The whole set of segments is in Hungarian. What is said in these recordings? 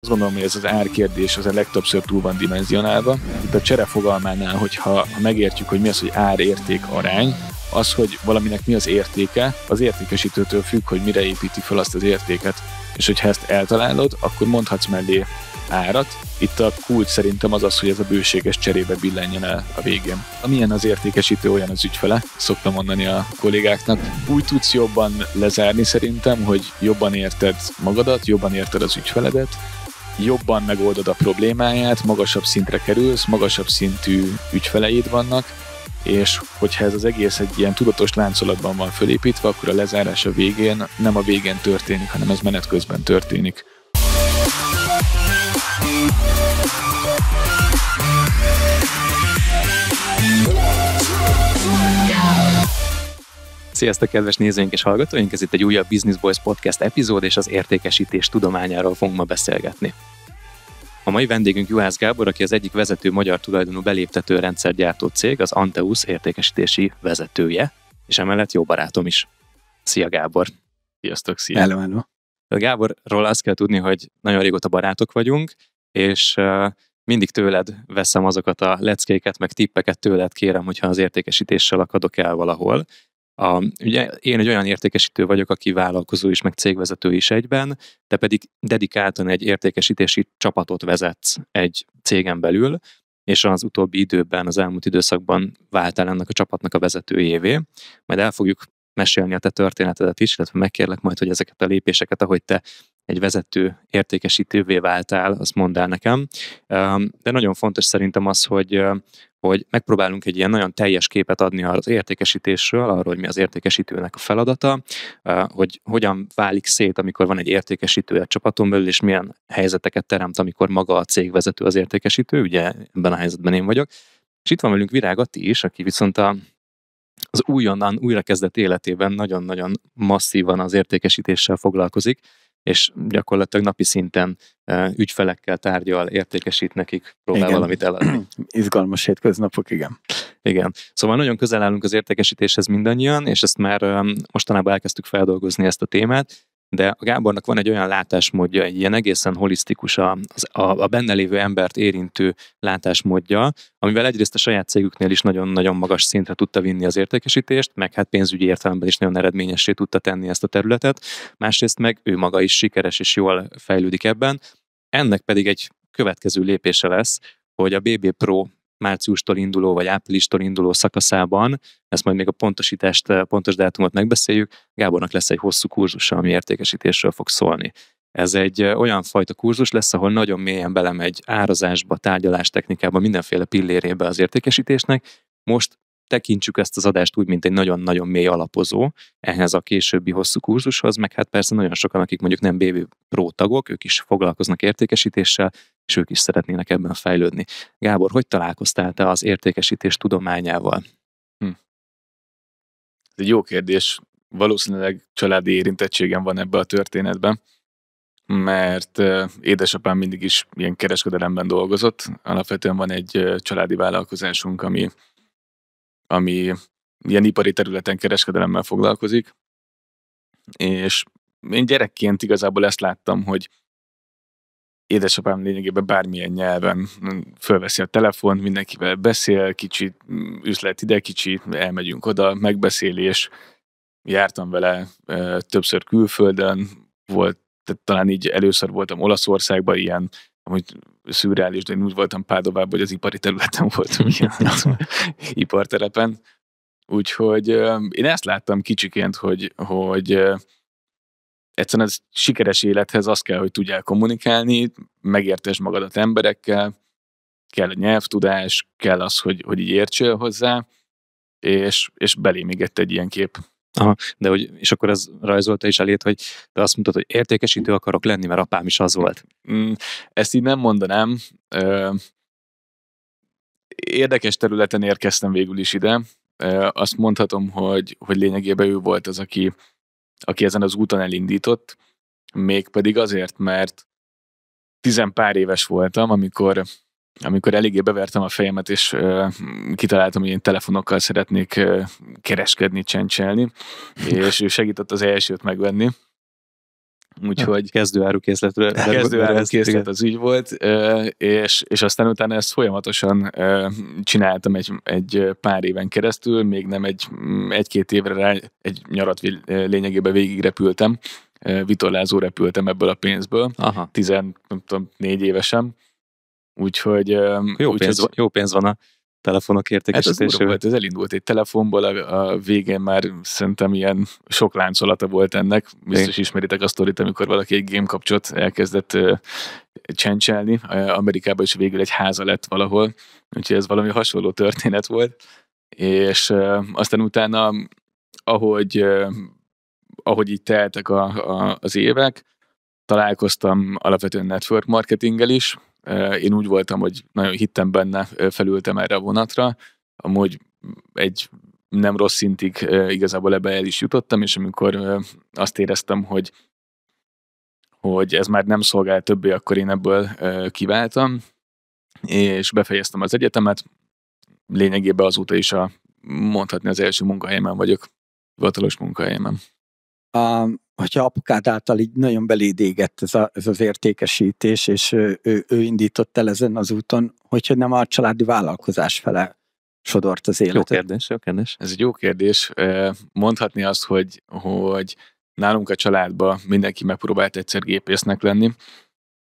Azt gondolom, hogy ez az árkérdés az a legtöbbször túl van dimenzionálva. Itt a csere fogalmánál, hogyha ha megértjük, hogy mi az, hogy érték arány, az, hogy valaminek mi az értéke, az értékesítőtől függ, hogy mire építi fel azt az értéket. És hogyha ezt eltalálod, akkor mondhatsz mellé árat. Itt a kulcs szerintem az az, hogy ez a bőséges cserébe billenjen el a végén. Amilyen az értékesítő, olyan az ügyfele, szoktam mondani a kollégáknak. Úgy tudsz jobban lezárni szerintem, hogy jobban érted magadat, jobban érted az ügyfeledet, jobban megoldod a problémáját, magasabb szintre kerülsz, magasabb szintű ügyfeleid vannak, és hogyha ez az egész egy ilyen tudatos láncolatban van fölépítve, akkor a lezárás a végén nem a végén történik, hanem ez menet közben történik. Sziasztok, kedves nézőink és hallgatóink! Ez itt egy újabb Business Boys Podcast epizód, és az értékesítés tudományáról fogunk ma beszélgetni. A mai vendégünk Juhász Gábor, aki az egyik vezető magyar tulajdonú beléptető rendszergyártó cég, az Anteus értékesítési vezetője, és emellett jó barátom is. Szia Gábor! Sziasztok, szia! Hello, hello. Gáborról azt kell tudni, hogy nagyon régóta barátok vagyunk, és mindig tőled veszem azokat a leckéket, meg tippeket tőled kérem, hogyha az értékesítéssel akadok el valahol, a, ugye én egy olyan értékesítő vagyok, aki vállalkozó is, meg cégvezető is egyben, de pedig dedikáltan egy értékesítési csapatot vezetsz egy cégen belül, és az utóbbi időben, az elmúlt időszakban váltál ennek a csapatnak a vezetőjévé. Majd el fogjuk mesélni a te történetedet is, illetve megkérlek majd, hogy ezeket a lépéseket, ahogy te egy vezető értékesítővé váltál, azt mondd el nekem. De nagyon fontos szerintem az, hogy hogy megpróbálunk egy ilyen nagyon teljes képet adni az értékesítésről, arról, hogy mi az értékesítőnek a feladata, hogy hogyan válik szét, amikor van egy értékesítő a csapaton belül, és milyen helyzeteket teremt, amikor maga a cégvezető az értékesítő, ugye ebben a helyzetben én vagyok. És itt van velünk Virág Ati is, aki viszont a, az újonnan újrakezdett életében nagyon-nagyon masszívan az értékesítéssel foglalkozik, és gyakorlatilag napi szinten e, ügyfelekkel tárgyal, értékesít nekik, próbál igen. valamit eladni. Izgalmas hétköznapok, igen. Igen. Szóval nagyon közel állunk az értékesítéshez mindannyian, és ezt már e, mostanában elkezdtük feldolgozni ezt a témát, de a Gábornak van egy olyan látásmódja, egy ilyen egészen holisztikus, a, a, a benne lévő embert érintő látásmódja, amivel egyrészt a saját cégüknél is nagyon-nagyon magas szintre tudta vinni az értékesítést, meg hát pénzügyi értelemben is nagyon eredményessé tudta tenni ezt a területet, másrészt meg ő maga is sikeres és jól fejlődik ebben, ennek pedig egy következő lépése lesz, hogy a BB Pro márciustól induló vagy áprilistól induló szakaszában, ezt majd még a pontosítást, eh, pontos dátumot megbeszéljük, Gábornak lesz egy hosszú kurzusa, ami értékesítésről fog szólni. Ez egy eh, olyan fajta kurzus lesz, ahol nagyon mélyen belemegy árazásba, tárgyalás technikába, mindenféle pillérébe az értékesítésnek. Most tekintsük ezt az adást úgy, mint egy nagyon-nagyon mély alapozó ehhez a későbbi hosszú kurzushoz, meg hát persze nagyon sokan, akik mondjuk nem BB Pro tagok, ők is foglalkoznak értékesítéssel, és ők is szeretnének ebben fejlődni. Gábor, hogy találkoztál te az értékesítés tudományával? Hm. Ez egy jó kérdés. Valószínűleg családi érintettségem van ebbe a történetben, mert édesapám mindig is ilyen kereskedelemben dolgozott. Alapvetően van egy családi vállalkozásunk, ami, ami ilyen ipari területen kereskedelemmel foglalkozik, és én gyerekként igazából ezt láttam, hogy édesapám lényegében bármilyen nyelven fölveszi a telefon, mindenkivel beszél, kicsit mm, üzlet ide, kicsit elmegyünk oda, megbeszélés. jártam vele ö, többször külföldön, volt, tehát talán így először voltam Olaszországban, ilyen amúgy szürreális, de én úgy voltam Pádovában, hogy az ipari területen voltam, ilyen iparterepen. Úgyhogy ö, én ezt láttam kicsiként, hogy, hogy egyszerűen ez sikeres élethez az kell, hogy tudjál kommunikálni, megértesd magadat emberekkel, kell a nyelvtudás, kell az, hogy, hogy így értsél hozzá, és, és belémégett egy ilyen kép. Aha, de hogy, és akkor ez rajzolta is elét, hogy te azt mondtad, hogy értékesítő akarok lenni, mert apám is az volt. Mm, ezt így nem mondanám. Érdekes területen érkeztem végül is ide. Azt mondhatom, hogy, hogy lényegében ő volt az, aki aki ezen az úton elindított, mégpedig azért, mert tizen pár éves voltam, amikor amikor eléggé bevertem a fejemet, és ö, kitaláltam, hogy én telefonokkal szeretnék ö, kereskedni, csencselni, és ő segített az elsőt megvenni, úgyhogy kezdő árukészlet az ügy volt, és, és aztán utána ezt folyamatosan csináltam egy, egy pár éven keresztül, még nem egy, mm, egy-két évre rá, egy nyarat lényegében végigrepültem, vitorlázó repültem ebből a pénzből, Aha. 14 évesen, úgyhogy... Jó, úgyhogy pénz, jó pénz van a telefonok értékesítésével. Hát ez volt, ez elindult egy telefonból, a, a végén már szerintem ilyen sok láncolata volt ennek. Biztos Én. ismeritek a sztorit, amikor valaki egy game kapcsot elkezdett csencselni. Amerikában is végül egy háza lett valahol, úgyhogy ez valami hasonló történet volt. És uh, aztán utána, ahogy, uh, ahogy így teltek a, a, az évek, találkoztam alapvetően network marketinggel is, én úgy voltam, hogy nagyon hittem benne, felültem erre a vonatra, amúgy egy nem rossz szintig igazából ebbe el is jutottam, és amikor azt éreztem, hogy hogy ez már nem szolgál többé, akkor én ebből kiváltam, és befejeztem az egyetemet. Lényegében azóta is a, mondhatni az első munkahelyemen vagyok, hivatalos munkahelyemen hogyha apukád által így nagyon belédégett ez, a, ez az értékesítés, és ő, ő, ő indított el ezen az úton, hogyha nem a családi vállalkozás fele sodort az életet? Jó kérdés, jó kérdés. Ez egy jó kérdés. Mondhatni azt, hogy, hogy nálunk a családban mindenki megpróbált egyszer gépésznek lenni,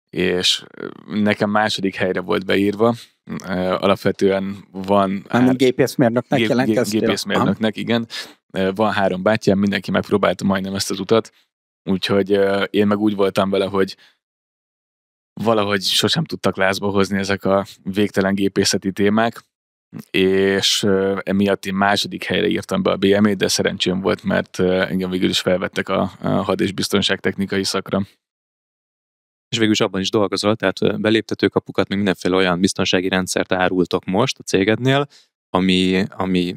és nekem második helyre volt beírva. Alapvetően van... Hát, gépészmérnöknek gép, jelentkeztél? Gépészmérnöknek, igen van három bátyám, mindenki megpróbálta majdnem ezt az utat, úgyhogy én meg úgy voltam vele, hogy valahogy sosem tudtak lázba hozni ezek a végtelen gépészeti témák, és emiatt én második helyre írtam be a BM-t, de szerencsém volt, mert engem végül is felvettek a had- és technikai szakra. És végül is abban is dolgozol, tehát kapukat, még mindenféle olyan biztonsági rendszert árultok most a cégednél, ami, ami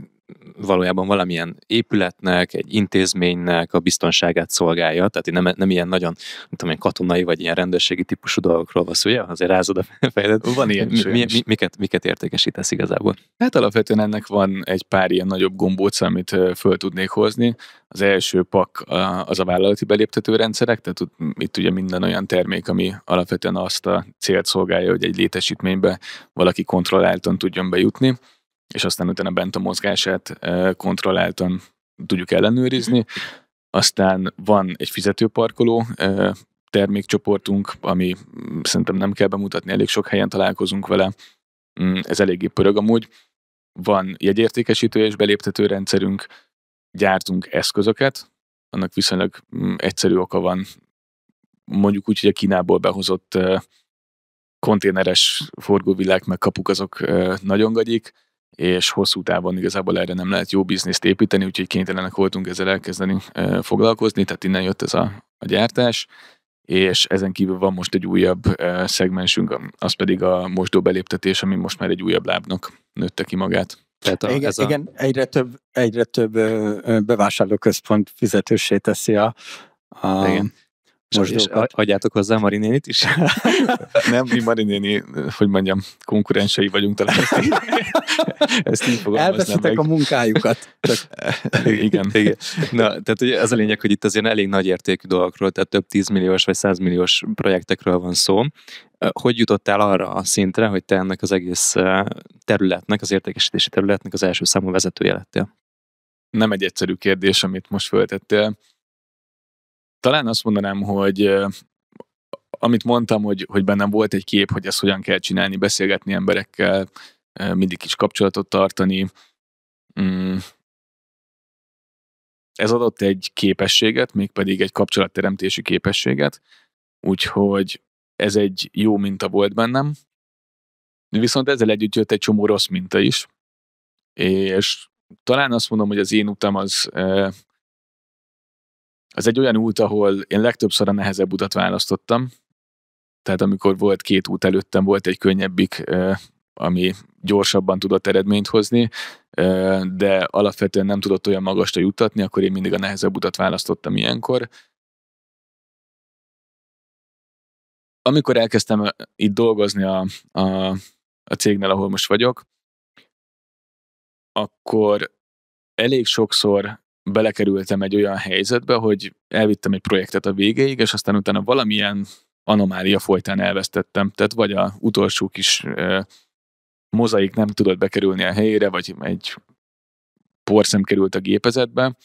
valójában valamilyen épületnek, egy intézménynek a biztonságát szolgálja, tehát nem, nem ilyen nagyon, nem tudom ilyen katonai vagy ilyen rendőrségi típusú dolgokról van szó, Azért rázod a fejed? Van ilyen mi, mi, mi, miket, miket értékesítesz igazából? Hát alapvetően ennek van egy pár ilyen nagyobb gombóc, amit föl tudnék hozni. Az első pak az a vállalati beléptető rendszerek, tehát itt ugye minden olyan termék, ami alapvetően azt a célt szolgálja, hogy egy létesítménybe valaki kontrolláltan tudjon bejutni és aztán utána bent a mozgását kontrolláltan tudjuk ellenőrizni. Aztán van egy fizetőparkoló termékcsoportunk, ami szerintem nem kell bemutatni, elég sok helyen találkozunk vele. Mm, ez eléggé pörög amúgy. Van jegyértékesítő és beléptető rendszerünk, gyártunk eszközöket, annak viszonylag mm, egyszerű oka van. Mondjuk úgy, hogy a Kínából behozott konténeres forgóvilág meg kapuk azok nagyon gagyik, és hosszú távon igazából erre nem lehet jó bizniszt építeni, úgyhogy kénytelenek voltunk ezzel elkezdeni foglalkozni, tehát innen jött ez a, a gyártás, és ezen kívül van most egy újabb szegmensünk, az pedig a mosdó beléptetés, ami most már egy újabb lábnak nőtte ki magát. Tehát a, igen, ez a... igen, egyre több, egyre több bevásárlóközpont fizetősé teszi a, a igen. Most és adjátok hozzá Marinénit is? Nem, mi Marinéni, hogy mondjam, konkurensei vagyunk talán. Ezt így, ezt így Elveszitek meg. a munkájukat. Csak. Igen. Igen. Na, tehát ugye az a lényeg, hogy itt azért elég nagy értékű dolgokról, tehát több tízmilliós vagy százmilliós projektekről van szó. Hogy jutottál arra a szintre, hogy te ennek az egész területnek, az értékesítési területnek az első számú vezetője lettél? Nem egy egyszerű kérdés, amit most föltettél talán azt mondanám, hogy amit mondtam, hogy, hogy bennem volt egy kép, hogy ezt hogyan kell csinálni, beszélgetni emberekkel, mindig kis kapcsolatot tartani. Mm. Ez adott egy képességet, mégpedig egy kapcsolatteremtési képességet, úgyhogy ez egy jó minta volt bennem, viszont ezzel együtt jött egy csomó rossz minta is, és talán azt mondom, hogy az én utam az az egy olyan út, ahol én legtöbbször a nehezebb utat választottam, tehát amikor volt két út előttem, volt egy könnyebbik, ami gyorsabban tudott eredményt hozni, de alapvetően nem tudott olyan magasra juttatni, akkor én mindig a nehezebb utat választottam ilyenkor. Amikor elkezdtem itt dolgozni a, a, a cégnél, ahol most vagyok, akkor elég sokszor belekerültem egy olyan helyzetbe, hogy elvittem egy projektet a végéig, és aztán utána valamilyen anomália folytán elvesztettem. Tehát vagy a utolsó kis eh, mozaik nem tudott bekerülni a helyére, vagy egy porszem került a gépezetbe,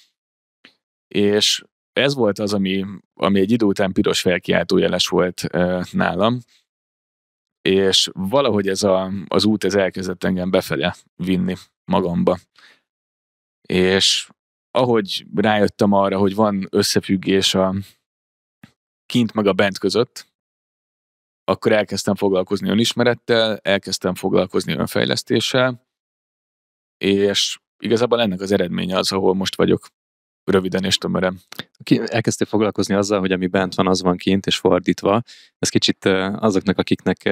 és ez volt az, ami, ami egy idő után piros felkiáltójeles volt eh, nálam, és valahogy ez a, az út ez elkezdett engem befele vinni magamba. És ahogy rájöttem arra, hogy van összefüggés a kint meg a bent között, akkor elkezdtem foglalkozni önismerettel, elkezdtem foglalkozni önfejlesztéssel, és igazából ennek az eredménye az, ahol most vagyok röviden és tömören. Elkezdtél foglalkozni azzal, hogy ami bent van, az van kint, és fordítva. Ez kicsit azoknak, akiknek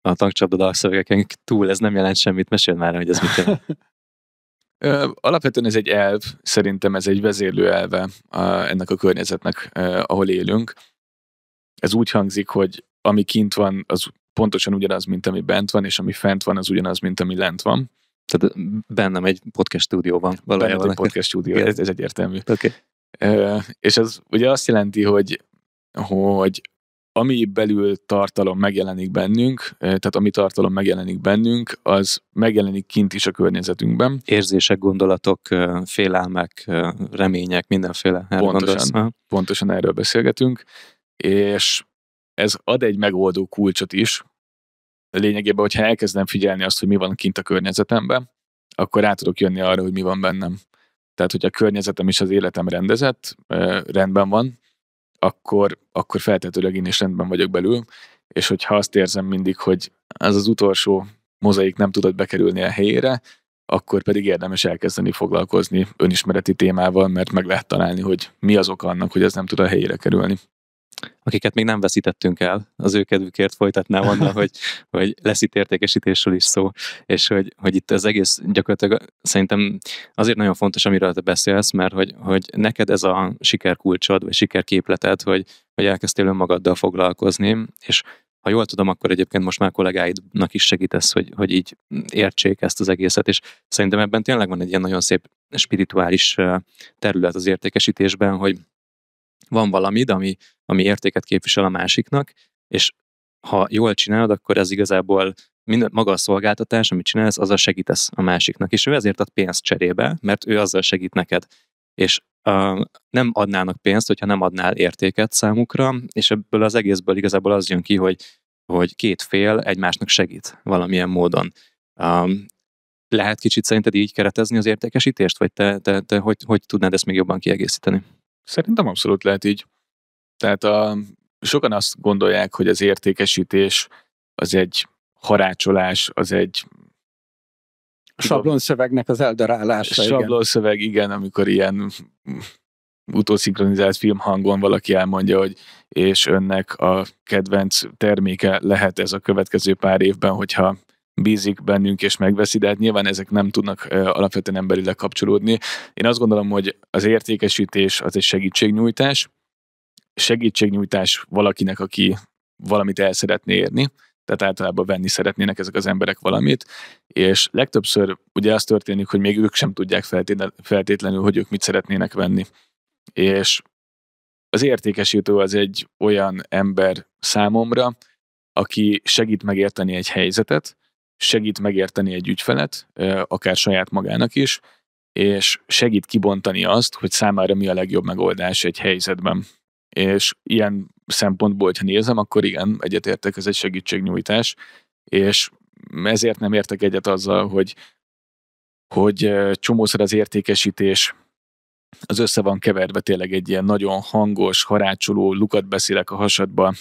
a tankcsapda szövegeken túl ez nem jelent semmit, mesél már, hogy ez mit jelent. Alapvetően ez egy elv, szerintem ez egy vezérlő elve a, ennek a környezetnek, ahol élünk. Ez úgy hangzik, hogy ami kint van, az pontosan ugyanaz, mint ami bent van, és ami fent van, az ugyanaz, mint ami lent van. Tehát bennem egy podcast stúdióban. Bennem egy podcast stúdió, ez, ez egyértelmű. Okay. És ez ugye azt jelenti, hogy, hogy ami belül tartalom megjelenik bennünk, tehát ami tartalom megjelenik bennünk, az megjelenik kint is a környezetünkben. Érzések, gondolatok, félelmek, remények, mindenféle. pontosan, gondolsz, pontosan erről beszélgetünk, és ez ad egy megoldó kulcsot is. Lényegében, hogyha elkezdem figyelni azt, hogy mi van kint a környezetemben, akkor rá tudok jönni arra, hogy mi van bennem. Tehát, hogy a környezetem is az életem rendezett, rendben van, akkor, akkor feltetőleg én is rendben vagyok belül, és hogyha azt érzem mindig, hogy ez az utolsó mozaik nem tudott bekerülni a helyére, akkor pedig érdemes elkezdeni foglalkozni önismereti témával, mert meg lehet találni, hogy mi az oka annak, hogy ez nem tud a helyére kerülni akiket még nem veszítettünk el, az ő kedvükért folytatnám onnan, hogy, hogy lesz itt értékesítésről is szó, és hogy, hogy itt az egész gyakorlatilag szerintem azért nagyon fontos, amiről te beszélsz, mert hogy, hogy neked ez a sikerkulcsod, vagy sikerképleted, hogy, hogy elkezdtél önmagaddal foglalkozni, és ha jól tudom, akkor egyébként most már kollégáidnak is segítesz, hogy, hogy így értsék ezt az egészet, és szerintem ebben tényleg van egy ilyen nagyon szép spirituális terület az értékesítésben, hogy van valamid, ami, ami értéket képvisel a másiknak, és ha jól csinálod, akkor ez igazából minden, maga a szolgáltatás, amit csinálsz, azzal segítesz a másiknak. És ő ezért ad pénzt cserébe, mert ő azzal segít neked. És uh, nem adnának pénzt, hogyha nem adnál értéket számukra, és ebből az egészből igazából az jön ki, hogy, hogy két fél egymásnak segít valamilyen módon. Um, lehet kicsit szerinted így keretezni az értékesítést, vagy te, te, te hogy, hogy tudnád ezt még jobban kiegészíteni? Szerintem abszolút lehet így. Tehát a, sokan azt gondolják, hogy az értékesítés az egy harácsolás, az egy a sablonszövegnek az eldarálása. Sablonszöveg, igen. igen, amikor ilyen utószinkronizált filmhangon valaki elmondja, hogy és önnek a kedvenc terméke lehet ez a következő pár évben, hogyha bízik bennünk és megveszi, de hát nyilván ezek nem tudnak alapvetően emberileg kapcsolódni. Én azt gondolom, hogy az értékesítés az egy segítségnyújtás, segítségnyújtás valakinek, aki valamit el szeretné érni, tehát általában venni szeretnének ezek az emberek valamit, és legtöbbször ugye az történik, hogy még ők sem tudják feltétlenül, hogy ők mit szeretnének venni. És az értékesítő az egy olyan ember számomra, aki segít megérteni egy helyzetet, segít megérteni egy ügyfelet, akár saját magának is, és segít kibontani azt, hogy számára mi a legjobb megoldás egy helyzetben. És ilyen szempontból, hogyha nézem, akkor igen, egyetértek, ez egy segítségnyújtás, és ezért nem értek egyet azzal, hogy, hogy csomószor az értékesítés az össze van keverve tényleg egy ilyen nagyon hangos, harácsoló, lukat beszélek a hasadba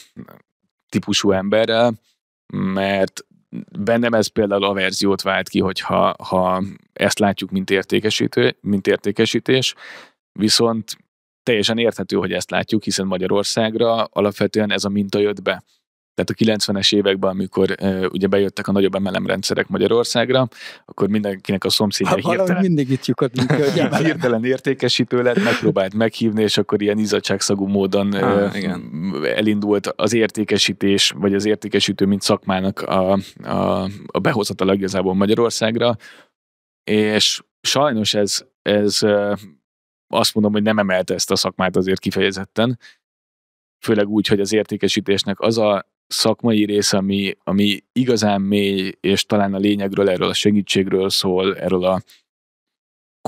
típusú emberrel, mert bennem ez például a verziót vált ki, hogy ha, ha ezt látjuk, mint, értékesítő, mint értékesítés, viszont teljesen érthető, hogy ezt látjuk, hiszen Magyarországra alapvetően ez a minta jött be. Tehát a 90-es években, amikor uh, ugye bejöttek a nagyobb rendszerek Magyarországra, akkor mindenkinek a szomszédja ha, hirtelen, mindig itt lyukad, minket, hirtelen értékesítő lett, megpróbált meghívni, és akkor ilyen izzadságszagú módon ah, uh, igen. elindult az értékesítés, vagy az értékesítő, mint szakmának a, a, a behozatala legjobb Magyarországra, és sajnos ez, ez azt mondom, hogy nem emelte ezt a szakmát azért kifejezetten, főleg úgy, hogy az értékesítésnek az a szakmai rész, ami, ami igazán mély, és talán a lényegről, erről a segítségről szól, erről a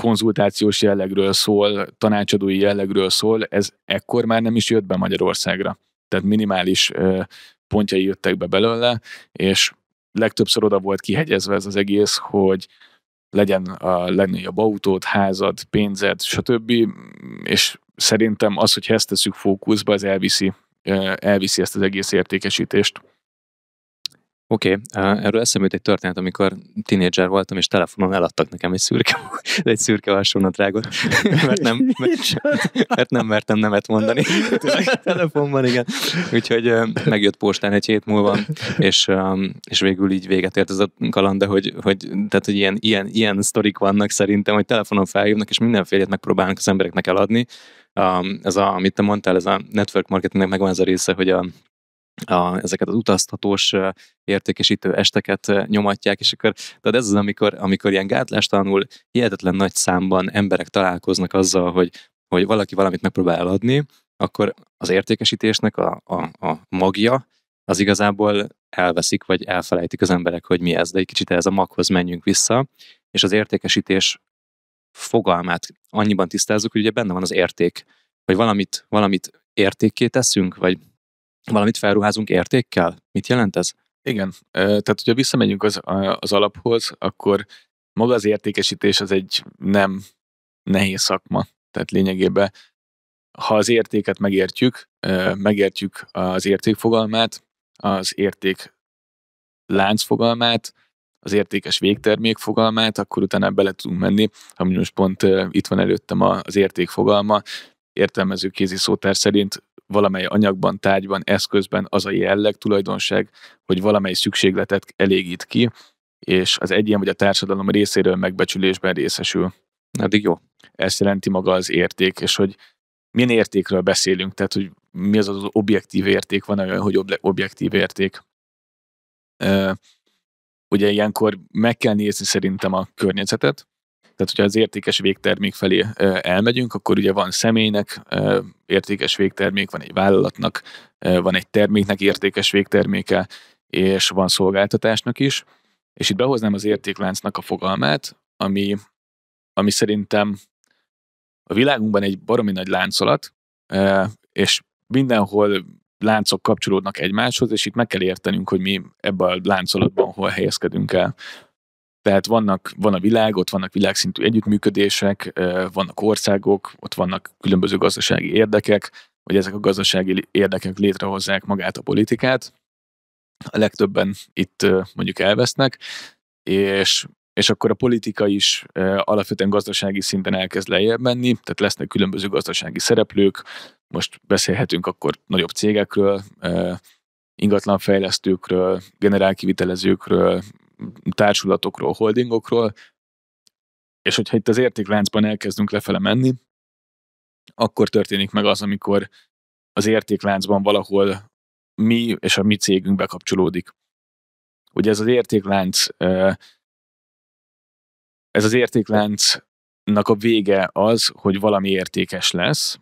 konzultációs jellegről szól, tanácsadói jellegről szól, ez ekkor már nem is jött be Magyarországra. Tehát minimális pontjai jöttek be belőle, és legtöbbször oda volt kihegyezve ez az egész, hogy legyen a legnagyobb autót, házad, pénzed, stb. És szerintem az, hogy ezt teszük fókuszba, az elviszi elviszi ezt az egész értékesítést. Oké, okay. erről eszembe egy történet, amikor tinédzser voltam, és telefonon eladtak nekem egy szürke, egy szürke alsónadrágot, mert nem, mert, mert nem mertem nemet mondani telefonban, igen. Úgyhogy megjött postán egy hét múlva, és, és végül így véget ért ez a kaland, de hogy, hogy, tehát, hogy ilyen, ilyen, ilyen sztorik vannak szerintem, hogy telefonon felhívnak, és mindenfélét megpróbálnak az embereknek eladni. Ez a, amit te mondtál, ez a network marketingnek megvan ez a része, hogy a a, ezeket az utaztatós értékesítő esteket nyomatják, és akkor tehát ez az, amikor, amikor ilyen gátlástalanul hihetetlen nagy számban emberek találkoznak azzal, hogy, hogy valaki valamit megpróbál eladni, akkor az értékesítésnek a, a, a magja az igazából elveszik, vagy elfelejtik az emberek, hogy mi ez, de egy kicsit ez a maghoz menjünk vissza, és az értékesítés fogalmát annyiban tisztázzuk, hogy ugye benne van az érték, hogy valamit, valamit értékké teszünk, vagy valamit felruházunk értékkel? Mit jelent ez? Igen, tehát hogyha visszamegyünk az, az alaphoz, akkor maga az értékesítés az egy nem nehéz szakma. Tehát lényegében, ha az értéket megértjük, megértjük az értékfogalmát, az érték láncfogalmát, az értékes végtermék fogalmát, akkor utána bele tudunk menni, ami most pont itt van előttem az érték fogalma, értelmező kézi szótár szerint valamely anyagban, tárgyban, eszközben az a jelleg, tulajdonság, hogy valamely szükségletet elégít ki, és az egyén vagy a társadalom részéről megbecsülésben részesül. Eddig jó. Ezt jelenti maga az érték, és hogy milyen értékről beszélünk, tehát hogy mi az az objektív érték, van olyan, hogy ob- objektív érték. ugye ilyenkor meg kell nézni szerintem a környezetet, tehát, hogyha az értékes végtermék felé elmegyünk, akkor ugye van személynek értékes végtermék, van egy vállalatnak, van egy terméknek értékes végterméke, és van szolgáltatásnak is. És itt behoznám az értékláncnak a fogalmát, ami, ami szerintem a világunkban egy baromi nagy láncolat, és mindenhol láncok kapcsolódnak egymáshoz, és itt meg kell értenünk, hogy mi ebben a láncolatban hol helyezkedünk el. Tehát vannak, van a világ, ott vannak világszintű együttműködések, vannak országok, ott vannak különböző gazdasági érdekek, hogy ezek a gazdasági érdekek létrehozzák magát a politikát. A legtöbben itt mondjuk elvesznek, és, és akkor a politika is alapvetően gazdasági szinten elkezd lejjebb menni, tehát lesznek különböző gazdasági szereplők, most beszélhetünk akkor nagyobb cégekről, ingatlanfejlesztőkről, generálkivitelezőkről, társulatokról, holdingokról, és hogyha itt az értékláncban elkezdünk lefele menni, akkor történik meg az, amikor az értékláncban valahol mi és a mi cégünk bekapcsolódik. Ugye ez az értéklánc, ez az értékláncnak a vége az, hogy valami értékes lesz,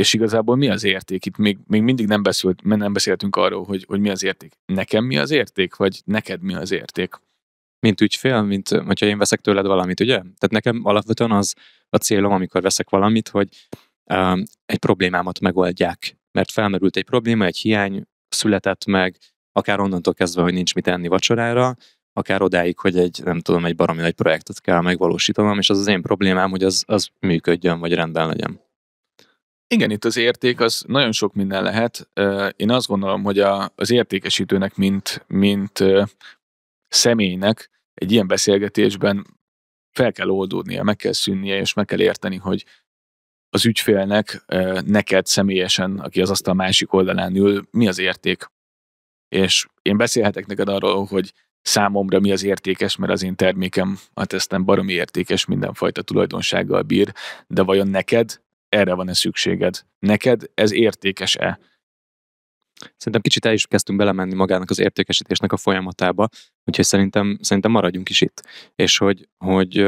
és igazából mi az érték? Itt még, még mindig nem, beszélt, nem beszéltünk arról, hogy, hogy mi az érték. Nekem mi az érték, vagy neked mi az érték? Mint ügyfél, mint hogyha én veszek tőled valamit, ugye? Tehát nekem alapvetően az a célom, amikor veszek valamit, hogy um, egy problémámat megoldják. Mert felmerült egy probléma, egy hiány született meg, akár onnantól kezdve, hogy nincs mit enni vacsorára, akár odáig, hogy egy, nem tudom, egy baromi nagy projektet kell megvalósítanom, és az az én problémám, hogy az, az működjön, vagy rendben legyen. Igen, itt az érték az nagyon sok minden lehet. Én azt gondolom, hogy a, az értékesítőnek, mint, mint személynek egy ilyen beszélgetésben fel kell oldódnia, meg kell szűnnie, és meg kell érteni, hogy az ügyfélnek, neked személyesen, aki az asztal másik oldalán ül, mi az érték. És én beszélhetek neked arról, hogy számomra mi az értékes, mert az én termékem a tesztem baromi értékes, mindenfajta tulajdonsággal bír, de vajon neked erre van-e szükséged? Neked ez értékes-e? Szerintem kicsit el is kezdtünk belemenni magának az értékesítésnek a folyamatába, úgyhogy szerintem, szerintem maradjunk is itt. És hogy, hogy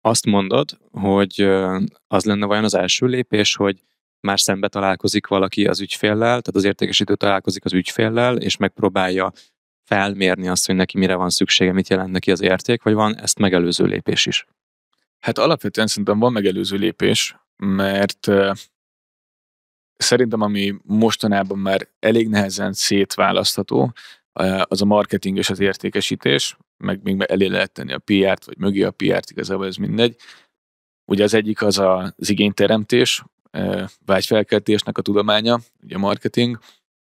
azt mondod, hogy az lenne vajon az első lépés, hogy már szembe találkozik valaki az ügyféllel, tehát az értékesítő találkozik az ügyféllel, és megpróbálja felmérni azt, hogy neki mire van szüksége, mit jelent neki az érték, vagy van ezt megelőző lépés is? Hát alapvetően szerintem van megelőző lépés, mert szerintem, ami mostanában már elég nehezen szétválasztható, az a marketing és az értékesítés, meg még elé lehet tenni a PR-t, vagy mögé a PR-t, igazából ez mindegy. Ugye az egyik az az igényteremtés, vágyfelkeltésnek a tudománya, ugye a marketing,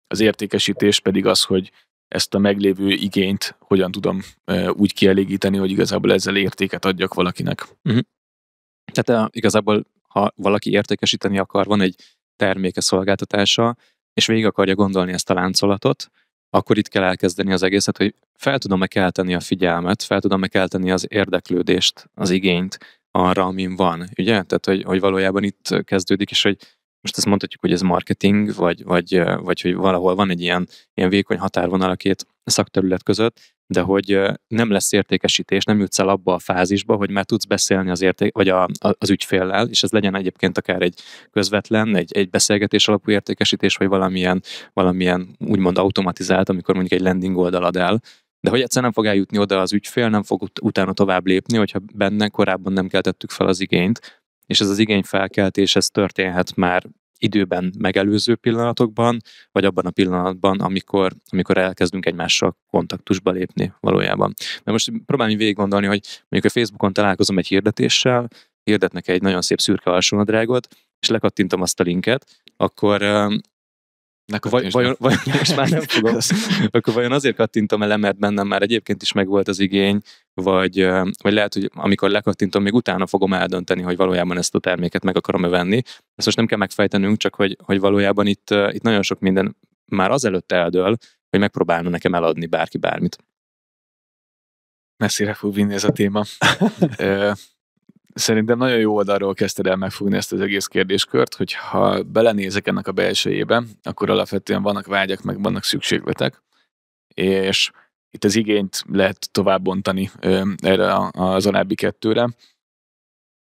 az értékesítés pedig az, hogy ezt a meglévő igényt hogyan tudom úgy kielégíteni, hogy igazából ezzel értéket adjak valakinek. Uh-huh. Tehát a, igazából ha valaki értékesíteni akar, van egy terméke szolgáltatása, és végig akarja gondolni ezt a láncolatot, akkor itt kell elkezdeni az egészet, hogy fel tudom-e kelteni a figyelmet, fel tudom-e kelteni az érdeklődést, az igényt arra, amin van, ugye? Tehát, hogy, hogy valójában itt kezdődik, és hogy most ezt mondhatjuk, hogy ez marketing, vagy, vagy, vagy hogy valahol van egy ilyen, ilyen vékony határvonal a két szakterület között, de hogy nem lesz értékesítés, nem jutsz el abba a fázisba, hogy már tudsz beszélni az, érték, vagy a, a, az ügyféllel, és ez legyen egyébként akár egy közvetlen, egy, egy beszélgetés alapú értékesítés, vagy valamilyen, valamilyen úgymond automatizált, amikor mondjuk egy landing oldal ad el, de hogy egyszer nem fog eljutni oda az ügyfél, nem fog ut- utána tovább lépni, hogyha benne korábban nem keltettük fel az igényt, és ez az igényfelkeltés, ez történhet már időben megelőző pillanatokban, vagy abban a pillanatban, amikor, amikor elkezdünk egymással kontaktusba lépni valójában. Na most próbálj végig gondolni, hogy mondjuk a Facebookon találkozom egy hirdetéssel, hirdetnek egy nagyon szép szürke alsónadrágot, és lekattintom azt a linket, akkor akkor Vaj, vajon, vajon, most már nem fogom. Akkor vajon azért kattintom el, mert bennem már egyébként is megvolt az igény, vagy, vagy lehet, hogy amikor lekattintom, még utána fogom eldönteni, hogy valójában ezt a terméket meg akarom-e venni. Ezt most nem kell megfejtenünk, csak hogy, hogy valójában itt, itt nagyon sok minden már azelőtt eldől, hogy megpróbálna nekem eladni bárki bármit. Messzire fog vinni ez a téma. Szerintem nagyon jó oldalról kezdted el megfogni ezt az egész kérdéskört, hogy ha belenézek ennek a belsőjébe, akkor alapvetően vannak vágyak, meg vannak szükségletek, és itt az igényt lehet továbbbontani erre az alábbi kettőre,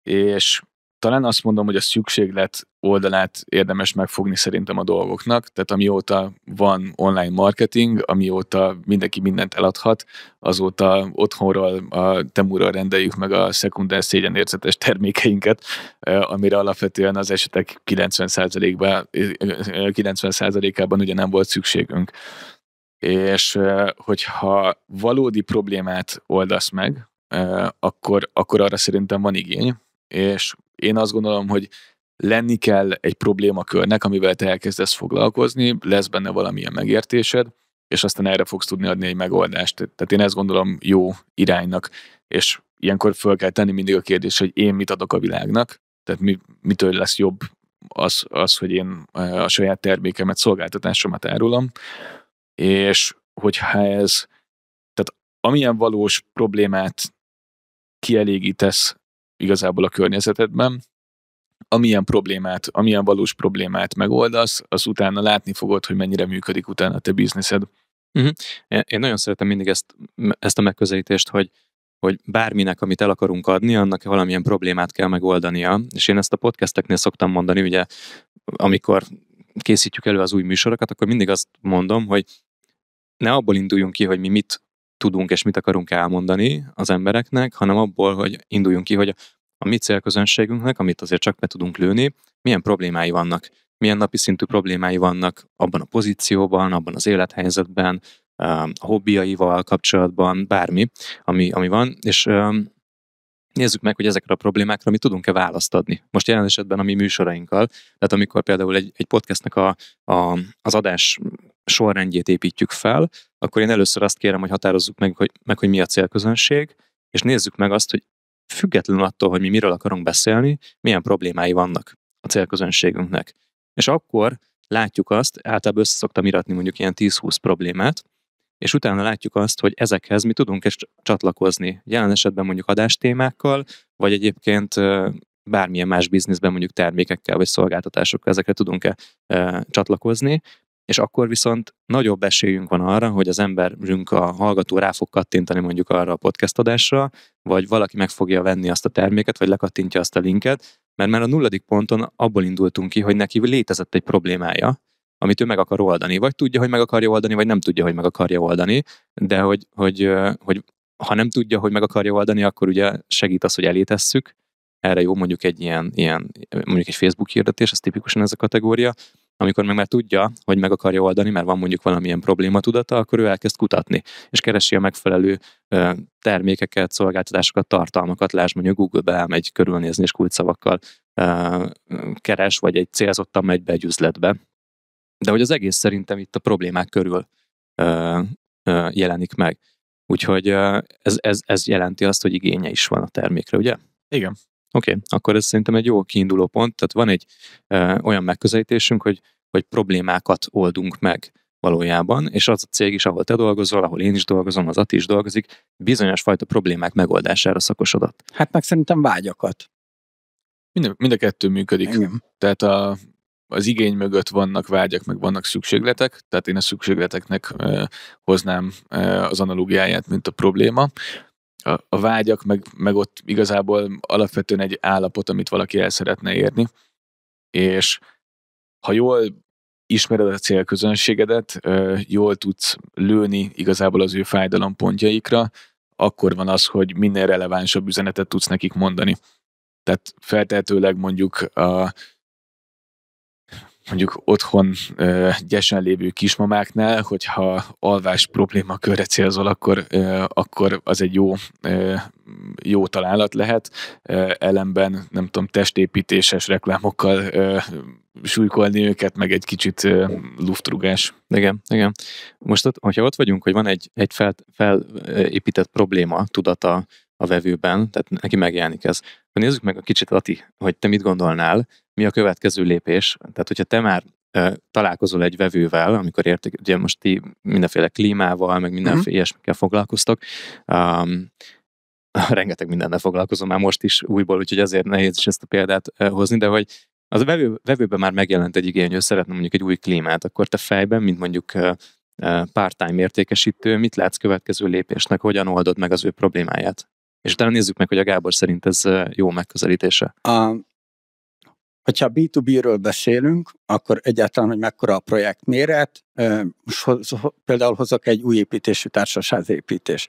és talán azt mondom, hogy a szükséglet oldalát érdemes megfogni szerintem a dolgoknak, tehát amióta van online marketing, amióta mindenki mindent eladhat, azóta otthonról a Temúra rendeljük meg a szekundár szégyenérzetes termékeinket, amire alapvetően az esetek 90 ában 90 ugye nem volt szükségünk. És hogyha valódi problémát oldasz meg, akkor, akkor arra szerintem van igény, és én azt gondolom, hogy lenni kell egy problémakörnek, amivel te elkezdesz foglalkozni, lesz benne valamilyen megértésed, és aztán erre fogsz tudni adni egy megoldást. Tehát én ezt gondolom jó iránynak, és ilyenkor föl kell tenni mindig a kérdés, hogy én mit adok a világnak, tehát mi, mitől lesz jobb az, az, hogy én a saját termékemet, szolgáltatásomat árulom, és hogyha ez, tehát amilyen valós problémát kielégítesz igazából a környezetedben, amilyen problémát, amilyen valós problémát megoldasz, az utána látni fogod, hogy mennyire működik utána a te bizniszed. Uh-huh. Én nagyon szeretem mindig ezt, ezt a megközelítést, hogy hogy bárminek, amit el akarunk adni, annak valamilyen problémát kell megoldania. És én ezt a podcasteknél szoktam mondani, ugye, amikor készítjük elő az új műsorokat, akkor mindig azt mondom, hogy ne abból induljunk ki, hogy mi mit tudunk és mit akarunk elmondani az embereknek, hanem abból, hogy induljunk ki, hogy a mi célközönségünknek, amit azért csak be tudunk lőni, milyen problémái vannak, milyen napi szintű problémái vannak abban a pozícióban, abban az élethelyzetben, a hobbiaival kapcsolatban, bármi, ami, ami van, és nézzük meg, hogy ezekre a problémákra mi tudunk-e választ adni. Most jelen esetben a mi műsorainkkal, tehát amikor például egy, egy podcastnek a, a, az adás sorrendjét építjük fel, akkor én először azt kérem, hogy határozzuk meg, hogy, meg, hogy mi a célközönség, és nézzük meg azt, hogy függetlenül attól, hogy mi miről akarunk beszélni, milyen problémái vannak a célközönségünknek. És akkor látjuk azt, általában össze szoktam iratni mondjuk ilyen 10-20 problémát, és utána látjuk azt, hogy ezekhez mi tudunk és csatlakozni. Jelen esetben mondjuk adástémákkal, vagy egyébként bármilyen más bizniszben, mondjuk termékekkel vagy szolgáltatásokkal, ezekre tudunk-e e, csatlakozni, és akkor viszont nagyobb esélyünk van arra, hogy az emberünk, a hallgató rá fog kattintani mondjuk arra a podcast adásra, vagy valaki meg fogja venni azt a terméket, vagy lekattintja azt a linket, mert már a nulladik ponton abból indultunk ki, hogy neki létezett egy problémája, amit ő meg akar oldani. Vagy tudja, hogy meg akarja oldani, vagy nem tudja, hogy meg akarja oldani, de hogy, hogy, hogy ha nem tudja, hogy meg akarja oldani, akkor ugye segít az, hogy elétesszük. Erre jó mondjuk egy ilyen, ilyen mondjuk egy Facebook hirdetés, ez tipikusan ez a kategória, amikor meg már tudja, hogy meg akarja oldani, mert van mondjuk valamilyen probléma tudata, akkor ő elkezd kutatni, és keresi a megfelelő termékeket, szolgáltatásokat, tartalmakat, lásd mondjuk Google-be elmegy körülnézni, és kulcsszavakkal keres, vagy egy célzottan megy be egy üzletbe. De hogy az egész szerintem itt a problémák körül jelenik meg. Úgyhogy ez, ez, ez jelenti azt, hogy igénye is van a termékre, ugye? Igen. Oké, okay, akkor ez szerintem egy jó kiinduló pont, tehát van egy ö, olyan megközelítésünk, hogy, hogy problémákat oldunk meg valójában, és az a cég is, ahol te dolgozol, ahol én is dolgozom, az Ati is dolgozik, bizonyos fajta problémák megoldására szakosodott. Hát meg szerintem vágyakat. Mind mind a kettő működik. Igen. Tehát a, az igény mögött vannak vágyak, meg vannak szükségletek, tehát én a szükségleteknek ö, hoznám ö, az analógiáját, mint a probléma a, a vágyak, meg, meg ott igazából alapvetően egy állapot, amit valaki el szeretne érni. És ha jól ismered a célközönségedet, jól tudsz lőni igazából az ő fájdalompontjaikra, akkor van az, hogy minél relevánsabb üzenetet tudsz nekik mondani. Tehát feltehetőleg mondjuk a, mondjuk otthon ö, gyesen lévő kismamáknál, hogyha alvás probléma körre célzol, akkor, ö, akkor az egy jó, ö, jó találat lehet. Ö, ellenben, nem tudom, testépítéses reklámokkal ö, súlykolni őket, meg egy kicsit ö, luftrugás. Igen, igen. Most, ott, hogyha ott vagyunk, hogy van egy, egy fel, felépített probléma tudata a vevőben, tehát neki megjelenik ez. Ha nézzük meg a kicsit, ati, hogy te mit gondolnál, mi a következő lépés? Tehát, hogyha te már találkozol egy vevővel, amikor érték, ugye most ti mindenféle klímával, meg mindenféle uh-huh. ilyesmikkel foglalkoztok, um, rengeteg mindennel foglalkozom már most is újból, úgyhogy azért nehéz is ezt a példát hozni, de hogy az a vevő, vevőben már megjelent egy igény, hogy szeretne mondjuk egy új klímát, akkor te fejben, mint mondjuk part-time értékesítő, mit látsz következő lépésnek, hogyan oldod meg az ő problémáját? És utána nézzük meg, hogy a Gábor szerint ez jó megközelítése. A, Hogyha B2B-ről beszélünk, akkor egyáltalán, hogy mekkora a projekt méret, most hoz, például hozok egy új építésű építés.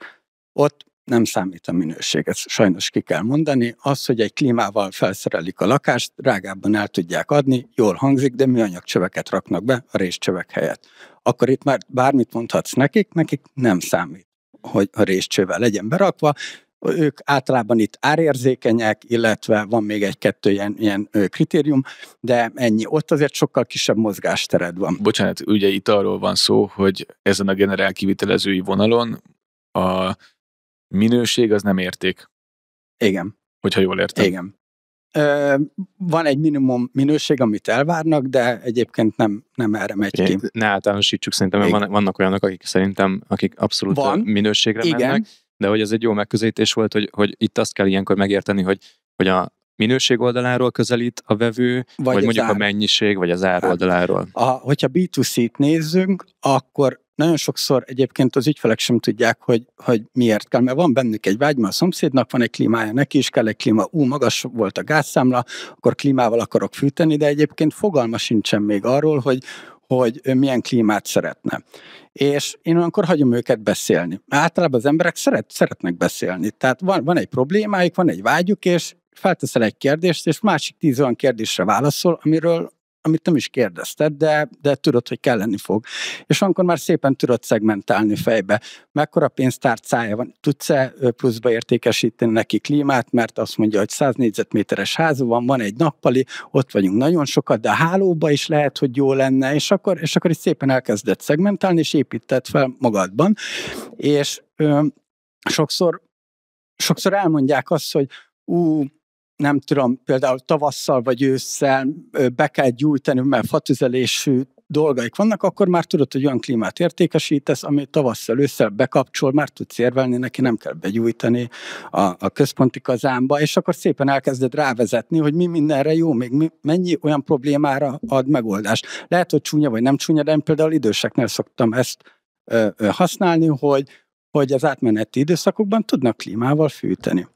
Ott nem számít a minőség, ezt sajnos ki kell mondani. Az, hogy egy klímával felszerelik a lakást, drágábban el tudják adni, jól hangzik, de műanyag csöveket raknak be a réscsövek helyett. Akkor itt már bármit mondhatsz nekik, nekik nem számít, hogy a réscsővel legyen berakva, ők általában itt árérzékenyek, illetve van még egy-kettő ilyen, ilyen kritérium, de ennyi. Ott azért sokkal kisebb mozgástered van. Bocsánat, ugye itt arról van szó, hogy ezen a generál kivitelezői vonalon a minőség az nem érték. Igen. Hogyha jól értem. Igen. Van egy minimum minőség, amit elvárnak, de egyébként nem, nem erre megy ki. Ne általánosítsuk, szerintem mert vannak olyanok, akik szerintem akik abszolút Van. minőségre Igen. mennek de hogy ez egy jó megközelítés volt, hogy, hogy itt azt kell ilyenkor megérteni, hogy, hogy a minőség oldaláról közelít a vevő, vagy, vagy mondjuk ár. a mennyiség, vagy az ár hát, oldaláról. A, hogyha B2C-t nézzünk, akkor nagyon sokszor egyébként az ügyfelek sem tudják, hogy, hogy miért kell, mert van bennük egy vágy, mert a szomszédnak van egy klímája, neki is kell egy klíma, ú, magas volt a gázszámla, akkor klímával akarok fűteni, de egyébként fogalma sincsen még arról, hogy, hogy milyen klímát szeretne. És én olyankor hagyom őket beszélni. Általában az emberek szeret, szeretnek beszélni. Tehát van, van egy problémájuk, van egy vágyuk, és felteszel egy kérdést, és másik tíz olyan kérdésre válaszol, amiről amit nem is kérdezted, de, de tudod, hogy kelleni fog. És akkor már szépen tudod szegmentálni fejbe. Mekkora pénztárcája van? Tudsz-e pluszba értékesíteni neki klímát, mert azt mondja, hogy 100 négyzetméteres házú van, van egy nappali, ott vagyunk nagyon sokat, de a hálóba is lehet, hogy jó lenne, és akkor, és akkor is szépen elkezdett szegmentálni, és épített fel magadban. És ö, sokszor, sokszor elmondják azt, hogy ú, nem tudom, például tavasszal vagy ősszel be kell gyújtani, mert fatüzelésű dolgaik vannak, akkor már tudod, hogy olyan klímát értékesítesz, ami tavasszal, ősszel bekapcsol, már tudsz érvelni, neki nem kell begyújtani a, a központi kazánba, és akkor szépen elkezded rávezetni, hogy mi mindenre jó, még mi, mennyi olyan problémára ad megoldást. Lehet, hogy csúnya vagy nem csúnya, de én például időseknél szoktam ezt ö, ö, használni, hogy, hogy az átmeneti időszakokban tudnak klímával fűteni.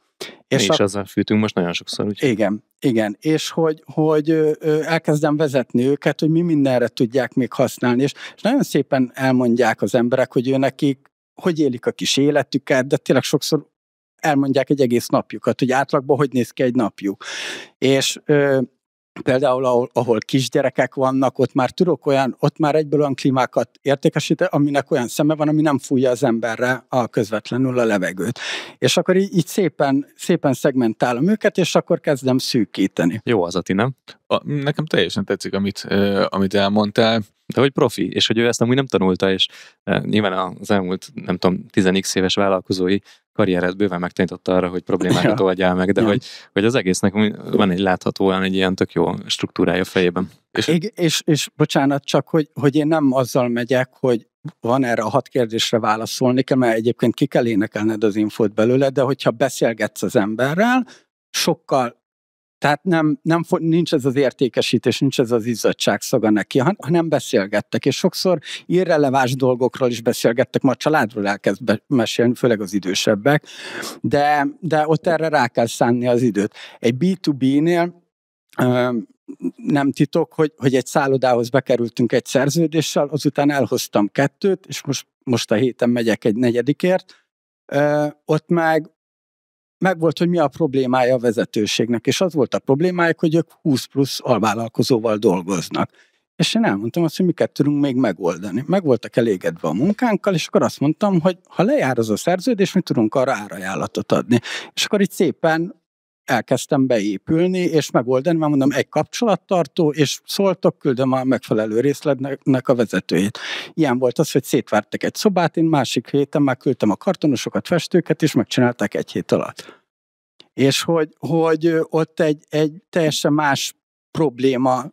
És Mi is a... ezzel fűtünk most nagyon sokszor. Úgy. Igen, igen. És hogy, hogy elkezdem vezetni őket, hogy mi mindenre tudják még használni. És, és nagyon szépen elmondják az emberek, hogy ő nekik hogy élik a kis életüket, de tényleg sokszor elmondják egy egész napjukat, hogy átlagban hogy néz ki egy napjuk. És Például, ahol, ahol kisgyerekek vannak, ott már tudok olyan, ott már egyből olyan klímákat értékesíteni, aminek olyan szeme van, ami nem fújja az emberre a közvetlenül a levegőt. És akkor így, így szépen, szépen szegmentálom őket, és akkor kezdem szűkíteni. Jó az, Ati, nem? a, nekem teljesen tetszik, amit, uh, amit elmondtál. De hogy profi, és hogy ő ezt amúgy nem tanulta, és uh, nyilván az elmúlt, nem tudom, 10 éves vállalkozói karrieret bőven megtanította arra, hogy problémákat ja. oldjál meg, de ja. hogy, hogy az egésznek van egy láthatóan egy ilyen tök jó struktúrája fejében. És, és, és, és bocsánat, csak hogy, hogy én nem azzal megyek, hogy van erre a hat kérdésre válaszolni kell, mert egyébként ki kell énekelned az infót belőle, de hogyha beszélgetsz az emberrel, sokkal tehát nem, nem, nincs ez az értékesítés, nincs ez az izzadság szaga neki, hanem beszélgettek, és sokszor irreleváns dolgokról is beszélgettek, ma a családról elkezd be, mesélni, főleg az idősebbek, de, de ott erre rá kell szánni az időt. Egy B2B-nél nem titok, hogy, hogy egy szállodához bekerültünk egy szerződéssel, azután elhoztam kettőt, és most, most a héten megyek egy negyedikért, ott meg megvolt, hogy mi a problémája a vezetőségnek, és az volt a problémájuk, hogy ők 20 plusz alvállalkozóval dolgoznak. És én elmondtam azt, hogy miket tudunk még megoldani. Meg voltak elégedve a munkánkkal, és akkor azt mondtam, hogy ha lejár az a szerződés, mi tudunk arra árajánlatot adni. És akkor itt szépen elkezdtem beépülni és megoldani, mert mondom, egy kapcsolattartó, és szóltok, küldöm a megfelelő részletnek a vezetőjét. Ilyen volt az, hogy szétvártak egy szobát, én másik héten már küldtem a kartonosokat, festőket, és megcsinálták egy hét alatt. És hogy, hogy ott egy, egy teljesen más probléma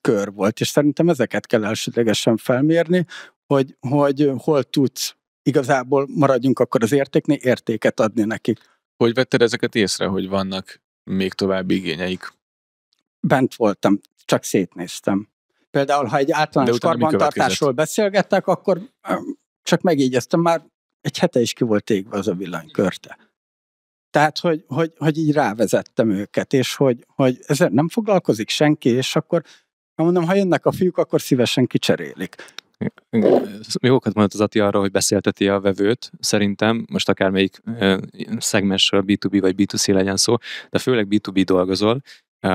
kör volt, és szerintem ezeket kell elsődlegesen felmérni, hogy, hogy hol tudsz igazából maradjunk akkor az értéknél, értéket adni nekik hogy vetted ezeket észre, hogy vannak még további igényeik? Bent voltam, csak szétnéztem. Például, ha egy általános karbantartásról beszélgettek, akkor csak megígyeztem, már egy hete is ki volt égve az a villanykörte. Tehát, hogy, hogy, hogy így rávezettem őket, és hogy, hogy ezzel nem foglalkozik senki, és akkor ha mondom, ha jönnek a fiúk, akkor szívesen kicserélik jókat mondott az Ati arra, hogy beszélteti a vevőt, szerintem, most akármelyik szegmensről B2B vagy B2C legyen szó, de főleg B2B dolgozol,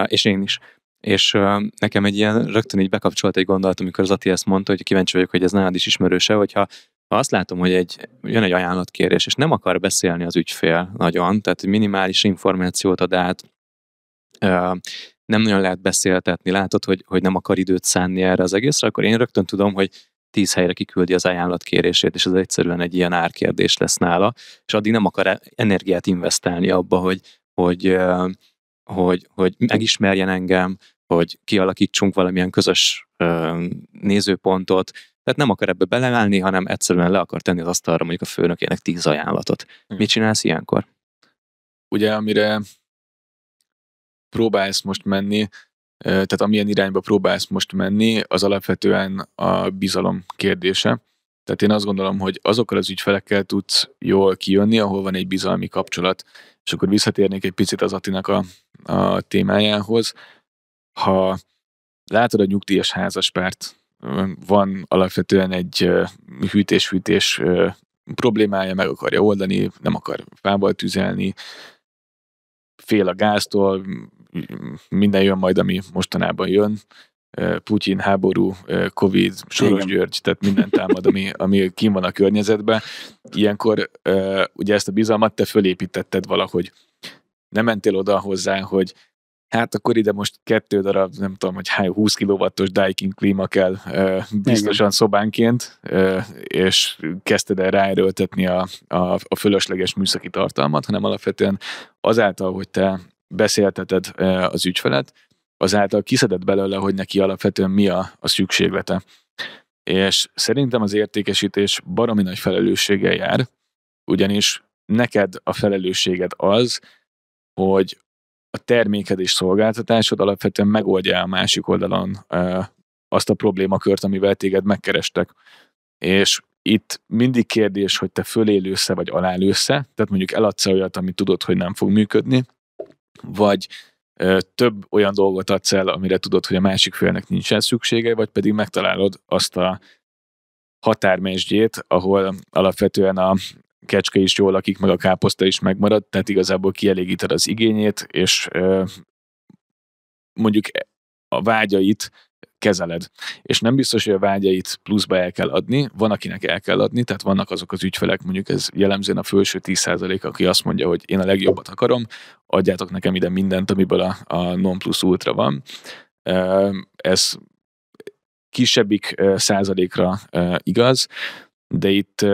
és én is. És nekem egy ilyen, rögtön így bekapcsolt egy gondolat, amikor az Ati ezt mondta, hogy kíváncsi vagyok, hogy ez nálad is ismerőse, hogyha ha azt látom, hogy egy, jön egy ajánlatkérés, és nem akar beszélni az ügyfél nagyon, tehát minimális információt ad át, nem nagyon lehet beszéltetni, látod, hogy, hogy nem akar időt szánni erre az egészre, akkor én rögtön tudom, hogy tíz helyre kiküldi az ajánlatkérését, és ez egyszerűen egy ilyen árkérdés lesz nála, és addig nem akar energiát investálni abba, hogy, hogy, hogy, hogy megismerjen engem, hogy kialakítsunk valamilyen közös nézőpontot, tehát nem akar ebbe beleállni, hanem egyszerűen le akar tenni az asztalra mondjuk a főnökének tíz ajánlatot. Hm. Mit csinálsz ilyenkor? Ugye, amire próbálsz most menni, tehát amilyen irányba próbálsz most menni, az alapvetően a bizalom kérdése. Tehát én azt gondolom, hogy azokkal az ügyfelekkel tudsz jól kijönni, ahol van egy bizalmi kapcsolat. És akkor visszatérnék egy picit az Atinak a, a témájához. Ha látod a nyugdíjas házaspárt, van alapvetően egy hűtés-hűtés problémája, meg akarja oldani, nem akar fával tüzelni, fél a gáztól, minden jön majd, ami mostanában jön. Putyin, háború, Covid, Soros Igen. György, tehát minden támad, ami, ami kim van a környezetben. Ilyenkor ugye ezt a bizalmat te fölépítetted valahogy. Nem mentél oda hozzá, hogy hát akkor ide most kettő darab, nem tudom, hogy hány 20 kilovattos Daikin klíma kell biztosan Igen. szobánként, és kezdted el ráerőltetni a, a, a fölösleges műszaki tartalmat, hanem alapvetően azáltal, hogy te beszélteted e, az ügyfelet, azáltal kiszedett belőle, hogy neki alapvetően mi a, a szükséglete. És szerintem az értékesítés baromi nagy felelősséggel jár, ugyanis neked a felelősséged az, hogy a terméked és szolgáltatásod alapvetően megoldja a másik oldalon e, azt a problémakört, amivel téged megkerestek. És itt mindig kérdés, hogy te fölélősze vagy alálősze, tehát mondjuk eladsz olyat, amit tudod, hogy nem fog működni, vagy több olyan dolgot adsz el, amire tudod, hogy a másik félnek nincsen szüksége, vagy pedig megtalálod azt a határmesdjét, ahol alapvetően a kecske is jól lakik, meg a káposzta is megmarad, tehát igazából kielégíted az igényét, és mondjuk e, a vágyait kezeled. És nem biztos, hogy a vágyait pluszba el kell adni, van, akinek el kell adni, tehát vannak azok az ügyfelek, mondjuk ez jellemzően a felső 10% aki azt mondja, hogy én a legjobbat akarom, adjátok nekem ide mindent, amiből a, a non plus ultra van. Ez kisebbik százalékra igaz, de itt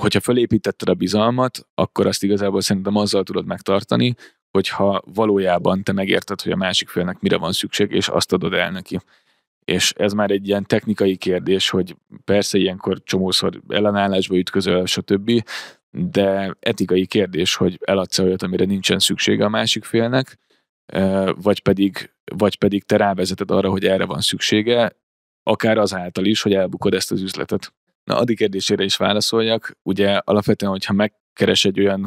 hogyha fölépítetted a bizalmat, akkor azt igazából szerintem azzal tudod megtartani, hogyha valójában te megérted, hogy a másik félnek mire van szükség, és azt adod el neki. És ez már egy ilyen technikai kérdés, hogy persze ilyenkor csomószor ellenállásba ütközöl, stb., de etikai kérdés, hogy eladsz olyat, amire nincsen szüksége a másik félnek, vagy pedig, vagy pedig te rávezeted arra, hogy erre van szüksége, akár azáltal is, hogy elbukod ezt az üzletet. Na, addig kérdésére is válaszoljak. Ugye alapvetően, hogyha megkeres egy olyan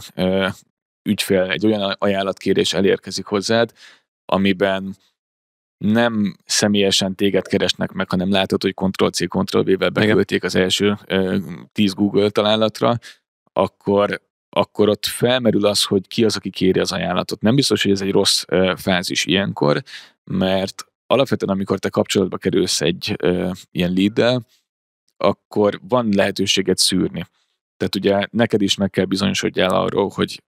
ügyfél, egy olyan ajánlatkérés elérkezik hozzád, amiben nem személyesen téged keresnek meg, hanem látod, hogy Ctrl-C, Ctrl-V-vel beküldték az első ö, 10 Google találatra, akkor, akkor ott felmerül az, hogy ki az, aki kéri az ajánlatot. Nem biztos, hogy ez egy rossz ö, fázis ilyenkor, mert alapvetően, amikor te kapcsolatba kerülsz egy ö, ilyen lead akkor van lehetőséget szűrni. Tehát ugye neked is meg kell bizonyosodjál arról, hogy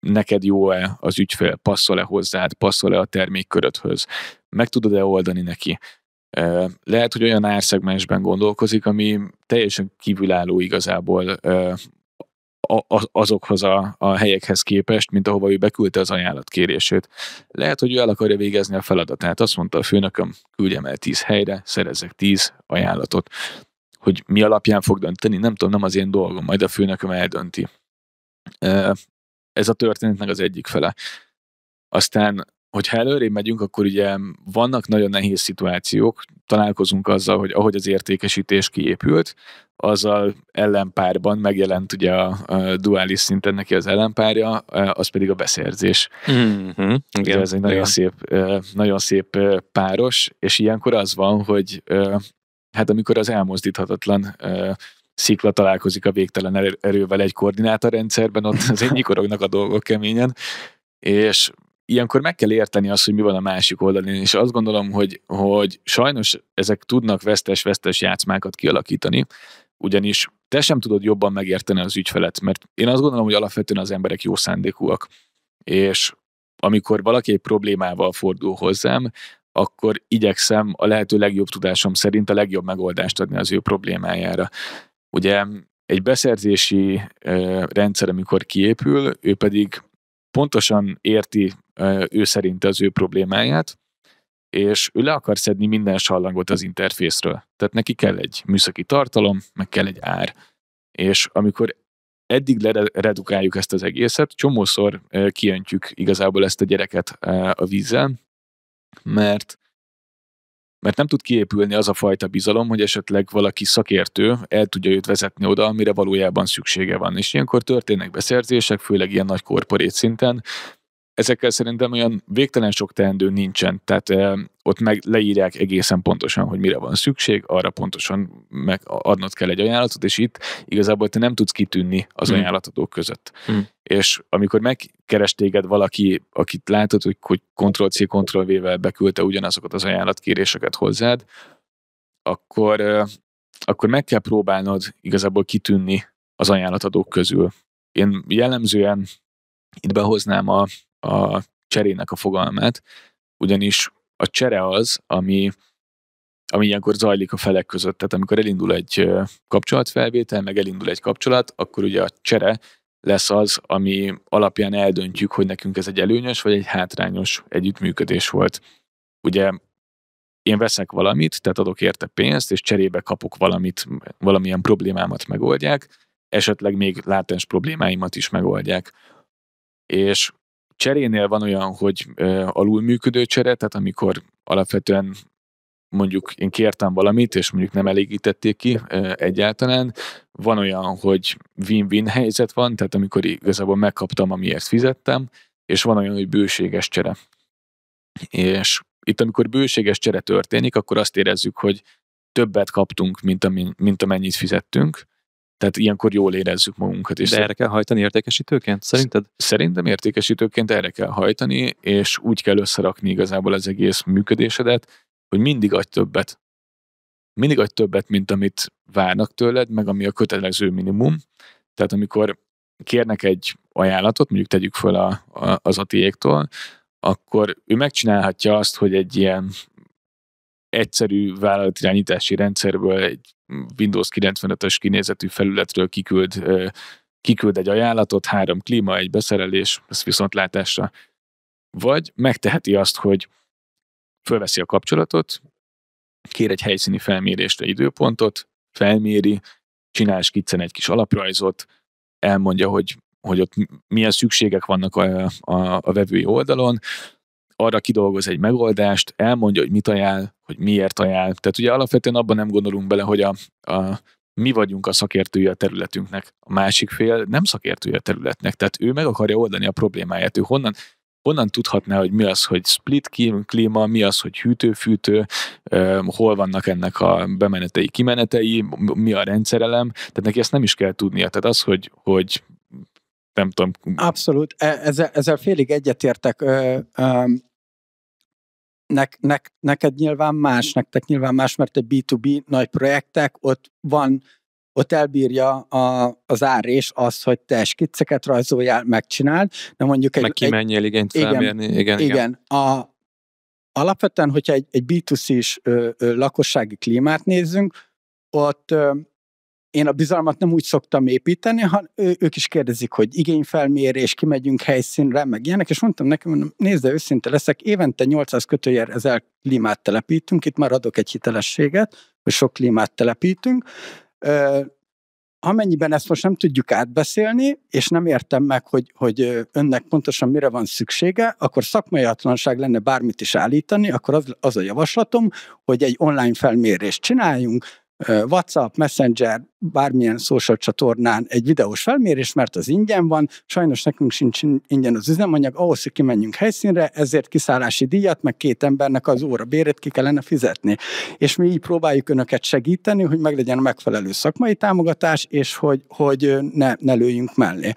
neked jó-e az ügyfél, passzol-e hozzád, passzol-e a termékkörödhöz, meg tudod-e oldani neki. Lehet, hogy olyan árszegmensben gondolkozik, ami teljesen kívülálló igazából azokhoz a, a helyekhez képest, mint ahova ő beküldte az ajánlatkérését. Lehet, hogy ő el akarja végezni a feladatát. Azt mondta a főnököm, küldjem el tíz helyre, szerezzek tíz ajánlatot hogy mi alapján fog dönteni, nem tudom, nem az én dolgom, majd a főnököm eldönti. Ez a történetnek az egyik fele. Aztán, hogyha előrébb megyünk, akkor ugye vannak nagyon nehéz szituációk, találkozunk azzal, hogy ahogy az értékesítés kiépült, azzal ellenpárban megjelent ugye a, duális szinten neki az ellenpárja, az pedig a beszerzés. Mm-hmm. Igen, ez egy nagyon szép, nagyon szép páros, és ilyenkor az van, hogy hát amikor az elmozdíthatatlan ö, szikla találkozik a végtelen erővel egy koordinátorrendszerben, ott az egy a dolgok keményen, és ilyenkor meg kell érteni azt, hogy mi van a másik oldalon, és azt gondolom, hogy, hogy sajnos ezek tudnak vesztes-vesztes játszmákat kialakítani, ugyanis te sem tudod jobban megérteni az ügyfelet, mert én azt gondolom, hogy alapvetően az emberek jó szándékúak, és amikor valaki egy problémával fordul hozzám, akkor igyekszem a lehető legjobb tudásom szerint a legjobb megoldást adni az ő problémájára. Ugye egy beszerzési rendszer, amikor kiépül, ő pedig pontosan érti ő szerint az ő problémáját, és ő le akar szedni minden sallangot az interfészről. Tehát neki kell egy műszaki tartalom, meg kell egy ár. És amikor eddig leredukáljuk ezt az egészet, csomószor kiöntjük igazából ezt a gyereket a vízzel, mert mert nem tud kiépülni az a fajta bizalom, hogy esetleg valaki szakértő el tudja őt vezetni oda, amire valójában szüksége van. És ilyenkor történnek beszerzések, főleg ilyen nagy korporét szinten. Ezekkel szerintem olyan végtelen sok teendő nincsen, tehát e, ott meg leírják egészen pontosan, hogy mire van szükség, arra pontosan meg adnod kell egy ajánlatot, és itt igazából te nem tudsz kitűnni az mm. ajánlatadók között. Mm. És amikor meg keres téged valaki, akit látod, hogy, hogy Ctrl-C, Ctrl-V-vel beküldte ugyanazokat az ajánlatkéréseket hozzád, akkor, akkor meg kell próbálnod igazából kitűnni az ajánlatadók közül. Én jellemzően itt behoznám a, a cserének a fogalmát, ugyanis a csere az, ami, ami ilyenkor zajlik a felek között. Tehát amikor elindul egy kapcsolatfelvétel, meg elindul egy kapcsolat, akkor ugye a csere lesz az, ami alapján eldöntjük, hogy nekünk ez egy előnyös vagy egy hátrányos együttműködés volt. Ugye én veszek valamit, tehát adok érte pénzt, és cserébe kapok valamit, valamilyen problémámat megoldják, esetleg még látens problémáimat is megoldják. És cserénél van olyan, hogy alulműködő csere, tehát amikor alapvetően mondjuk én kértem valamit, és mondjuk nem elégítették ki egyáltalán, van olyan, hogy win-win helyzet van, tehát amikor igazából megkaptam, amiért fizettem, és van olyan, hogy bőséges csere. És itt, amikor bőséges csere történik, akkor azt érezzük, hogy többet kaptunk, mint, amin, mint amennyit fizettünk, tehát ilyenkor jól érezzük magunkat. És De erre kell hajtani értékesítőként, szerinted? Szerintem értékesítőként erre kell hajtani, és úgy kell összerakni igazából az egész működésedet, hogy mindig adj többet mindig adj többet, mint amit várnak tőled, meg ami a kötelező minimum. Tehát amikor kérnek egy ajánlatot, mondjuk tegyük föl a, a, az Atiéktól, akkor ő megcsinálhatja azt, hogy egy ilyen egyszerű vállalatirányítási rendszerből egy Windows 95-ös kinézetű felületről kiküld, kiküld egy ajánlatot, három klíma, egy beszerelés, ez viszontlátásra. Vagy megteheti azt, hogy fölveszi a kapcsolatot, kér egy helyszíni felmérésre időpontot, felméri, csinál skiccen egy kis alaprajzot, elmondja, hogy, hogy ott milyen szükségek vannak a, a, a vevői oldalon, arra kidolgoz egy megoldást, elmondja, hogy mit ajánl, hogy miért ajánl. Tehát ugye alapvetően abban nem gondolunk bele, hogy a, a, mi vagyunk a szakértője a területünknek. A másik fél nem szakértője a területnek, tehát ő meg akarja oldani a problémáját. Ő honnan, honnan tudhatná, hogy mi az, hogy split klíma, mi az, hogy hűtő-fűtő, hol vannak ennek a bemenetei, kimenetei, mi a rendszerelem, tehát neki ezt nem is kell tudnia. Tehát az, hogy, hogy nem tudom. Abszolút, e, ezzel, ezzel félig egyetértek. Nek, nek, neked nyilván más, nektek nyilván más, mert egy B2B nagy projektek, ott van ott elbírja a, az árés az, hogy te skicceket rajzoljál, megcsináld, de mondjuk egy... Meg egy, igényt felmérni. Igen, igen, igen. igen. A, alapvetően, hogyha egy, egy B2C-s ö, ö, lakossági klímát nézzünk, ott ö, én a bizalmat nem úgy szoktam építeni, ő, ők is kérdezik, hogy igényfelmérés, kimegyünk helyszínre, meg ilyenek, és mondtam nekem, nézd, de őszinte leszek, évente 800 kötőjel ezzel klímát telepítünk, itt már adok egy hitelességet, hogy sok klímát telepítünk, amennyiben ezt most nem tudjuk átbeszélni, és nem értem meg, hogy, hogy önnek pontosan mire van szüksége, akkor szakmaiatlanság lenne bármit is állítani, akkor az, az a javaslatom, hogy egy online felmérést csináljunk, WhatsApp, Messenger, bármilyen social csatornán egy videós felmérés, mert az ingyen van, sajnos nekünk sincs ingyen az üzemanyag, ahhoz, hogy kimenjünk helyszínre, ezért kiszállási díjat, meg két embernek az óra bérét ki kellene fizetni. És mi így próbáljuk önöket segíteni, hogy meglegyen a megfelelő szakmai támogatás, és hogy, hogy ne, ne lőjünk mellé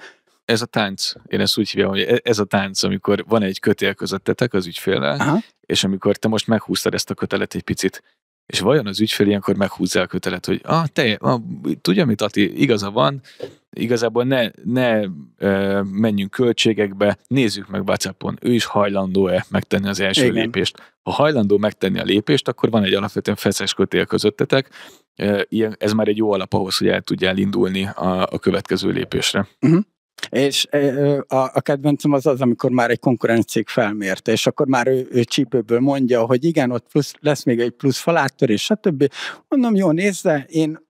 ez a tánc, én ezt úgy hívom, hogy e-, ez a tánc, amikor van egy kötél közöttetek az ügyfélel, Aha. és amikor te most meghúztad ezt a kötelet egy picit, és vajon az ügyfél ilyenkor meghúzza a kötelet, hogy ah, te, ah, tudja mit, Ati, igaza van, igazából ne, ne e, menjünk költségekbe, nézzük meg WhatsAppon, ő is hajlandó-e megtenni az első Igen. lépést. Ha hajlandó megtenni a lépést, akkor van egy alapvetően feszes kötél közöttetek, Ilyen, ez már egy jó alap ahhoz, hogy el tudjál indulni a, a következő lépésre. Uh-huh. És a, a kedvencem az az, amikor már egy konkurencég felmérte, és akkor már ő, ő csípőből mondja, hogy igen, ott plusz, lesz még egy plusz faláttörés, stb. Mondom, jó, nézze, én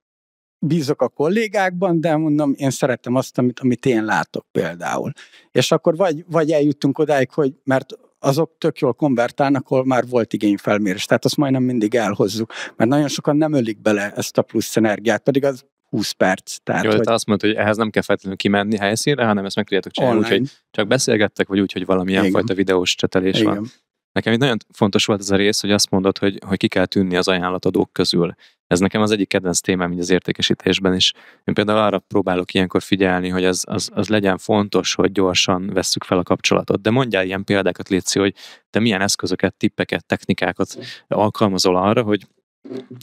bízok a kollégákban, de mondom, én szeretem azt, amit, amit én látok például. És akkor vagy, vagy eljutunk odáig, hogy mert azok tök jól konvertálnak, ahol már volt igényfelmérés. Tehát azt majdnem mindig elhozzuk, mert nagyon sokan nem ölik bele ezt a plusz energiát, pedig az 20 perc. Tehát, Jó, hogy... te azt mondtad, hogy ehhez nem kell feltétlenül kimenni helyszínre, hanem ezt meg tudjátok csinálni, úgyhogy csak beszélgettek, vagy úgy, hogy valamilyen Igen. fajta videós csetelés Igen. van. Nekem itt nagyon fontos volt ez a rész, hogy azt mondod, hogy, hogy ki kell tűnni az ajánlatadók közül. Ez nekem az egyik kedvenc témám így az értékesítésben is. Én például arra próbálok ilyenkor figyelni, hogy az, az, az legyen fontos, hogy gyorsan vesszük fel a kapcsolatot. De mondjál ilyen példákat, Léci, hogy te milyen eszközöket, tippeket, technikákat alkalmazol arra, hogy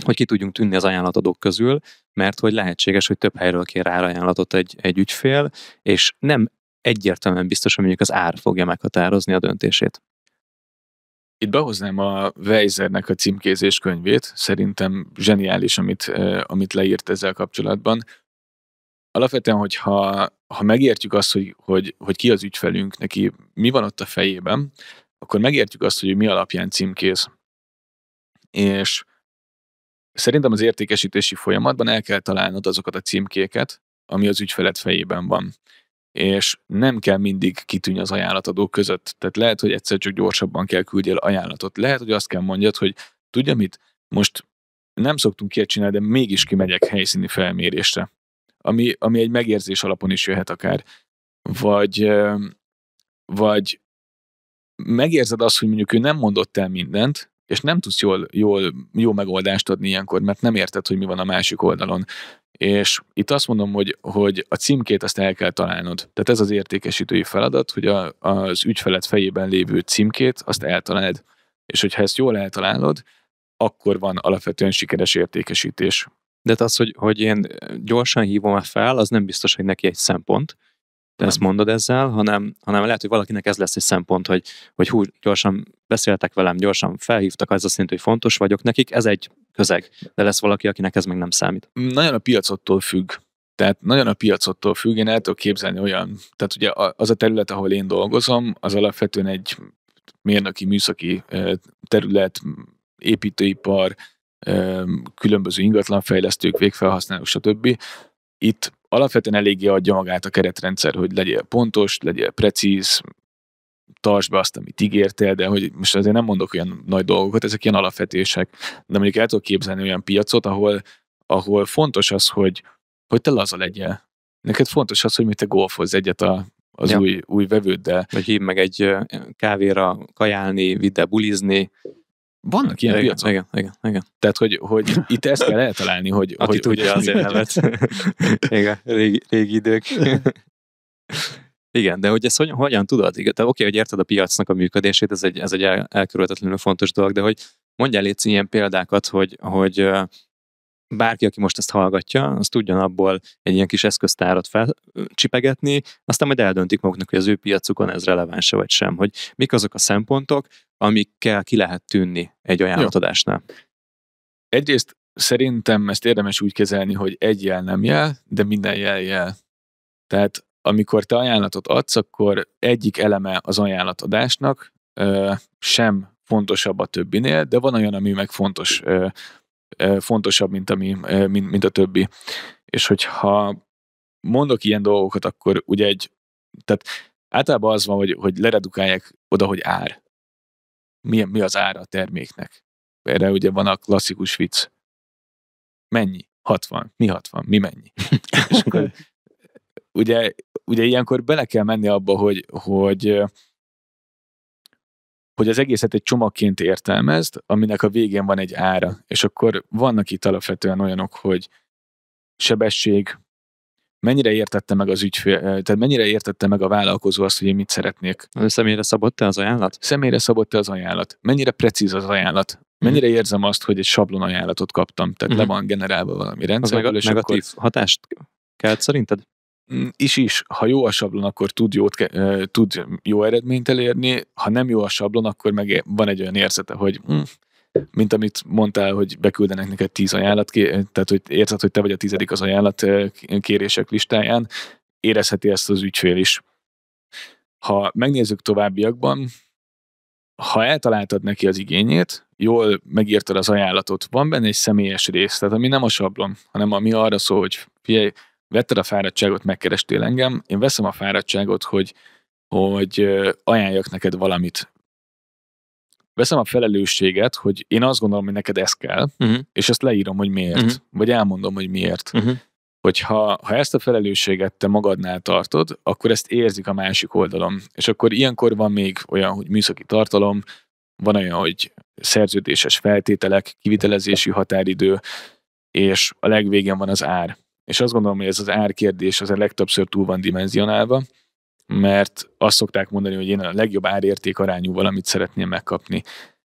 hogy ki tudjunk tűnni az ajánlatadók közül, mert hogy lehetséges, hogy több helyről kér rá ajánlatot egy, egy ügyfél, és nem egyértelműen biztos, hogy mondjuk az ár fogja meghatározni a döntését. Itt behoznám a Weizernek a címkézés könyvét, szerintem zseniális, amit, amit leírt ezzel kapcsolatban. Alapvetően, hogyha ha megértjük azt, hogy, hogy, hogy ki az ügyfelünk, neki mi van ott a fejében, akkor megértjük azt, hogy mi alapján címkéz. És Szerintem az értékesítési folyamatban el kell találnod azokat a címkéket, ami az ügyfelet fejében van. És nem kell mindig kitűnni az ajánlatadók között. Tehát lehet, hogy egyszer csak gyorsabban kell küldjél ajánlatot. Lehet, hogy azt kell mondjad, hogy tudja mit, most nem szoktunk ilyet csinálni, de mégis kimegyek helyszíni felmérésre. Ami, ami egy megérzés alapon is jöhet akár. Vagy, vagy megérzed azt, hogy mondjuk ő nem mondott el mindent, és nem tudsz jól, jól, jó megoldást adni ilyenkor, mert nem érted, hogy mi van a másik oldalon. És itt azt mondom, hogy, hogy a címkét azt el kell találnod. Tehát ez az értékesítői feladat, hogy a, az ügyfelet fejében lévő címkét azt eltaláld. És hogyha ezt jól eltalálod, akkor van alapvetően sikeres értékesítés. De hát az, hogy, hogy én gyorsan hívom -e fel, az nem biztos, hogy neki egy szempont, te ezt mondod ezzel, hanem, hanem lehet, hogy valakinek ez lesz egy szempont, hogy, hogy hú, gyorsan beszéltek velem, gyorsan felhívtak, az azt jelenti, hogy fontos vagyok nekik, ez egy közeg, de lesz valaki, akinek ez meg nem számít. Nagyon a piacottól függ. Tehát nagyon a piacottól függ, én el tudok képzelni olyan, tehát ugye az a terület, ahol én dolgozom, az alapvetően egy mérnöki, műszaki terület, építőipar, különböző ingatlanfejlesztők, végfelhasználók, stb. Itt alapvetően eléggé adja magát a keretrendszer, hogy legyél pontos, legyél precíz, tartsd be azt, amit ígértél, de hogy most azért nem mondok olyan nagy dolgokat, ezek ilyen alapvetések. De mondjuk el tudok képzelni olyan piacot, ahol, ahol fontos az, hogy, hogy te laza legyél. Neked fontos az, hogy mit te golfozz egyet a, az ja. új, új vevőddel. Vagy hív meg egy kávéra kajálni, vidd bulizni, vannak ilyen igen, piacok. Igen, igen, igen. Tehát, hogy, hogy itt ezt kell eltalálni, hogy... Aki hogy, tudja hogy az nevet. igen, régi, régi idők. Igen, de hogy ezt hogyan, hogyan tudod? Igen, te oké, hogy érted a piacnak a működését, ez egy, ez egy elkerülhetetlenül fontos dolog, de hogy mondjál légy ilyen példákat, hogy, hogy bárki, aki most ezt hallgatja, az tudjon abból egy ilyen kis eszköztárat felcsipegetni, aztán majd eldöntik maguknak, hogy az ő piacukon ez releváns vagy sem, hogy mik azok a szempontok, amikkel ki lehet tűnni egy ajánlatadásnál. Egyrészt szerintem ezt érdemes úgy kezelni, hogy egy jel nem jel, de minden jel jel. Tehát amikor te ajánlatot adsz, akkor egyik eleme az ajánlatadásnak sem fontosabb a többinél, de van olyan, ami meg fontos fontosabb, mint, ami, mint, mint a többi. És hogyha mondok ilyen dolgokat, akkor ugye egy, tehát általában az van, hogy, hogy leredukálják oda, hogy ár. Mi, mi az ára a terméknek? Erre ugye van a klasszikus vicc. Mennyi? 60. Mi 60? Mi mennyi? És akkor ugye, ugye ilyenkor bele kell menni abba, hogy, hogy hogy az egészet egy csomagként értelmezd, aminek a végén van egy ára. És akkor vannak itt alapvetően olyanok, hogy sebesség, mennyire értette meg az ügyfél, tehát mennyire értette meg a vállalkozó azt, hogy én mit szeretnék. Személyre szabott-e az ajánlat? Személyre szabott-e az ajánlat? Mennyire precíz az ajánlat? Mennyire mhm. érzem azt, hogy egy sablon ajánlatot kaptam? Tehát uh-huh. le mhm. van generálva valami rendszer. Az negatív akkor... hatást kelt szerinted? Mm, is is, ha jó a sablon, akkor tud, jót, tud jó eredményt elérni, ha nem jó a sablon, akkor meg van egy olyan érzete, hogy mm, mint amit mondtál, hogy beküldenek neked tíz ajánlat, tehát hogy érzed, hogy te vagy a tizedik az ajánlat kérések listáján, érezheti ezt az ügyfél is. Ha megnézzük továbbiakban, ha eltaláltad neki az igényét, jól megírtad az ajánlatot, van benne egy személyes rész, tehát ami nem a sablon, hanem ami arra szól, hogy figyelj, vetted a fáradtságot, megkerestél engem, én veszem a fáradtságot, hogy, hogy ajánljak neked valamit. Veszem a felelősséget, hogy én azt gondolom, hogy neked ez kell, uh-huh. és ezt leírom, hogy miért, uh-huh. vagy elmondom, hogy miért. Uh-huh. Hogyha ha ezt a felelősséget te magadnál tartod, akkor ezt érzik a másik oldalon. És akkor ilyenkor van még olyan, hogy műszaki tartalom, van olyan, hogy szerződéses feltételek, kivitelezési határidő, és a legvégén van az ár. És azt gondolom, hogy ez az árkérdés az a legtöbbször túl van dimenzionálva, mert azt szokták mondani, hogy én a legjobb árérték arányú valamit szeretném megkapni.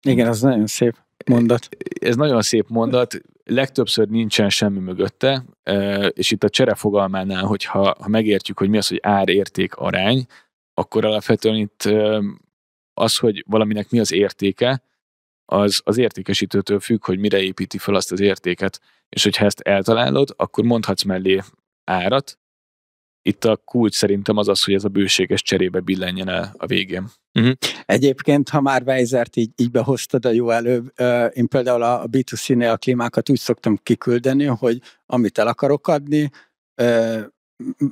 Igen, az nagyon szép mondat. Ez nagyon szép mondat, legtöbbször nincsen semmi mögötte, és itt a csere fogalmánál, hogyha ha megértjük, hogy mi az, hogy árérték arány, akkor alapvetően itt az, hogy valaminek mi az értéke, az az értékesítőtől függ, hogy mire építi fel azt az értéket, és hogyha ezt eltalálod, akkor mondhatsz mellé árat. Itt a kulcs szerintem az az, hogy ez a bőséges cserébe billenjen el a végén. Uh-huh. Egyébként, ha már Weizert így, így behoztad a jó előbb, én például a B2C-nél a klímákat úgy szoktam kiküldeni, hogy amit el akarok adni,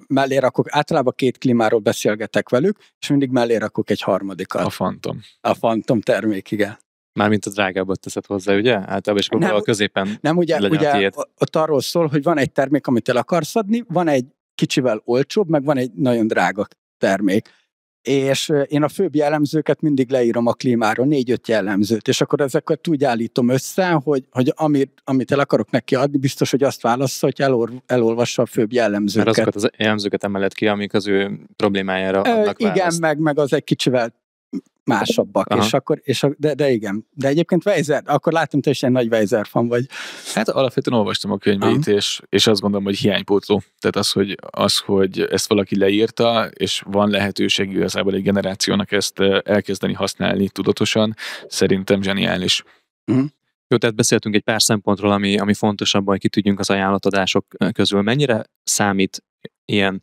mellé rakok, általában két klímáról beszélgetek velük, és mindig mellé rakok egy harmadikat. A Fantom. A Fantom termék, igen. Mármint a drágábbat teszed hozzá, ugye? Általában is nem, a középen Nem, ugye, ugye a tiéd. ott arról szól, hogy van egy termék, amit el akarsz adni, van egy kicsivel olcsóbb, meg van egy nagyon drága termék. És eh, én a főbb jellemzőket mindig leírom a klímáról, négy-öt jellemzőt, és akkor ezeket úgy állítom össze, hogy, hogy amit, amit el akarok neki adni, biztos, hogy azt válaszol, hogy elor, elolvassa a főbb jellemzőket. Mert azokat az jellemzőket emeled ki, amik az ő problémájára adnak Ö, Igen, meg, meg az egy kicsivel másabbak, Aha. és akkor, és a, de, de igen, de egyébként Weiser, akkor láttam, te is ilyen nagy Weiser fan vagy. Hát alapvetően olvastam a könyveit, és, és azt gondolom, hogy hiánypótló. Tehát az hogy, az, hogy ezt valaki leírta, és van lehetőség igazából egy generációnak ezt eh, elkezdeni használni tudatosan, szerintem zseniális. Uh-huh. Jó, tehát beszéltünk egy pár szempontról, ami, ami fontosabb, hogy ki tudjunk az ajánlatadások eh, közül. Mennyire számít ilyen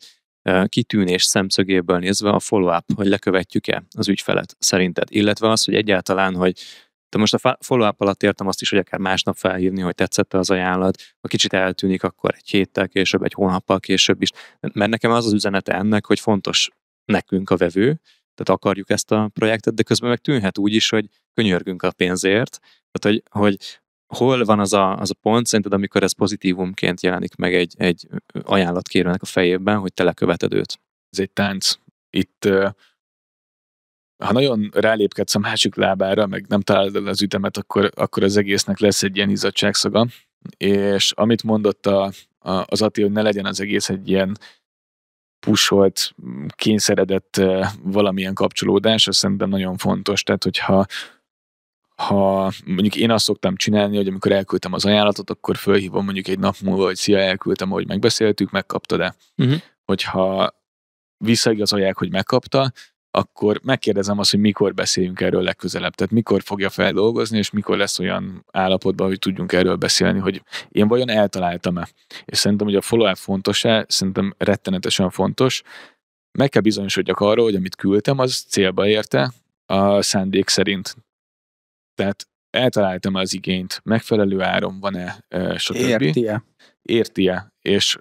kitűnés szemszögéből nézve a follow-up, hogy lekövetjük-e az ügyfelet szerinted, illetve az, hogy egyáltalán, hogy de most a follow-up alatt értem azt is, hogy akár másnap felhívni, hogy tetszett az ajánlat, ha kicsit eltűnik, akkor egy héttel később, egy hónappal később is. Mert nekem az az üzenete ennek, hogy fontos nekünk a vevő, tehát akarjuk ezt a projektet, de közben meg tűnhet úgy is, hogy könyörgünk a pénzért, tehát hogy, hogy hol van az a, az a pont, szerinted, amikor ez pozitívumként jelenik meg egy, egy ajánlatkérőnek a fejében, hogy te leköveted őt? Ez egy tánc. Itt ha nagyon rálépkedsz a másik lábára, meg nem találod el az ütemet, akkor, akkor az egésznek lesz egy ilyen izzadságszaga. És amit mondott a, a, az Ati, hogy ne legyen az egész egy ilyen pusolt, kényszeredett valamilyen kapcsolódás, azt szerintem nagyon fontos. Tehát, hogyha ha mondjuk én azt szoktam csinálni, hogy amikor elküldtem az ajánlatot, akkor fölhívom mondjuk egy nap múlva, hogy szia, elküldtem, hogy megbeszéltük, megkaptad-e. Uh-huh. Hogyha visszaigazolják, hogy megkapta, akkor megkérdezem azt, hogy mikor beszéljünk erről legközelebb. Tehát mikor fogja feldolgozni, és mikor lesz olyan állapotban, hogy tudjunk erről beszélni, hogy én vajon eltaláltam-e. És szerintem, hogy a follow-up fontos-e, szerintem rettenetesen fontos. Meg kell bizonyosodjak arról, hogy amit küldtem, az célba érte, a szándék szerint. Tehát eltaláltam az igényt, megfelelő áron van-e, stb. Érti-e? Érti-e, és,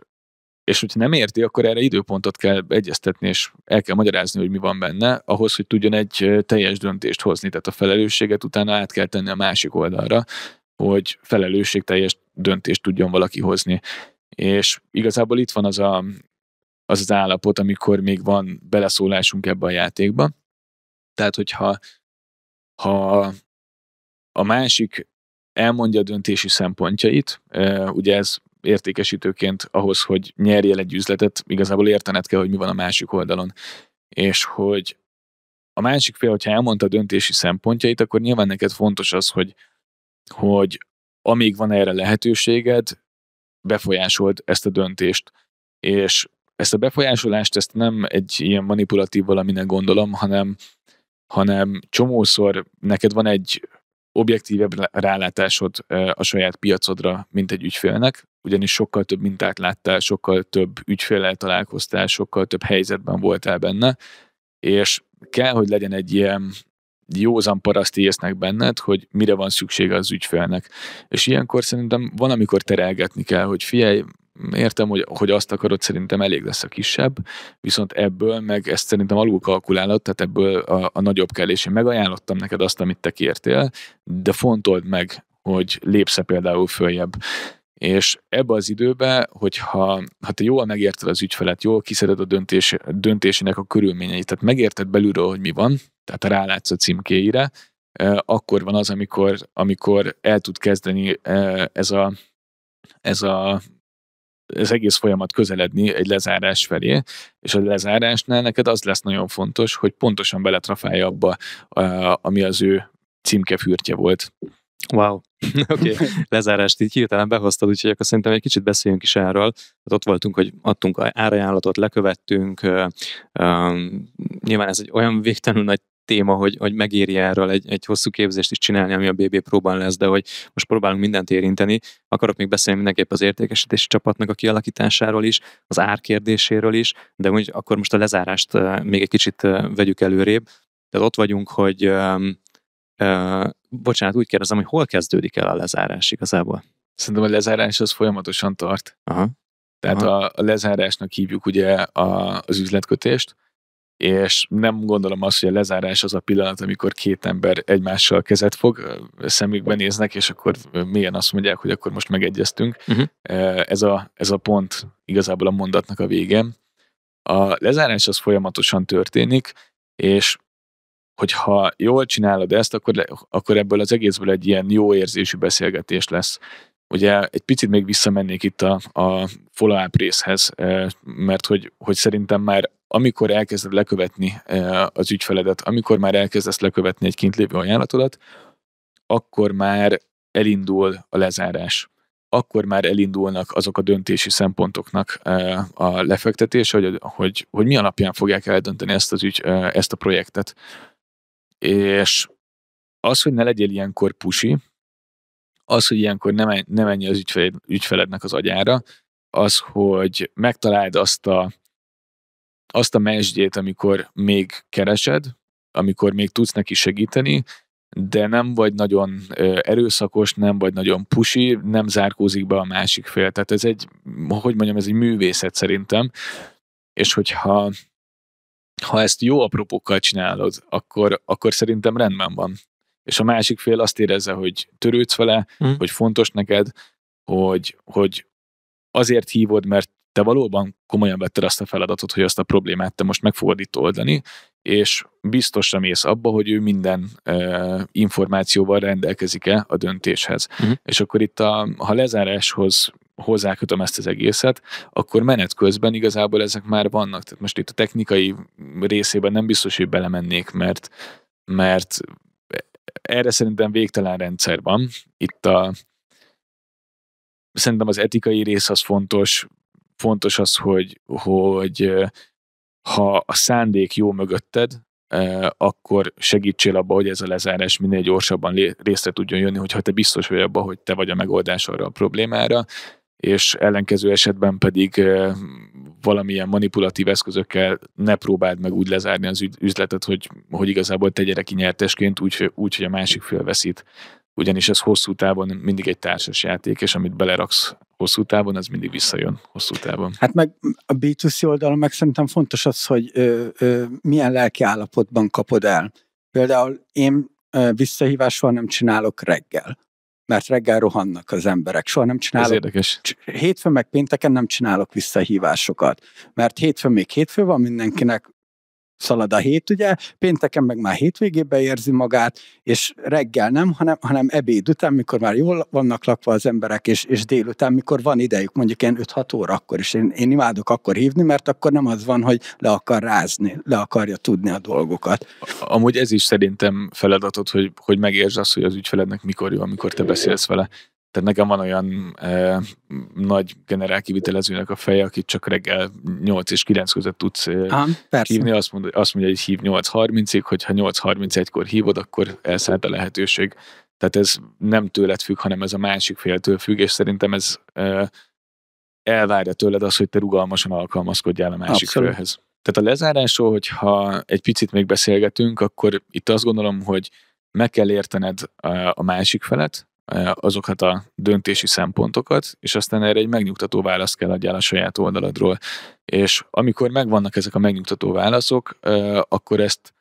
és hogyha nem érti, akkor erre időpontot kell egyeztetni, és el kell magyarázni, hogy mi van benne, ahhoz, hogy tudjon egy teljes döntést hozni, tehát a felelősséget utána át kell tenni a másik oldalra, hogy teljes döntést tudjon valaki hozni. És igazából itt van az a, az, az állapot, amikor még van beleszólásunk ebbe a játékba. Tehát, hogyha ha a másik elmondja a döntési szempontjait, ugye ez értékesítőként ahhoz, hogy nyerjél egy üzletet, igazából értened kell, hogy mi van a másik oldalon. És hogy a másik fél, hogyha elmondta a döntési szempontjait, akkor nyilván neked fontos az, hogy, hogy amíg van erre lehetőséged, befolyásold ezt a döntést. És ezt a befolyásolást, ezt nem egy ilyen manipulatív valaminek gondolom, hanem, hanem csomószor neked van egy objektívebb rálátásod a saját piacodra, mint egy ügyfélnek, ugyanis sokkal több mintát láttál, sokkal több ügyféllel találkoztál, sokkal több helyzetben voltál benne, és kell, hogy legyen egy ilyen józan paraszt észnek benned, hogy mire van szüksége az ügyfélnek. És ilyenkor szerintem van, amikor terelgetni kell, hogy figyelj, értem, hogy, hogy azt akarod, szerintem elég lesz a kisebb, viszont ebből meg ezt szerintem alul kalkulálod, tehát ebből a, a nagyobb kell, és én megajánlottam neked azt, amit te kértél, de fontold meg, hogy lépsz-e például följebb. És ebbe az időben, hogyha ha te jól megérted az ügyfelet, jól kiszeded a döntés, döntésének a körülményeit, tehát megérted belülről, hogy mi van, tehát rálátsz a címkéire, e, akkor van az, amikor, amikor el tud kezdeni e, ez a, ez a az egész folyamat közeledni egy lezárás felé, és a lezárásnál neked az lesz nagyon fontos, hogy pontosan beletrafálja abba, ami az ő címkefürtje volt. Wow. Oké, okay. lezárást így hirtelen behoztad, úgyhogy akkor szerintem egy kicsit beszéljünk is erről. Hát ott voltunk, hogy adtunk árajánlatot, lekövettünk. Nyilván ez egy olyan végtelenül nagy téma, hogy, hogy megéri erről egy, egy hosszú képzést is csinálni, ami a BB próbán lesz, de hogy most próbálunk mindent érinteni. Akarok még beszélni mindenképp az értékesítési csapatnak a kialakításáról is, az árkérdéséről is, de úgy akkor most a lezárást még egy kicsit vegyük előrébb. Tehát ott vagyunk, hogy ö, ö, bocsánat, úgy kérdezem, hogy hol kezdődik el a lezárás igazából? Szerintem a lezárás az folyamatosan tart. Aha. Tehát Aha. A, a lezárásnak hívjuk ugye a, az üzletkötést, és nem gondolom azt, hogy a lezárás az a pillanat, amikor két ember egymással kezet fog, szemükben néznek, és akkor milyen azt mondják, hogy akkor most megegyeztünk. Uh-huh. Ez, a, ez a pont igazából a mondatnak a vége. A lezárás az folyamatosan történik, és hogyha jól csinálod ezt, akkor, le, akkor ebből az egészből egy ilyen jó érzésű beszélgetés lesz. Ugye egy picit még visszamennék itt a, a follow-up részhez, e, mert hogy, hogy szerintem már amikor elkezded lekövetni e, az ügyfeledet, amikor már elkezdesz lekövetni egy kint lévő ajánlatodat, akkor már elindul a lezárás. Akkor már elindulnak azok a döntési szempontoknak e, a lefektetése, hogy, hogy, hogy mi alapján fogják eldönteni ezt, az ügy, ezt a projektet. És az, hogy ne legyél ilyenkor pusi, az, hogy ilyenkor nem, menj, ne menj az ügyfeled, ügyfelednek az agyára, az, hogy megtaláld azt a, azt a mesdjét, amikor még keresed, amikor még tudsz neki segíteni, de nem vagy nagyon erőszakos, nem vagy nagyon pusi, nem zárkózik be a másik fél. Tehát ez egy, hogy mondjam, ez egy művészet szerintem, és hogyha ha ezt jó apropokkal csinálod, akkor, akkor szerintem rendben van és a másik fél azt érezze, hogy törődsz vele, mm. hogy fontos neked, hogy, hogy azért hívod, mert te valóban komolyan vetted azt a feladatot, hogy azt a problémát te most meg fogod itt oldani, és biztosra mész abba, hogy ő minden e, információval rendelkezik-e a döntéshez. Uh-huh. És akkor itt, a, ha lezáráshoz hozzákötöm ezt az egészet, akkor menet közben igazából ezek már vannak. Tehát most itt a technikai részében nem biztos, hogy belemennék, mert mert erre szerintem végtelen rendszer van. Itt a, szerintem az etikai rész az fontos, fontos az, hogy, hogy ha a szándék jó mögötted, akkor segítsél abba, hogy ez a lezárás minél gyorsabban részre tudjon jönni, hogyha te biztos vagy abba, hogy te vagy a megoldás arra a problémára, és ellenkező esetben pedig valamilyen manipulatív eszközökkel ne próbáld meg úgy lezárni az üzletet, hogy, hogy igazából te gyere ki nyertesként, úgy, úgy, hogy a másik fél veszít. Ugyanis ez hosszú távon mindig egy társas játék, és amit beleraksz hosszú távon, az mindig visszajön hosszú távon. Hát meg a B2C oldalon meg szerintem fontos az, hogy ö, ö, milyen lelki állapotban kapod el. Például én visszahívással nem csinálok reggel mert reggel rohannak az emberek. Soha nem csinálok. Ez érdekes. Hétfőn meg pénteken nem csinálok visszahívásokat, mert hétfőn még hétfő van mindenkinek, szalad a hét, ugye, pénteken meg már hétvégébe érzi magát, és reggel nem, hanem, hanem ebéd után, mikor már jól vannak lakva az emberek, és, és délután, mikor van idejük, mondjuk én 5-6 óra akkor is. Én, én imádok akkor hívni, mert akkor nem az van, hogy le akar rázni, le akarja tudni a dolgokat. Amúgy ez is szerintem feladatod, hogy, hogy megérzed azt, hogy az ügyfelednek mikor jó, amikor te beszélsz vele. Tehát nekem van olyan e, nagy generál kivitelezőnek a feje, akit csak reggel 8 és 9 között tudsz e, Aha, hívni. Azt mondja, azt mondja, hogy hív 8.30-ig, hogyha 8.31-kor hívod, akkor elszállt a lehetőség. Tehát ez nem tőled függ, hanem ez a másik féltől függ, és szerintem ez e, elvárja tőled az, hogy te rugalmasan alkalmazkodjál a másik Abszolút. félhez. Tehát a lezárásról, hogyha egy picit még beszélgetünk, akkor itt azt gondolom, hogy meg kell értened a másik felet, azokat a döntési szempontokat, és aztán erre egy megnyugtató választ kell adjál a saját oldaladról. És amikor megvannak ezek a megnyugtató válaszok, akkor ezt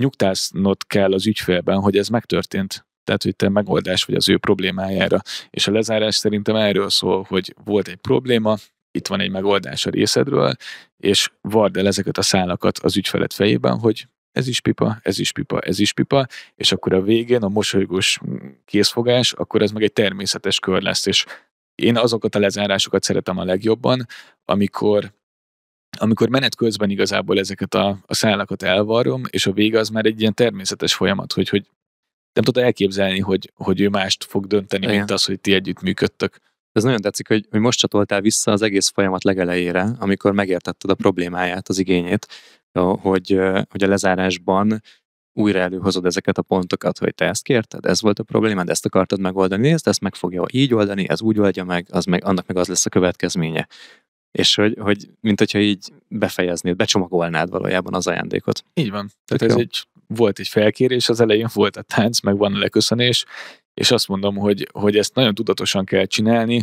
nyugtáznod kell az ügyfélben, hogy ez megtörtént. Tehát, hogy te megoldás vagy az ő problémájára. És a lezárás szerintem erről szól, hogy volt egy probléma, itt van egy megoldás a részedről, és vard el ezeket a szálakat az ügyfeled fejében, hogy ez is pipa, ez is pipa, ez is pipa, és akkor a végén a mosolygós készfogás, akkor ez meg egy természetes kör lesz, és én azokat a lezárásokat szeretem a legjobban, amikor amikor menet közben igazából ezeket a, a szállakat elvarrom, és a vége az már egy ilyen természetes folyamat, hogy, hogy nem tudod elképzelni, hogy, hogy ő mást fog dönteni, Igen. mint az, hogy ti együtt működtök. Ez nagyon tetszik, hogy, hogy most csatoltál vissza az egész folyamat legelejére, amikor megértetted a problémáját, az igényét, hogy, hogy a lezárásban újra előhozod ezeket a pontokat, hogy te ezt kérted, ez volt a problémád, ezt akartad megoldani, ezt, ezt meg fogja így oldani, ez úgy oldja meg, az meg, annak meg az lesz a következménye. És hogy, hogy mint hogyha így befejeznéd, becsomagolnád valójában az ajándékot. Így van. Tehát Tök ez jó? egy, volt egy felkérés, az elején volt a tánc, meg van a leköszönés, és azt mondom, hogy, hogy ezt nagyon tudatosan kell csinálni,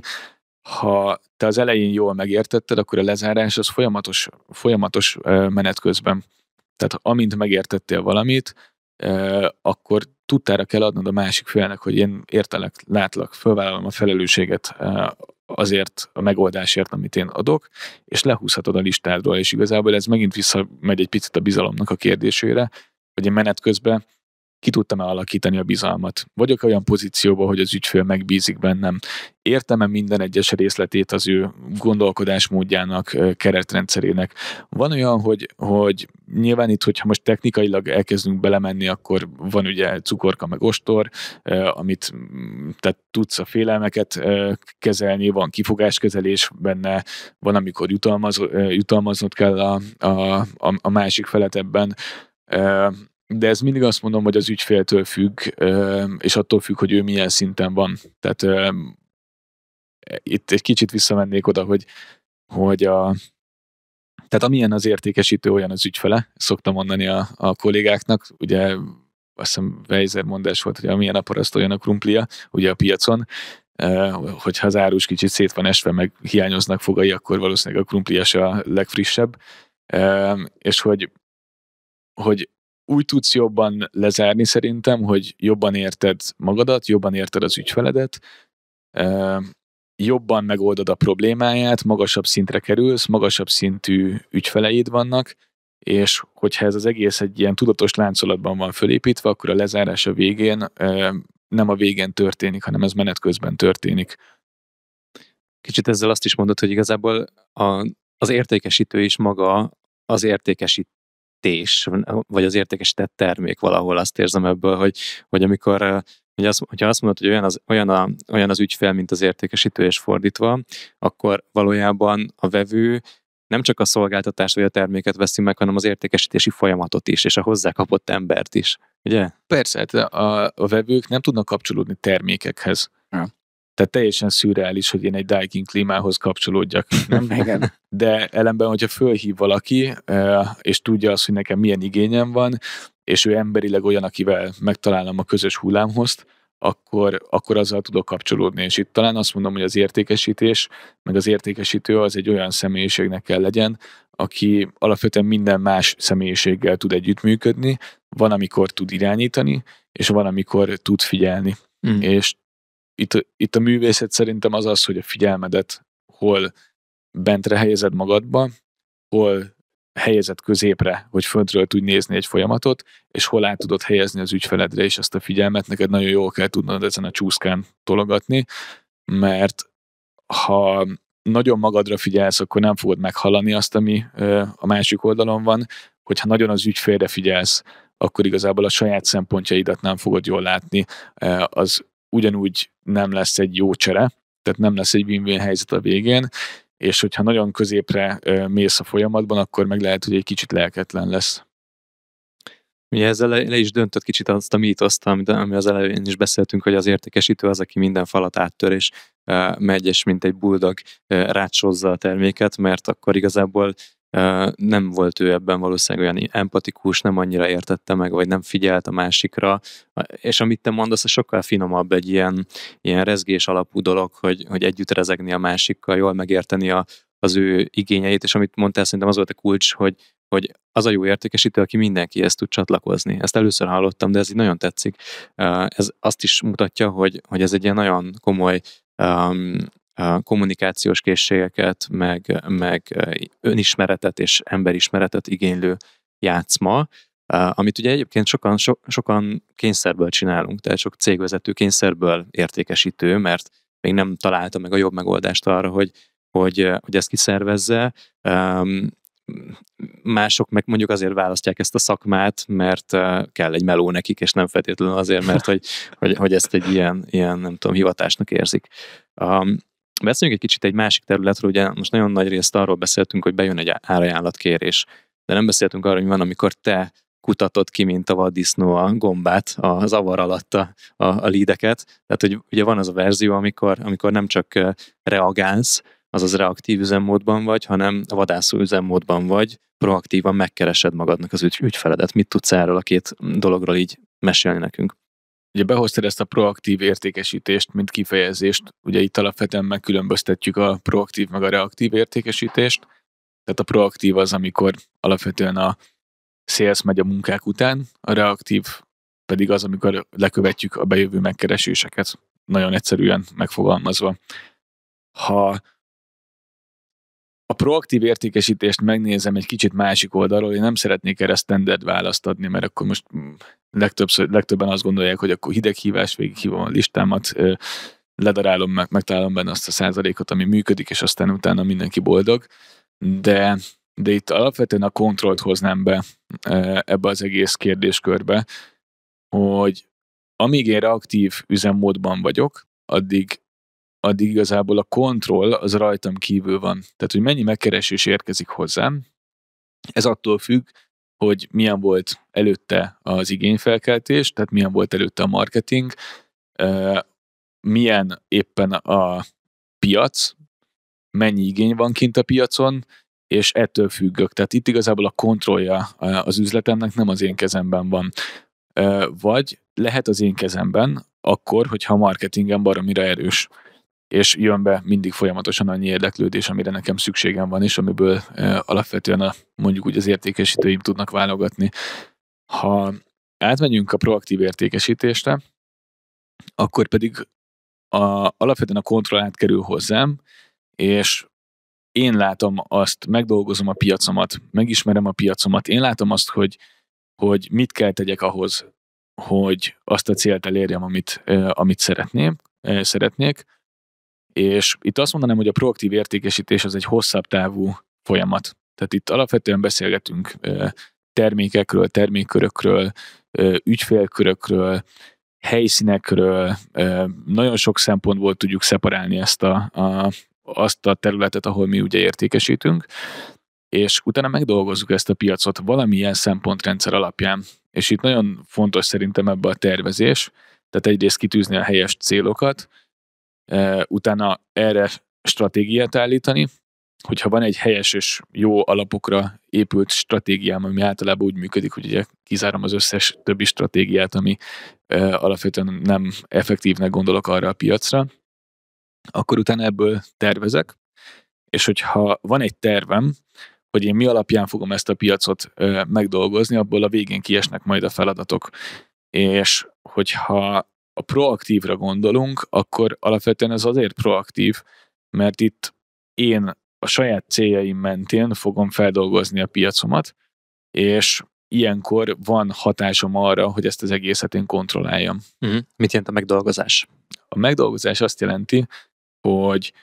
ha te az elején jól megértetted, akkor a lezárás az folyamatos, folyamatos menet közben. Tehát amint megértettél valamit, akkor tudtára kell adnod a másik félnek, hogy én értelek, látlak, fölvállalom a felelősséget azért a megoldásért, amit én adok, és lehúzhatod a listádról, és igazából ez megint visszamegy egy picit a bizalomnak a kérdésére, hogy én menet közben ki tudtam-e alakítani a bizalmat? Vagyok olyan pozícióban, hogy az ügyfél megbízik bennem? Értem-e minden egyes részletét az ő gondolkodásmódjának, keretrendszerének? Van olyan, hogy, hogy nyilván itt, hogyha most technikailag elkezdünk belemenni, akkor van ugye cukorka meg ostor, amit tehát tudsz a félelmeket kezelni, van kifogáskezelés benne, van, amikor jutalmaz, jutalmaznod kell a, a, a másik felet ebben, de ez mindig azt mondom, hogy az ügyféltől függ, és attól függ, hogy ő milyen szinten van. Tehát itt egy kicsit visszamennék oda, hogy, hogy a, tehát amilyen az értékesítő, olyan az ügyfele, szoktam mondani a, a kollégáknak, ugye azt hiszem Weiser mondás volt, hogy amilyen a paraszt, olyan a krumplia, ugye a piacon, hogyha az árus kicsit szét van esve, meg hiányoznak fogai, akkor valószínűleg a krumplia a legfrissebb, és hogy, hogy úgy tudsz jobban lezárni szerintem, hogy jobban érted magadat, jobban érted az ügyfeledet, jobban megoldod a problémáját, magasabb szintre kerülsz, magasabb szintű ügyfeleid vannak, és hogyha ez az egész egy ilyen tudatos láncolatban van fölépítve, akkor a lezárás a végén nem a végén történik, hanem ez menet közben történik. Kicsit ezzel azt is mondod, hogy igazából a, az értékesítő is maga az értékesít, értékesítés, vagy az értékesített termék valahol azt érzem ebből, hogy, hogy amikor eh, hogy azt, hogyha azt mondod, hogy olyan az, olyan, a, olyan az ügyfél, mint az értékesítő, és fordítva, akkor valójában a vevő nem csak a szolgáltatást vagy a terméket veszi meg, hanem az értékesítési folyamatot is, és a kapott embert is. Ugye? Persze, hát a, a vevők nem tudnak kapcsolódni termékekhez. Ja. Tehát teljesen szürreális, hogy én egy Daikin klímához kapcsolódjak. Nem? Igen. De ellenben, hogyha fölhív valaki, és tudja azt, hogy nekem milyen igényem van, és ő emberileg olyan, akivel megtalálom a közös hullámhozt, akkor, akkor azzal tudok kapcsolódni. És itt talán azt mondom, hogy az értékesítés, meg az értékesítő az egy olyan személyiségnek kell legyen, aki alapvetően minden más személyiséggel tud együttműködni, van, amikor tud irányítani, és van, amikor tud figyelni. Mm. És itt, itt a művészet szerintem az az, hogy a figyelmedet hol bentre helyezed magadba, hol helyezed középre, hogy föntről tudj nézni egy folyamatot, és hol át tudod helyezni az ügyfeledre is azt a figyelmet, neked nagyon jól kell tudnod ezen a csúszkán tologatni, mert ha nagyon magadra figyelsz, akkor nem fogod meghallani azt, ami a másik oldalon van, hogyha nagyon az ügyfélre figyelsz, akkor igazából a saját szempontjaidat nem fogod jól látni, az ugyanúgy nem lesz egy jó csere, tehát nem lesz egy win-win helyzet a végén, és hogyha nagyon középre mész a folyamatban, akkor meg lehet, hogy egy kicsit lelketlen lesz. Ugye ezzel le, le is döntött kicsit azt a mítoszt, amit, ami az elején is beszéltünk, hogy az értékesítő az, aki minden falat áttör, és uh, megy, és mint egy buldog uh, rácsozza a terméket, mert akkor igazából nem volt ő ebben valószínűleg olyan empatikus, nem annyira értette meg, vagy nem figyelt a másikra, és amit te mondasz, az sokkal finomabb egy ilyen, ilyen rezgés alapú dolog, hogy, hogy együtt rezegni a másikkal, jól megérteni a, az ő igényeit, és amit mondtál, szerintem az volt a kulcs, hogy, hogy az a jó értékesítő, aki mindenkihez tud csatlakozni. Ezt először hallottam, de ez így nagyon tetszik. Ez azt is mutatja, hogy, hogy ez egy ilyen nagyon komoly um, kommunikációs készségeket, meg, meg önismeretet és emberismeretet igénylő játszma, amit ugye egyébként sokan, so, sokan kényszerből csinálunk, tehát sok cégvezető kényszerből értékesítő, mert még nem találta meg a jobb megoldást arra, hogy, hogy, hogy ezt kiszervezze. Mások meg mondjuk azért választják ezt a szakmát, mert kell egy meló nekik, és nem feltétlenül azért, mert hogy, hogy, hogy ezt egy ilyen, ilyen, nem tudom, hivatásnak érzik. Beszéljünk egy kicsit egy másik területről, ugye most nagyon nagy részt arról beszéltünk, hogy bejön egy árajánlatkérés, de nem beszéltünk arról, hogy van, amikor te kutatod ki, mint a vaddisznó a gombát, a zavar alatt a, a, a lideket. Tehát, hogy ugye van az a verzió, amikor, amikor nem csak reagálsz, azaz reaktív üzemmódban vagy, hanem a vadászó üzemmódban vagy, proaktívan megkeresed magadnak az ügy, ügyfeledet. Mit tudsz erről a két dologról így mesélni nekünk? Ugye behoztad ezt a proaktív értékesítést, mint kifejezést, ugye itt alapvetően megkülönböztetjük a proaktív meg a reaktív értékesítést, tehát a proaktív az, amikor alapvetően a sales megy a munkák után, a reaktív pedig az, amikor lekövetjük a bejövő megkereséseket, nagyon egyszerűen megfogalmazva. Ha a proaktív értékesítést megnézem egy kicsit másik oldalról, én nem szeretnék erre standard választ adni, mert akkor most mm, legtöbbször, legtöbben azt gondolják, hogy akkor hideghívás, végig hívom a listámat, ledarálom, meg, megtalálom benne azt a százalékot, ami működik, és aztán utána mindenki boldog. De, de itt alapvetően a kontrollt hoznám be ebbe az egész kérdéskörbe, hogy amíg én reaktív üzemmódban vagyok, addig addig igazából a kontroll az rajtam kívül van. Tehát, hogy mennyi megkeresés érkezik hozzám, ez attól függ, hogy milyen volt előtte az igényfelkeltés, tehát milyen volt előtte a marketing, milyen éppen a piac, mennyi igény van kint a piacon, és ettől függök. Tehát itt igazából a kontrollja az üzletemnek nem az én kezemben van. Vagy lehet az én kezemben, akkor, hogyha a marketingem baromira erős és jön be mindig folyamatosan annyi érdeklődés, amire nekem szükségem van, és amiből alapvetően a, mondjuk úgy az értékesítőim tudnak válogatni. Ha átmegyünk a proaktív értékesítésre, akkor pedig a, alapvetően a kontroll kerül hozzám, és én látom azt, megdolgozom a piacomat, megismerem a piacomat, én látom azt, hogy, hogy mit kell tegyek ahhoz, hogy azt a célt elérjem, amit, amit szeretném, szeretnék, és itt azt mondanám, hogy a proaktív értékesítés az egy hosszabb távú folyamat. Tehát itt alapvetően beszélgetünk termékekről, termékkörökről, ügyfélkörökről, helyszínekről, nagyon sok szempontból tudjuk szeparálni ezt a, a, azt a területet, ahol mi ugye értékesítünk, és utána megdolgozzuk ezt a piacot valamilyen szempontrendszer alapján. És itt nagyon fontos szerintem ebbe a tervezés, tehát egyrészt kitűzni a helyes célokat, utána erre stratégiát állítani, hogyha van egy helyes és jó alapokra épült stratégiám, ami általában úgy működik, hogy ugye kizárom az összes többi stratégiát, ami alapvetően nem effektívnek gondolok arra a piacra, akkor utána ebből tervezek, és hogyha van egy tervem, hogy én mi alapján fogom ezt a piacot megdolgozni, abból a végén kiesnek majd a feladatok. És hogyha a proaktívra gondolunk, akkor alapvetően ez azért proaktív, mert itt én a saját céljaim mentén fogom feldolgozni a piacomat, és ilyenkor van hatásom arra, hogy ezt az egészet én kontrolláljam. Uh-huh. Mit jelent a megdolgozás? A megdolgozás azt jelenti, hogy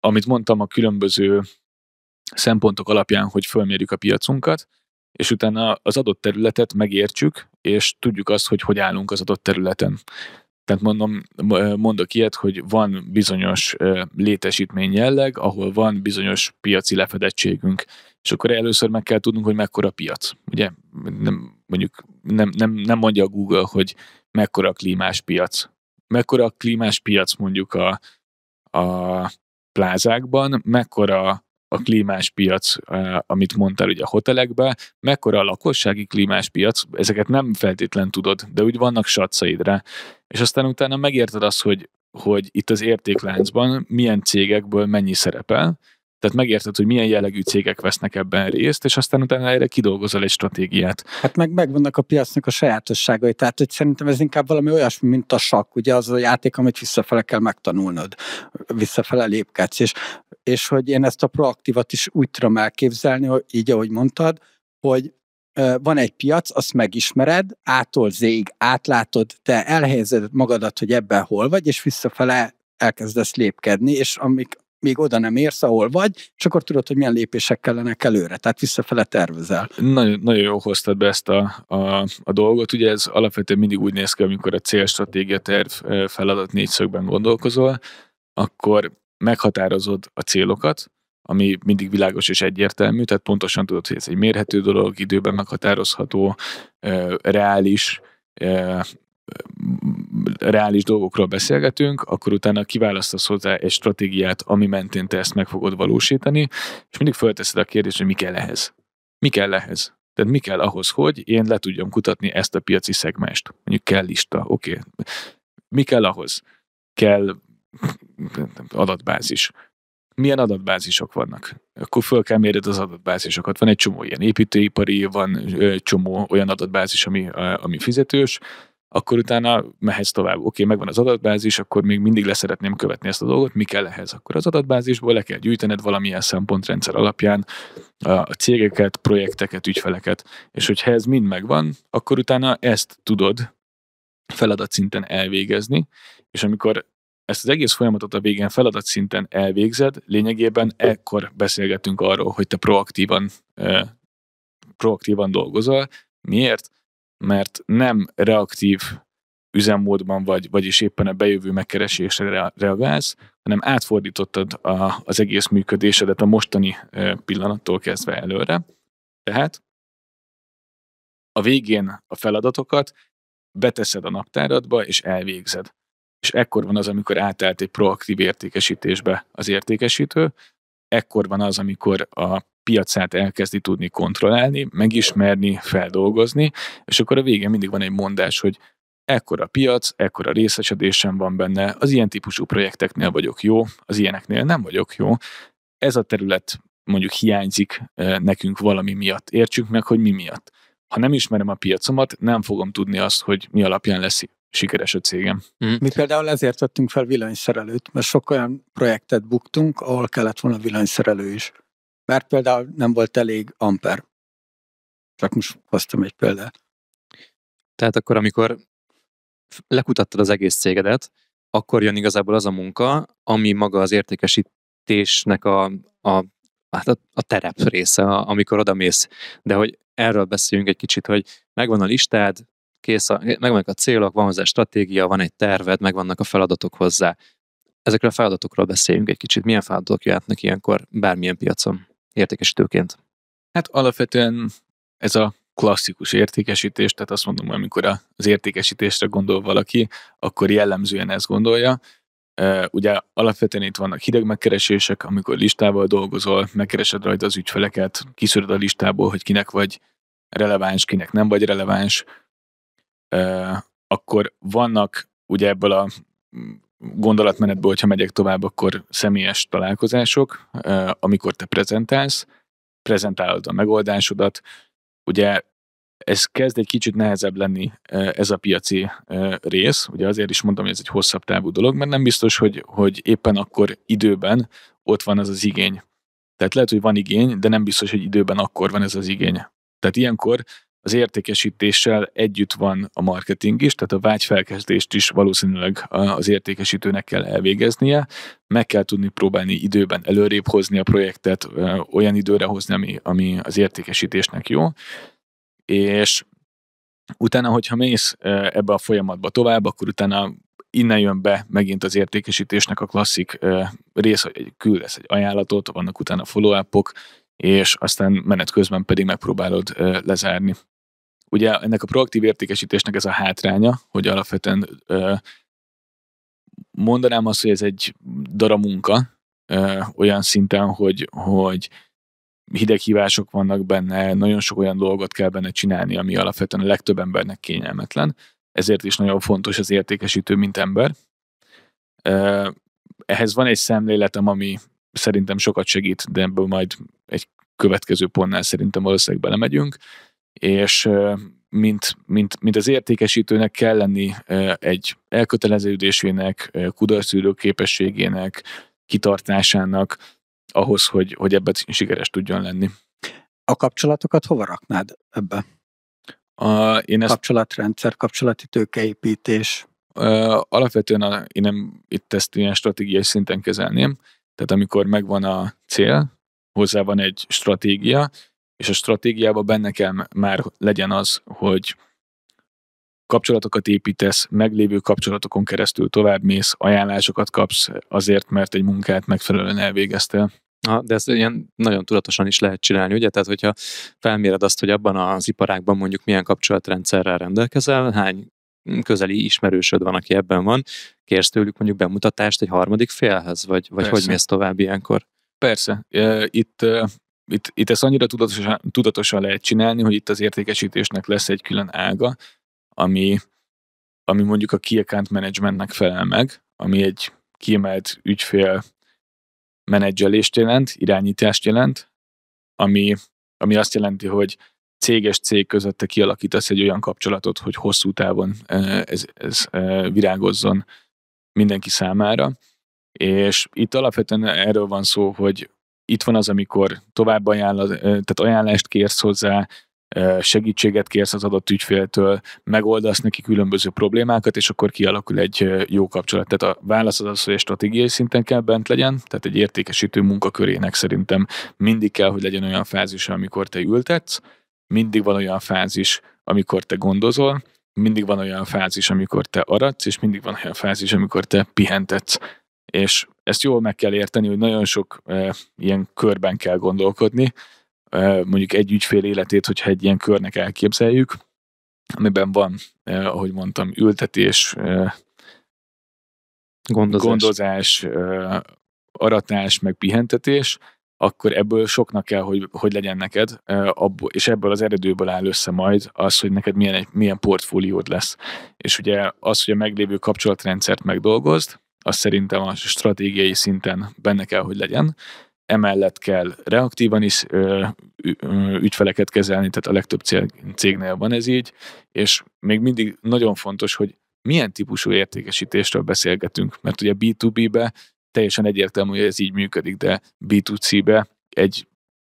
amit mondtam, a különböző szempontok alapján, hogy fölmérjük a piacunkat, és utána az adott területet megértsük, és tudjuk azt, hogy hogy állunk az adott területen. Tehát mondom, mondok ilyet, hogy van bizonyos létesítmény jelleg, ahol van bizonyos piaci lefedettségünk, és akkor először meg kell tudnunk, hogy mekkora piac. Ugye nem, mondjuk nem, nem, nem mondja a Google, hogy mekkora a klímás piac. Mekkora a klímás piac mondjuk a, a plázákban, mekkora a klímás piac, eh, amit mondtál ugye a hotelekben, mekkora a lakossági klímás piac, ezeket nem feltétlen tudod, de úgy vannak satszaidd rá. És aztán utána megérted azt, hogy, hogy itt az értékláncban milyen cégekből mennyi szerepel, tehát megérted, hogy milyen jellegű cégek vesznek ebben részt, és aztán utána erre kidolgozol egy stratégiát. Hát meg megvannak a piacnak a sajátosságai, tehát hogy szerintem ez inkább valami olyasmi, mint a sakk, ugye az a játék, amit visszafele kell megtanulnod, visszafele lépkedsz, és, és hogy én ezt a proaktívat is úgy tudom elképzelni, hogy így ahogy mondtad, hogy van egy piac, azt megismered, ától zég, átlátod, te elhelyezed magadat, hogy ebben hol vagy, és visszafele elkezdesz lépkedni, és amik, még oda nem érsz, ahol vagy, és akkor tudod, hogy milyen lépések kellenek előre, tehát visszafele tervezel. Nagyon, nagyon jó hoztad be ezt a, a, a dolgot, ugye ez alapvetően mindig úgy néz ki, amikor a célstratégia terv feladat négyszögben gondolkozol, akkor meghatározod a célokat, ami mindig világos és egyértelmű, tehát pontosan tudod, hogy ez egy mérhető dolog, időben meghatározható, reális, reális dolgokról beszélgetünk, akkor utána kiválasztasz hozzá egy stratégiát, ami mentén te ezt meg fogod valósítani, és mindig fölteszed a kérdést, hogy mi kell ehhez. Mi kell ehhez? Tehát mi kell ahhoz, hogy én le tudjam kutatni ezt a piaci szegmást? Mondjuk kell lista, oké. Okay. Mi kell ahhoz? Kell adatbázis. Milyen adatbázisok vannak? Akkor föl kell mérned az adatbázisokat. Van egy csomó ilyen építőipari, van csomó olyan adatbázis, ami, ami fizetős, akkor utána mehetsz tovább. Oké, okay, megvan az adatbázis, akkor még mindig leszeretném követni ezt a dolgot, mi kell ehhez? Akkor az adatbázisból le kell gyűjtened valamilyen szempontrendszer alapján a cégeket, projekteket, ügyfeleket, és hogyha ez mind megvan, akkor utána ezt tudod feladatszinten elvégezni, és amikor ezt az egész folyamatot a végén feladatszinten elvégzed, lényegében ekkor beszélgetünk arról, hogy te proaktívan, proaktívan dolgozol. Miért? mert nem reaktív üzemmódban vagy, vagyis éppen a bejövő megkeresésre reagálsz, hanem átfordítottad a, az egész működésedet a mostani pillanattól kezdve előre. Tehát a végén a feladatokat beteszed a naptáradba, és elvégzed. És ekkor van az, amikor átállt egy proaktív értékesítésbe az értékesítő, ekkor van az, amikor a piacát elkezdi tudni kontrollálni, megismerni, feldolgozni, és akkor a végén mindig van egy mondás, hogy ekkora piac, ekkora részesedésem van benne, az ilyen típusú projekteknél vagyok jó, az ilyeneknél nem vagyok jó. Ez a terület mondjuk hiányzik nekünk valami miatt. Értsük meg, hogy mi miatt. Ha nem ismerem a piacomat, nem fogom tudni azt, hogy mi alapján lesz sikeres a cégem. Mm. Mi például ezért vettünk fel villanyszerelőt, mert sok olyan projektet buktunk, ahol kellett volna villanyszerelő is mert például nem volt elég amper. Csak most hoztam egy példát. Tehát akkor, amikor lekutattad az egész cégedet, akkor jön igazából az a munka, ami maga az értékesítésnek a, a, hát a, a terep része, a, amikor odamész. De hogy erről beszéljünk egy kicsit, hogy megvan a listád, kész a, megvannak a célok, van hozzá stratégia, van egy terved, megvannak a feladatok hozzá. Ezekről a feladatokról beszéljünk egy kicsit. Milyen feladatok jöhetnek ilyenkor bármilyen piacon? értékesítőként? Hát alapvetően ez a klasszikus értékesítés, tehát azt mondom, amikor az értékesítésre gondol valaki, akkor jellemzően ezt gondolja. Ugye alapvetően itt vannak hideg megkeresések, amikor listával dolgozol, megkeresed rajta az ügyfeleket, kiszűröd a listából, hogy kinek vagy releváns, kinek nem vagy releváns, akkor vannak ugye ebből a gondolatmenetből, hogyha megyek tovább, akkor személyes találkozások, amikor te prezentálsz, prezentálod a megoldásodat. Ugye ez kezd egy kicsit nehezebb lenni ez a piaci rész, ugye azért is mondom, hogy ez egy hosszabb távú dolog, mert nem biztos, hogy, hogy éppen akkor időben ott van az az igény. Tehát lehet, hogy van igény, de nem biztos, hogy időben akkor van ez az igény. Tehát ilyenkor az értékesítéssel együtt van a marketing is, tehát a vágyfelkezdést is valószínűleg az értékesítőnek kell elvégeznie, meg kell tudni próbálni időben előrébb hozni a projektet, olyan időre hozni, ami, ami az értékesítésnek jó, és utána, hogyha mész ebbe a folyamatba tovább, akkor utána innen jön be megint az értékesítésnek a klasszik rész, hogy küldesz egy ajánlatot, vannak utána follow-upok, és aztán menet közben pedig megpróbálod lezárni Ugye ennek a proaktív értékesítésnek ez a hátránya, hogy alapvetően ö, mondanám azt, hogy ez egy darab munka, ö, olyan szinten, hogy, hogy hideghívások vannak benne, nagyon sok olyan dolgot kell benne csinálni, ami alapvetően a legtöbb embernek kényelmetlen, ezért is nagyon fontos az értékesítő, mint ember. Ö, ehhez van egy szemléletem, ami szerintem sokat segít, de ebből majd egy következő pontnál szerintem valószínűleg belemegyünk és mint, mint, mint az értékesítőnek kell lenni egy elköteleződésének, kudarcűrő képességének, kitartásának ahhoz, hogy, hogy ebben sikeres tudjon lenni. A kapcsolatokat hova raknád ebbe? A, én ezt, Kapcsolatrendszer, kapcsolati tőkeépítés. alapvetően a, én nem itt ezt ilyen stratégiai szinten kezelném, tehát amikor megvan a cél, hozzá van egy stratégia, és a stratégiában benne kell már legyen az, hogy kapcsolatokat építesz, meglévő kapcsolatokon keresztül továbbmész, ajánlásokat kapsz azért, mert egy munkát megfelelően elvégeztél. Ha, de ezt ilyen nagyon tudatosan is lehet csinálni, ugye? Tehát, hogyha felméred azt, hogy abban az iparágban mondjuk milyen kapcsolatrendszerrel rendelkezel, hány közeli ismerősöd van, aki ebben van, kérsz tőlük mondjuk bemutatást egy harmadik félhez, vagy, vagy Persze. hogy mész tovább ilyenkor? Persze. Itt itt, itt ezt annyira tudatosan, tudatosan lehet csinálni, hogy itt az értékesítésnek lesz egy külön ága, ami, ami mondjuk a key account managementnek felel meg, ami egy kiemelt ügyfél menedzselést jelent, irányítást jelent, ami, ami azt jelenti, hogy céges cég között te kialakítasz egy olyan kapcsolatot, hogy hosszú távon ez, ez virágozzon mindenki számára. És itt alapvetően erről van szó, hogy, itt van az, amikor tovább ajánl, tehát ajánlást kérsz hozzá, segítséget kérsz az adott ügyféltől, megoldasz neki különböző problémákat, és akkor kialakul egy jó kapcsolat. Tehát a válasz az az, hogy stratégiai szinten kell bent legyen, tehát egy értékesítő munkakörének szerintem mindig kell, hogy legyen olyan fázis, amikor te ültetsz, mindig van olyan fázis, amikor te gondozol, mindig van olyan fázis, amikor te aradsz, és mindig van olyan fázis, amikor te pihentetsz és ezt jól meg kell érteni, hogy nagyon sok e, ilyen körben kell gondolkodni, e, mondjuk egy ügyfél életét, hogyha egy ilyen körnek elképzeljük, amiben van, e, ahogy mondtam, ültetés, e, gondozás, gondozás e, aratás, meg pihentetés, akkor ebből soknak kell, hogy, hogy legyen neked, e, abból, és ebből az eredőből áll össze majd az, hogy neked milyen, milyen portfóliód lesz. És ugye az, hogy a meglévő kapcsolatrendszert megdolgozd, az szerintem a stratégiai szinten benne kell, hogy legyen. Emellett kell reaktívan is ö, ö, ügyfeleket kezelni, tehát a legtöbb cégnél van ez így, és még mindig nagyon fontos, hogy milyen típusú értékesítésről beszélgetünk, mert ugye B2B-be teljesen egyértelmű, hogy ez így működik, de B2C-be egy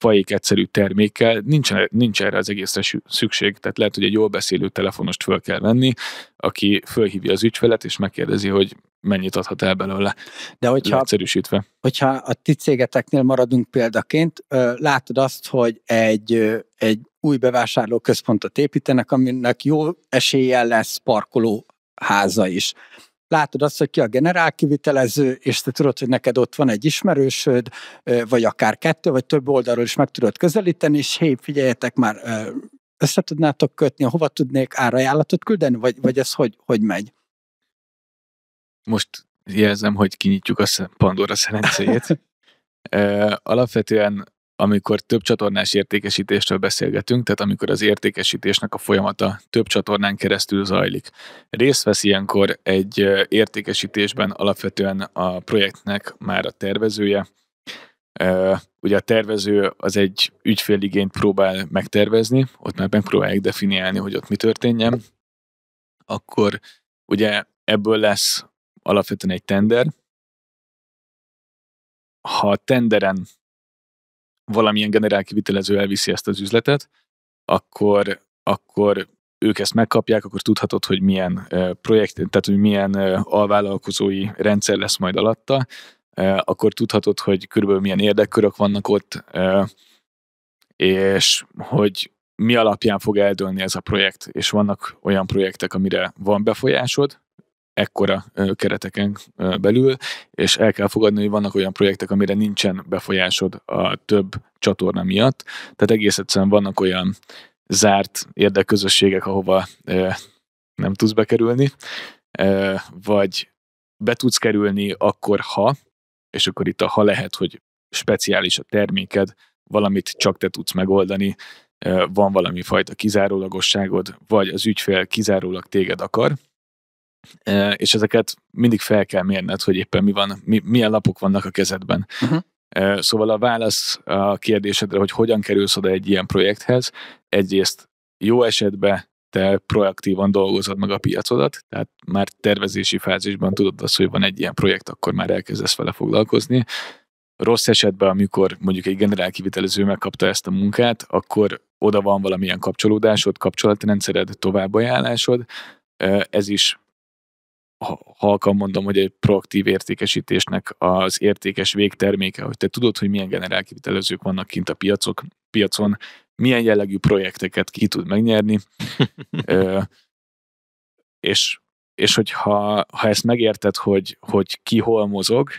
vaik egyszerű termékkel, nincs, nincs erre az egészre szükség, tehát lehet, hogy egy jól beszélő telefonost föl kell venni, aki fölhívja az ügyfelet, és megkérdezi, hogy mennyit adhat el belőle. De hogyha, egyszerűsítve. hogyha a ti cégeteknél maradunk példaként, látod azt, hogy egy, egy új bevásárlóközpontot építenek, aminek jó eséllyel lesz parkoló háza is látod azt, hogy ki a generál kivitelező, és te tudod, hogy neked ott van egy ismerősöd, vagy akár kettő, vagy több oldalról is meg tudod közelíteni, és hé, figyeljetek már, össze tudnátok kötni, hova tudnék árajánlatot küldeni, vagy, vagy ez hogy, hogy megy? Most jelzem, hogy kinyitjuk a Pandora szerencéjét. Alapvetően amikor több csatornás értékesítésről beszélgetünk, tehát amikor az értékesítésnek a folyamata több csatornán keresztül zajlik. Részt vesz ilyenkor egy értékesítésben alapvetően a projektnek már a tervezője, Ugye a tervező az egy ügyféligényt próbál megtervezni, ott már megpróbálják definiálni, hogy ott mi történjen. Akkor ugye ebből lesz alapvetően egy tender. Ha a tenderen valamilyen generál kivitelező elviszi ezt az üzletet, akkor, akkor ők ezt megkapják, akkor tudhatod, hogy milyen projekt, tehát hogy milyen alvállalkozói rendszer lesz majd alatta, akkor tudhatod, hogy körülbelül milyen érdekkörök vannak ott, és hogy mi alapján fog eldőlni ez a projekt, és vannak olyan projektek, amire van befolyásod, ekkora kereteken belül, és el kell fogadni, hogy vannak olyan projektek, amire nincsen befolyásod a több csatorna miatt, tehát egész egyszerűen vannak olyan zárt érdekközösségek, ahova nem tudsz bekerülni, vagy be tudsz kerülni akkor, ha, és akkor itt a ha lehet, hogy speciális a terméked, valamit csak te tudsz megoldani, van valami fajta kizárólagosságod, vagy az ügyfél kizárólag téged akar, és ezeket mindig fel kell mérned, hogy éppen mi van, mi, milyen lapok vannak a kezedben. Uh-huh. Szóval a válasz a kérdésedre, hogy hogyan kerülsz oda egy ilyen projekthez, egyrészt jó esetben te proaktívan dolgozod meg a piacodat, tehát már tervezési fázisban tudod azt, hogy van egy ilyen projekt, akkor már elkezdesz vele foglalkozni. Rossz esetben, amikor mondjuk egy generál kivitelező megkapta ezt a munkát, akkor oda van valamilyen kapcsolódásod, kapcsolatrendszered, továbbajánlásod, ez is halkan mondom, hogy egy proaktív értékesítésnek az értékes végterméke, hogy te tudod, hogy milyen generálkivitelezők vannak kint a piacok, piacon, milyen jellegű projekteket ki tud megnyerni, ö, és, és hogyha ha ezt megérted, hogy, hogy ki hol mozog,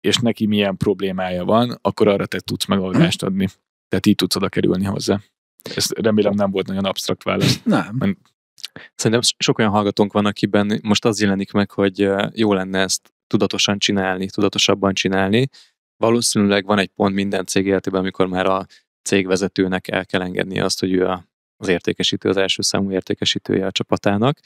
és neki milyen problémája van, akkor arra te tudsz megoldást adni. Tehát így tudsz oda kerülni hozzá. Ez remélem nem volt nagyon absztrakt válasz. Nem. Szerintem sok olyan hallgatónk van, akiben most az jelenik meg, hogy jó lenne ezt tudatosan csinálni, tudatosabban csinálni. Valószínűleg van egy pont minden cég életében, amikor már a cégvezetőnek el kell engedni azt, hogy ő az értékesítő, az első számú értékesítője a csapatának.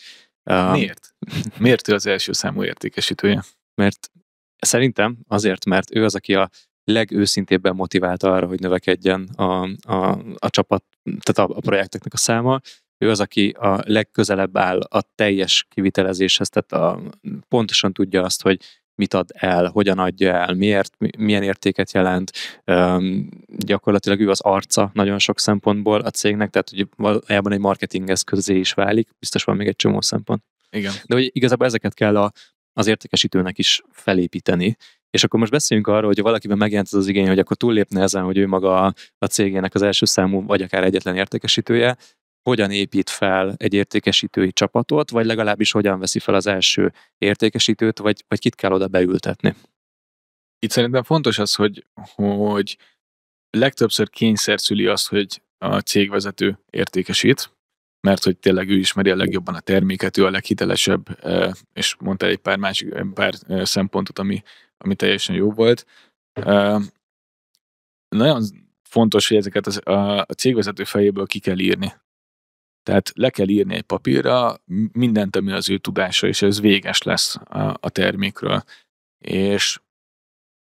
Miért? Miért ő az első számú értékesítője? Mert szerintem azért, mert ő az, aki a legőszintébben motiválta arra, hogy növekedjen a, a, a csapat, tehát a, a projekteknek a száma, ő az, aki a legközelebb áll a teljes kivitelezéshez, tehát a, pontosan tudja azt, hogy mit ad el, hogyan adja el, miért, milyen értéket jelent. Üm, gyakorlatilag ő az arca nagyon sok szempontból a cégnek, tehát hogy valójában egy marketing eszközé is válik, biztos van még egy csomó szempont. Igen. De hogy igazából ezeket kell a, az értékesítőnek is felépíteni, és akkor most beszéljünk arról, hogy valakiben megjelent ez az igény, hogy akkor túllépne ezen, hogy ő maga a cégének az első számú, vagy akár egyetlen értékesítője, hogyan épít fel egy értékesítői csapatot, vagy legalábbis hogyan veszi fel az első értékesítőt, vagy, vagy kit kell oda beültetni. Itt szerintem fontos az, hogy, hogy legtöbbször kényszer szüli azt, hogy a cégvezető értékesít, mert hogy tényleg ő ismeri a legjobban a terméket, ő a leghitelesebb, és mondta egy pár másik pár szempontot, ami, ami teljesen jó volt. Nagyon fontos, hogy ezeket a, cégvezető fejéből ki kell írni. Tehát le kell írni egy papírra mindent, ami az ő tudása, és ez véges lesz a, a termékről. És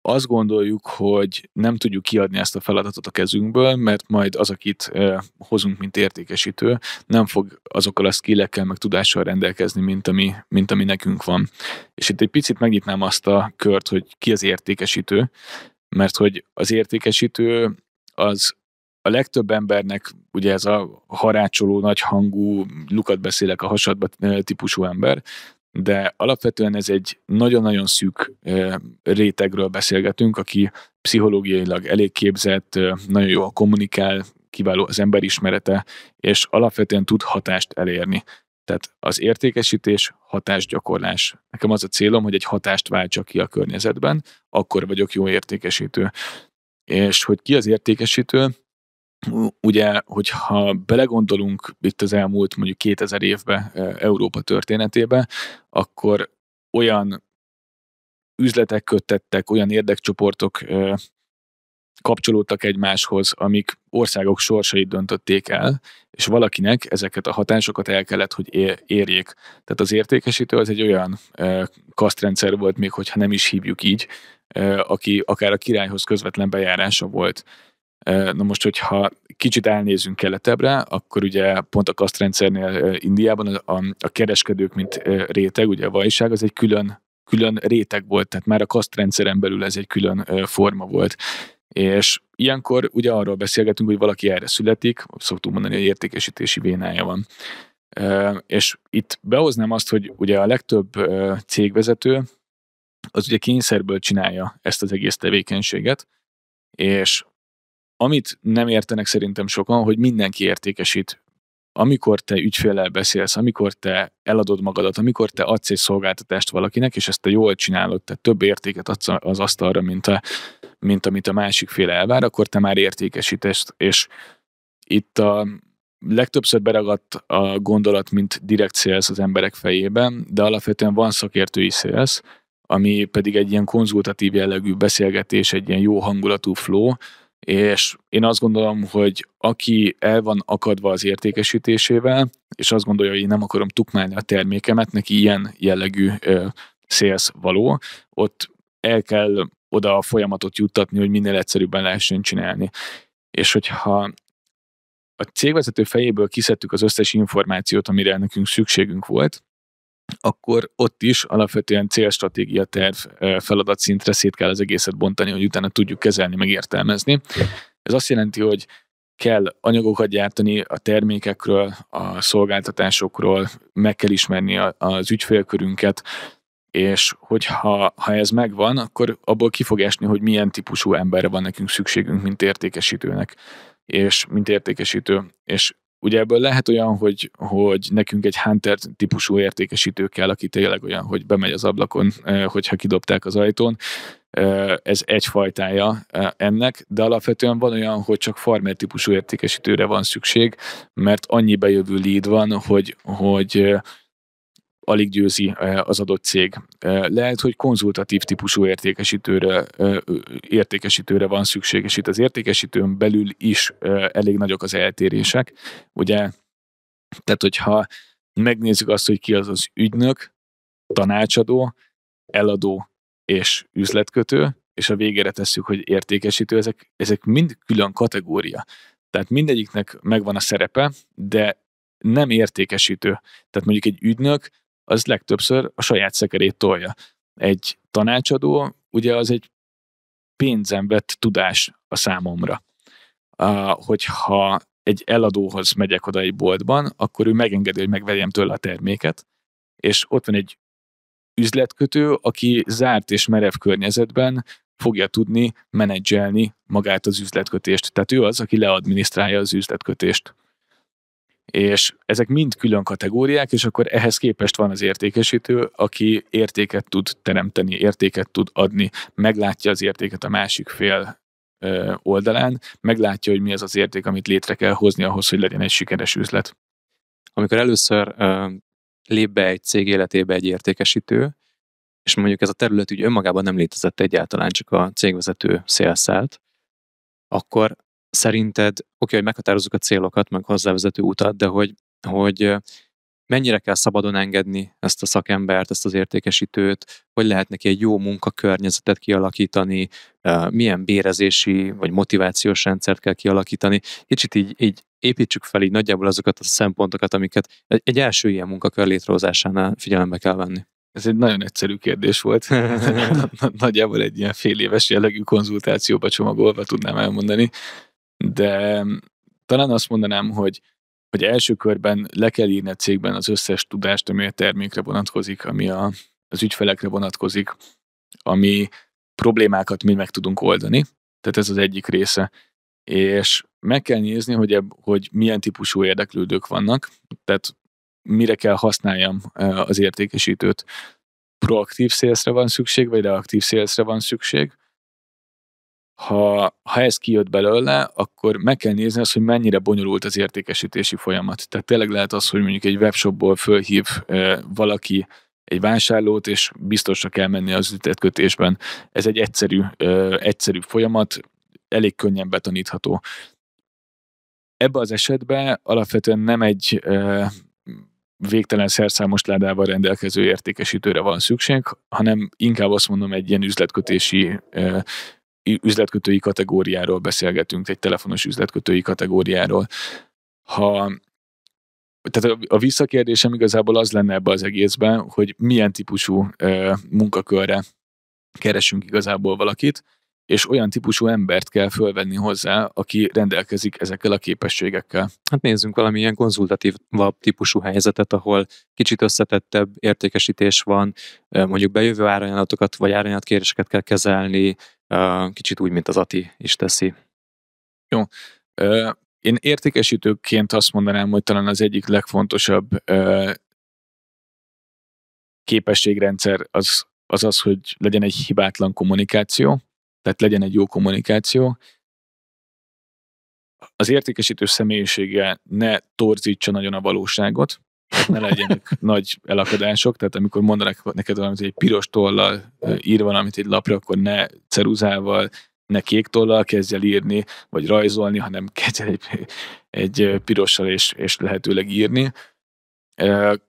azt gondoljuk, hogy nem tudjuk kiadni ezt a feladatot a kezünkből, mert majd az, akit hozunk, mint értékesítő, nem fog azokkal a skillekkel, meg tudással rendelkezni, mint ami, mint ami nekünk van. És itt egy picit megnyitnám azt a kört, hogy ki az értékesítő, mert hogy az értékesítő az a legtöbb embernek ugye ez a harácsoló, nagy hangú, lukat beszélek a hasadba típusú ember, de alapvetően ez egy nagyon-nagyon szűk rétegről beszélgetünk, aki pszichológiailag elég képzett, nagyon jól kommunikál, kiváló az emberismerete, és alapvetően tud hatást elérni. Tehát az értékesítés, hatásgyakorlás. Nekem az a célom, hogy egy hatást váltsak ki a környezetben, akkor vagyok jó értékesítő. És hogy ki az értékesítő? ugye, hogyha belegondolunk itt az elmúlt mondjuk 2000 évbe e, Európa történetébe, akkor olyan üzletek köttettek, olyan érdekcsoportok e, kapcsolódtak egymáshoz, amik országok sorsait döntötték el, és valakinek ezeket a hatásokat el kellett, hogy érjék. Tehát az értékesítő az egy olyan e, kasztrendszer volt, még hogyha nem is hívjuk így, aki akár a királyhoz közvetlen bejárása volt. Na most, hogyha kicsit elnézünk keletebbre, akkor ugye pont a kasztrendszernél Indiában a, a kereskedők, mint réteg, ugye a vajság, az egy külön, külön réteg volt, tehát már a kasztrendszeren belül ez egy külön forma volt. És ilyenkor ugye arról beszélgetünk, hogy valaki erre születik, szoktunk mondani, hogy értékesítési vénája van. És itt behoznám azt, hogy ugye a legtöbb cégvezető az ugye kényszerből csinálja ezt az egész tevékenységet, és amit nem értenek szerintem sokan, hogy mindenki értékesít. Amikor te ügyféllel beszélsz, amikor te eladod magadat, amikor te adsz egy szolgáltatást valakinek, és ezt te jól csinálod, te több értéket adsz az asztalra, mint, a, mint amit a másik fél elvár, akkor te már értékesítesz, és itt a legtöbbször beragadt a gondolat, mint direkt szélsz az emberek fejében, de alapvetően van szakértői szélsz, ami pedig egy ilyen konzultatív jellegű beszélgetés, egy ilyen jó hangulatú flow, és én azt gondolom, hogy aki el van akadva az értékesítésével, és azt gondolja, hogy én nem akarom tukmálni a termékemet, neki ilyen jellegű szélsz való, ott el kell oda a folyamatot juttatni, hogy minél egyszerűbben lehessen csinálni. És hogyha a cégvezető fejéből kiszedtük az összes információt, amire nekünk szükségünk volt, akkor ott is alapvetően célstratégia terv feladatszintre szét kell az egészet bontani, hogy utána tudjuk kezelni, meg értelmezni. Ez azt jelenti, hogy kell anyagokat gyártani a termékekről, a szolgáltatásokról, meg kell ismerni az ügyfélkörünket, és hogyha ha ez megvan, akkor abból ki fog esni, hogy milyen típusú emberre van nekünk szükségünk, mint értékesítőnek, és mint értékesítő. És Ugye ebből lehet olyan, hogy, hogy nekünk egy Hunter típusú értékesítő kell, aki tényleg olyan, hogy bemegy az ablakon, hogyha kidobták az ajtón, ez egyfajtája ennek, de alapvetően van olyan, hogy csak farmer típusú értékesítőre van szükség, mert annyi bejövő lead van, hogy, hogy alig győzi eh, az adott cég. Eh, lehet, hogy konzultatív típusú értékesítőre, eh, értékesítőre van szükség, és itt az értékesítőn belül is elég nagyok az eltérések. Ugye, tehát hogyha megnézzük azt, hogy ki az az ügynök, tanácsadó, eladó és üzletkötő, és a végére tesszük, hogy értékesítő, ezek, ezek mind külön kategória. Tehát mindegyiknek megvan a szerepe, de nem értékesítő. Tehát mondjuk egy ügynök az legtöbbször a saját szekerét tolja. Egy tanácsadó, ugye az egy pénzen vett tudás a számomra. A, hogyha egy eladóhoz megyek oda egy boltban, akkor ő megengedi, hogy megvegyem tőle a terméket, és ott van egy üzletkötő, aki zárt és merev környezetben fogja tudni menedzselni magát az üzletkötést. Tehát ő az, aki leadminisztrálja az üzletkötést és ezek mind külön kategóriák, és akkor ehhez képest van az értékesítő, aki értéket tud teremteni, értéket tud adni, meglátja az értéket a másik fél oldalán, meglátja, hogy mi az az érték, amit létre kell hozni ahhoz, hogy legyen egy sikeres üzlet. Amikor először lép be egy cég életébe egy értékesítő, és mondjuk ez a terület úgy önmagában nem létezett egyáltalán, csak a cégvezető szélszállt, akkor szerinted, oké, hogy meghatározzuk a célokat, meg hozzávezető utat, de hogy, hogy mennyire kell szabadon engedni ezt a szakembert, ezt az értékesítőt, hogy lehet neki egy jó munkakörnyezetet kialakítani, milyen bérezési vagy motivációs rendszert kell kialakítani. Kicsit így, így építsük fel így nagyjából azokat a szempontokat, amiket egy első ilyen munkakör létrehozásánál figyelembe kell venni. Ez egy nagyon egyszerű kérdés volt. Nagyjából egy ilyen fél éves jellegű konzultációba csomagolva tudnám elmondani de mm, talán azt mondanám, hogy, hogy első körben le kell írni a cégben az összes tudást, ami a termékre vonatkozik, ami a, az ügyfelekre vonatkozik, ami problémákat mi meg tudunk oldani. Tehát ez az egyik része. És meg kell nézni, hogy, eb, hogy milyen típusú érdeklődők vannak, tehát mire kell használjam e, az értékesítőt. Proaktív szélszre van szükség, vagy reaktív szélszre van szükség, ha, ha ez kijött belőle, akkor meg kell nézni azt, hogy mennyire bonyolult az értékesítési folyamat. Tehát tényleg lehet az, hogy mondjuk egy webshopból fölhív e, valaki egy vásárlót, és biztosra kell menni az üzletkötésben. Ez egy egyszerű, e, egyszerű folyamat, elég könnyen betanítható. Ebben az esetben alapvetően nem egy e, végtelen szerszámos ládával rendelkező értékesítőre van szükség, hanem inkább azt mondom, egy ilyen üzletkötési üzletkötői kategóriáról beszélgetünk, egy telefonos üzletkötői kategóriáról. Ha tehát a visszakérdésem igazából az lenne ebbe az egészben, hogy milyen típusú munkakörre keresünk igazából valakit, és olyan típusú embert kell fölvenni hozzá, aki rendelkezik ezekkel a képességekkel. Hát nézzünk valamilyen konzultatívabb típusú helyzetet, ahol kicsit összetettebb értékesítés van, mondjuk bejövő árajánlatokat vagy árajánlatkéréseket kell kezelni, kicsit úgy, mint az Ati is teszi. Jó. Én értékesítőként azt mondanám, hogy talán az egyik legfontosabb képességrendszer az az, az hogy legyen egy hibátlan kommunikáció, tehát legyen egy jó kommunikáció, az értékesítő személyisége ne torzítsa nagyon a valóságot, ne legyenek nagy elakadások, tehát amikor mondanak neked valamit, hogy egy piros tollal ír valamit egy lapra, akkor ne ceruzával, ne kék tollal kezdj el írni, vagy rajzolni, hanem kezdj el egy, egy pirossal és, és lehetőleg írni.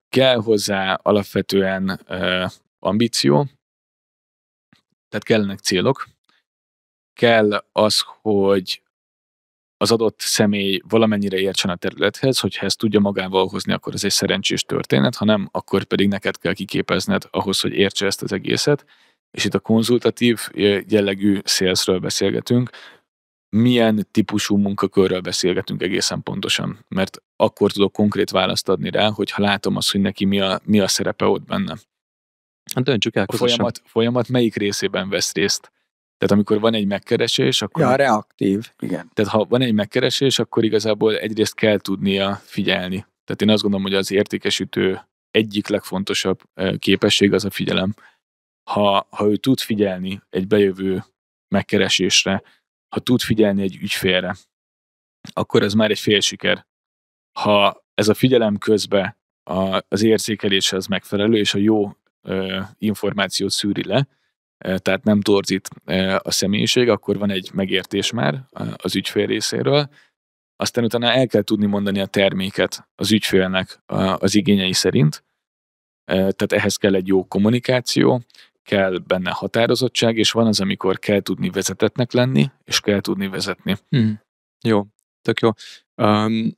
Kell hozzá alapvetően ambíció, tehát kellenek célok, kell az, hogy az adott személy valamennyire értsen a területhez, hogyha ezt tudja magával hozni, akkor ez egy szerencsés történet, ha nem, akkor pedig neked kell kiképezned ahhoz, hogy értse ezt az egészet. És itt a konzultatív eh, jellegű szélszről beszélgetünk, milyen típusú munkakörről beszélgetünk egészen pontosan, mert akkor tudok konkrét választ adni rá, hogyha látom azt, hogy neki mi a, mi a szerepe ott benne. Hát döntsük el. A folyamat, folyamat melyik részében vesz részt? Tehát amikor van egy megkeresés, akkor... Ja, reaktív, igen. Tehát ha van egy megkeresés, akkor igazából egyrészt kell tudnia figyelni. Tehát én azt gondolom, hogy az értékesítő egyik legfontosabb képesség az a figyelem. Ha, ha ő tud figyelni egy bejövő megkeresésre, ha tud figyelni egy ügyfélre, akkor ez már egy siker. Ha ez a figyelem közben az érzékelés az megfelelő, és a jó ö, információt szűri le, tehát nem torzít a személyiség, akkor van egy megértés már az ügyfél részéről, aztán utána el kell tudni mondani a terméket az ügyfélnek az igényei szerint, tehát ehhez kell egy jó kommunikáció, kell benne határozottság, és van az, amikor kell tudni vezetetnek lenni, és kell tudni vezetni. Hmm. Jó, tök jó. Um,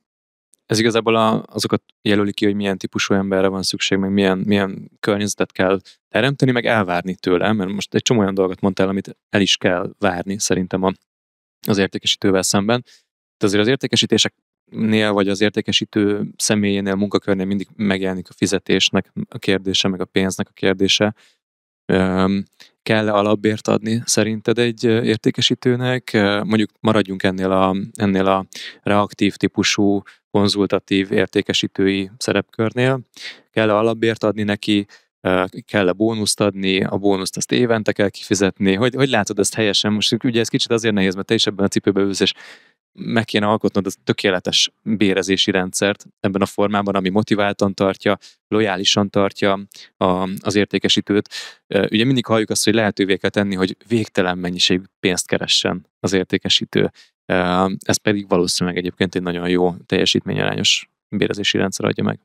ez igazából a, azokat jelöli ki, hogy milyen típusú emberre van szükség, meg milyen, milyen környezetet kell teremteni, meg elvárni tőle, mert most egy csomó olyan dolgot mondtál, amit el is kell várni szerintem a, az értékesítővel szemben. De azért az értékesítéseknél, vagy az értékesítő személyénél, munkakörnél mindig megjelenik a fizetésnek a kérdése, meg a pénznek a kérdése, kell-e alapbért adni szerinted egy értékesítőnek? Mondjuk maradjunk ennél a, ennél a reaktív típusú konzultatív értékesítői szerepkörnél. Kell-e alapbért adni neki, kell-e bónuszt adni, a bónuszt azt évente kell kifizetni. Hogy, hogy látod ezt helyesen? Most ugye ez kicsit azért nehéz, mert te is ebben a cipőbe ülsz, és meg kéne alkotnod az tökéletes bérezési rendszert ebben a formában, ami motiváltan tartja, lojálisan tartja a, az értékesítőt. Ugye mindig halljuk azt, hogy lehetővé kell tenni, hogy végtelen mennyiség pénzt keressen az értékesítő. Ez pedig valószínűleg egyébként egy nagyon jó teljesítményarányos bérezési rendszer adja meg.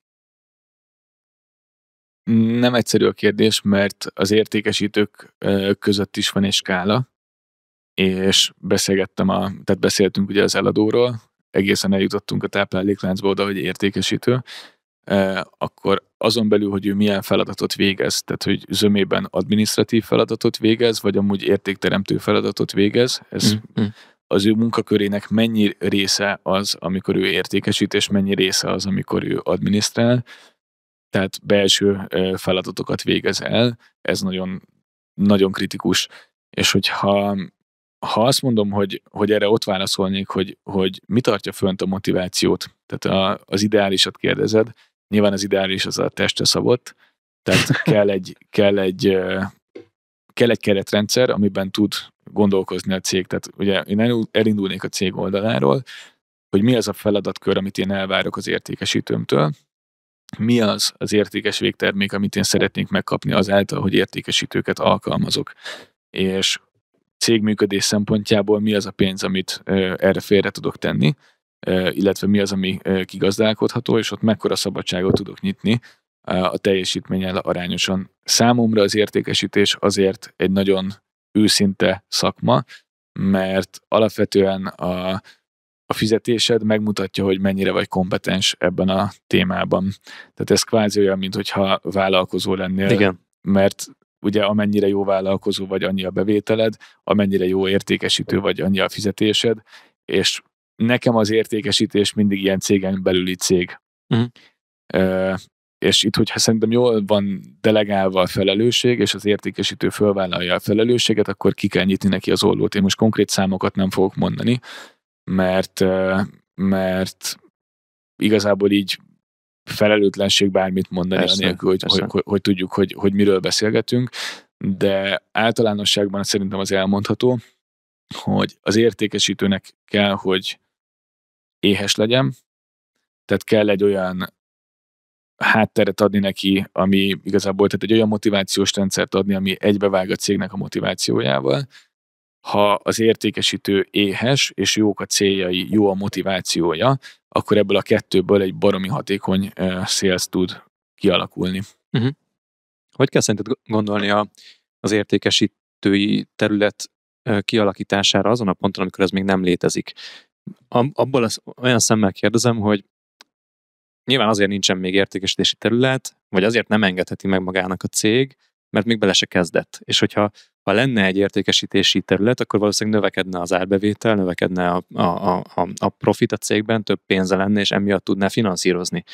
Nem egyszerű a kérdés, mert az értékesítők között is van egy skála, és beszélgettem a, tehát beszéltünk ugye az eladóról, egészen eljutottunk a táplálékláncba oda, hogy értékesítő, e, akkor azon belül, hogy ő milyen feladatot végez, tehát hogy zömében administratív feladatot végez, vagy amúgy értékteremtő feladatot végez, ez mm-hmm. az ő munkakörének mennyi része az, amikor ő értékesít, és mennyi része az, amikor ő adminisztrál, tehát belső e, feladatokat végez el, ez nagyon, nagyon kritikus, és hogyha ha azt mondom, hogy, hogy erre ott válaszolnék, hogy, hogy mi tartja fönt a motivációt, tehát a, az ideálisat kérdezed, nyilván az ideális az a teste szabott, tehát kell egy, kell egy, kell egy keretrendszer, amiben tud gondolkozni a cég. Tehát ugye én elindulnék a cég oldaláról, hogy mi az a feladatkör, amit én elvárok az értékesítőmtől, mi az az értékes végtermék, amit én szeretnék megkapni azáltal, hogy értékesítőket alkalmazok. És cég működés szempontjából mi az a pénz, amit erre félre tudok tenni, illetve mi az, ami kigazdálkodható, és ott mekkora szabadságot tudok nyitni a teljesítménnyel arányosan. Számomra az értékesítés azért egy nagyon őszinte szakma, mert alapvetően a, a fizetésed megmutatja, hogy mennyire vagy kompetens ebben a témában. Tehát ez kvázi olyan, mintha vállalkozó lennél. Igen. Mert ugye amennyire jó vállalkozó vagy, annyi a bevételed, amennyire jó értékesítő vagy, annyi a fizetésed, és nekem az értékesítés mindig ilyen cégen belüli cég. Uh-huh. E, és itt, hogyha szerintem jól van delegálva a felelősség, és az értékesítő fölvállalja a felelősséget, akkor ki kell nyitni neki az ollót. Én most konkrét számokat nem fogok mondani, mert, mert igazából így felelőtlenség bármit mondani, persze, anélkül, hogy, Hogy, hogy, hogy tudjuk, hogy, hogy miről beszélgetünk, de általánosságban szerintem az elmondható, hogy az értékesítőnek kell, hogy éhes legyen, tehát kell egy olyan hátteret adni neki, ami igazából, tehát egy olyan motivációs rendszert adni, ami egybevág a cégnek a motivációjával, ha az értékesítő éhes, és jók a céljai, jó a motivációja, akkor ebből a kettőből egy baromi hatékony sales tud kialakulni. Uh-huh. Hogy kell szerinted gondolni a, az értékesítői terület kialakítására azon a ponton, amikor ez még nem létezik? Abból az, olyan szemmel kérdezem, hogy nyilván azért nincsen még értékesítési terület, vagy azért nem engedheti meg magának a cég, mert még bele se kezdett. És hogyha ha lenne egy értékesítési terület, akkor valószínűleg növekedne az árbevétel, növekedne a, a, a, a profit a cégben, több pénze lenne, és emiatt tudná finanszírozni.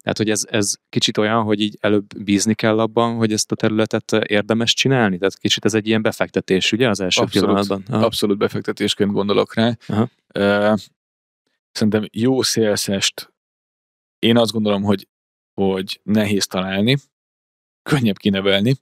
Tehát, hogy ez, ez kicsit olyan, hogy így előbb bízni kell abban, hogy ezt a területet érdemes csinálni? Tehát kicsit ez egy ilyen befektetés, ugye, az első abszolút, pillanatban? Aha. Abszolút befektetésként gondolok rá. Aha. szerintem jó szélszest én azt gondolom, hogy, hogy nehéz találni, könnyebb kinevelni,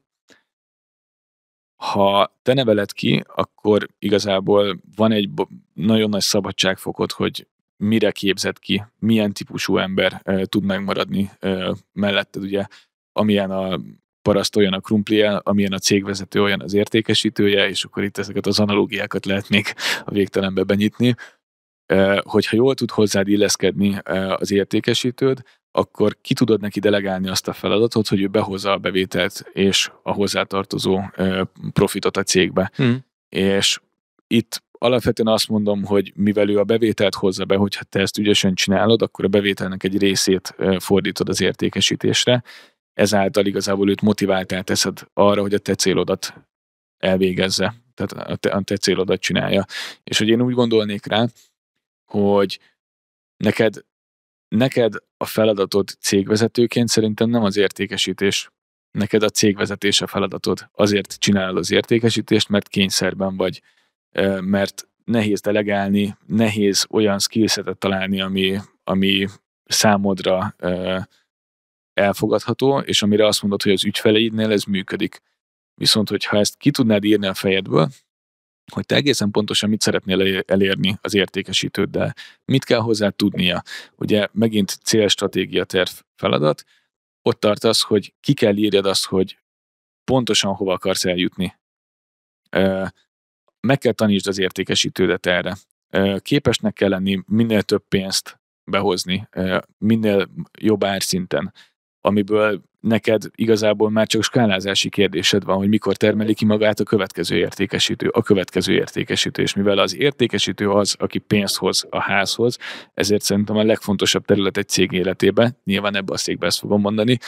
ha te neveled ki, akkor igazából van egy nagyon nagy szabadságfokod, hogy mire képzed ki, milyen típusú ember e, tud megmaradni e, melletted, ugye, amilyen a paraszt olyan a krumplia, amilyen a cégvezető olyan az értékesítője, és akkor itt ezeket az analógiákat lehet még a végtelenbe benyitni, hogyha jól tud hozzád illeszkedni az értékesítőd, akkor ki tudod neki delegálni azt a feladatot, hogy ő behozza a bevételt és a hozzátartozó profitot a cégbe. Mm. És itt alapvetően azt mondom, hogy mivel ő a bevételt hozza be, hogyha te ezt ügyesen csinálod, akkor a bevételnek egy részét fordítod az értékesítésre, ezáltal igazából őt motiváltá teszed arra, hogy a te célodat elvégezze, tehát a te, a te célodat csinálja. És hogy én úgy gondolnék rá, hogy neked, neked a feladatod cégvezetőként szerintem nem az értékesítés. Neked a cégvezetés a feladatod. Azért csinálod az értékesítést, mert kényszerben vagy, mert nehéz delegálni, nehéz olyan skillsetet találni, ami, ami számodra elfogadható, és amire azt mondod, hogy az ügyfeleidnél ez működik. Viszont, hogyha ezt ki tudnád írni a fejedből, hogy te egészen pontosan mit szeretnél elérni az értékesítőddel, mit kell hozzá tudnia. Ugye megint célstratégia terv feladat, ott tartasz, hogy ki kell írjad azt, hogy pontosan hova akarsz eljutni. Meg kell tanítsd az értékesítődet erre. Képesnek kell lenni minél több pénzt behozni, minél jobb árszinten, amiből neked igazából már csak skálázási kérdésed van, hogy mikor termeli ki magát a következő értékesítő, a következő értékesítő, és mivel az értékesítő az, aki pénzt hoz a házhoz, ezért szerintem a legfontosabb terület egy cég életében, nyilván ebbe a székbe ezt fogom mondani,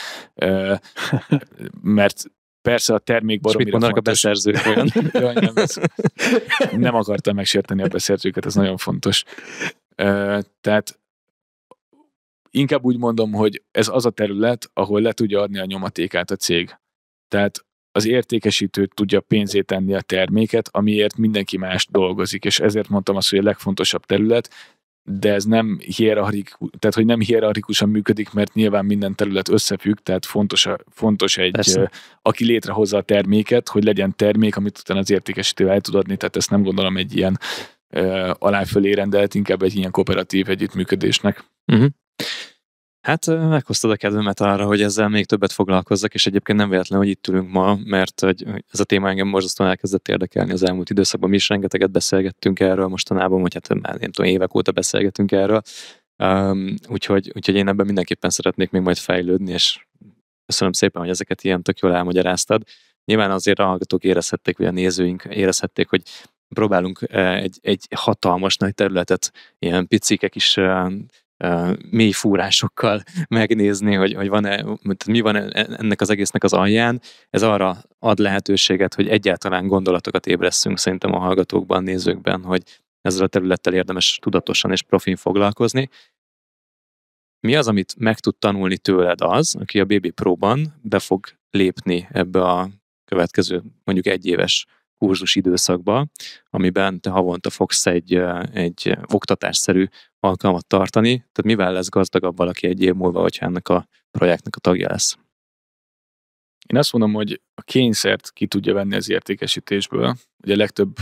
mert persze a termék baromira fontos. a beszerzők olyan? Jaj, nem, ez, nem akartam megsérteni a beszerzőket, ez nagyon fontos. Tehát inkább úgy mondom, hogy ez az a terület, ahol le tudja adni a nyomatékát a cég. Tehát az értékesítő tudja pénzét tenni a terméket, amiért mindenki más dolgozik, és ezért mondtam azt, hogy a legfontosabb terület, de ez nem hierarchikus, tehát hogy nem hierarchikusan működik, mert nyilván minden terület összefügg, tehát fontos, a, fontos egy, Persze. aki létrehozza a terméket, hogy legyen termék, amit utána az értékesítő el tud adni, tehát ezt nem gondolom egy ilyen uh, aláfölé rendelt, inkább egy ilyen kooperatív együttműködésnek. Uh-huh. Hát meghoztad a kedvemet arra, hogy ezzel még többet foglalkozzak, és egyébként nem véletlen, hogy itt ülünk ma, mert hogy ez a téma engem borzasztóan elkezdett érdekelni az elmúlt időszakban. Mi is rengeteget beszélgettünk erről mostanában, vagy hát már nem tudom, évek óta beszélgetünk erről. Um, úgyhogy, úgyhogy én ebben mindenképpen szeretnék még majd fejlődni, és köszönöm szépen, hogy ezeket ilyen tök jól elmagyaráztad. Nyilván azért a hallgatók érezhették, vagy a nézőink érezhették, hogy próbálunk egy, egy hatalmas nagy területet, ilyen picike kis mély fúrásokkal megnézni, hogy, hogy van-e, mi van ennek az egésznek az alján. Ez arra ad lehetőséget, hogy egyáltalán gondolatokat ébresszünk szerintem a hallgatókban, nézőkben, hogy ezzel a területtel érdemes tudatosan és profin foglalkozni. Mi az, amit meg tud tanulni tőled az, aki a BB Pro-ban be fog lépni ebbe a következő mondjuk egy éves kurzus időszakba, amiben te havonta fogsz egy, egy oktatásszerű alkalmat tartani, tehát mivel lesz gazdagabb valaki egy év múlva, hogyha ennek a projektnek a tagja lesz? Én azt mondom, hogy a kényszert ki tudja venni az értékesítésből. Ugye a legtöbb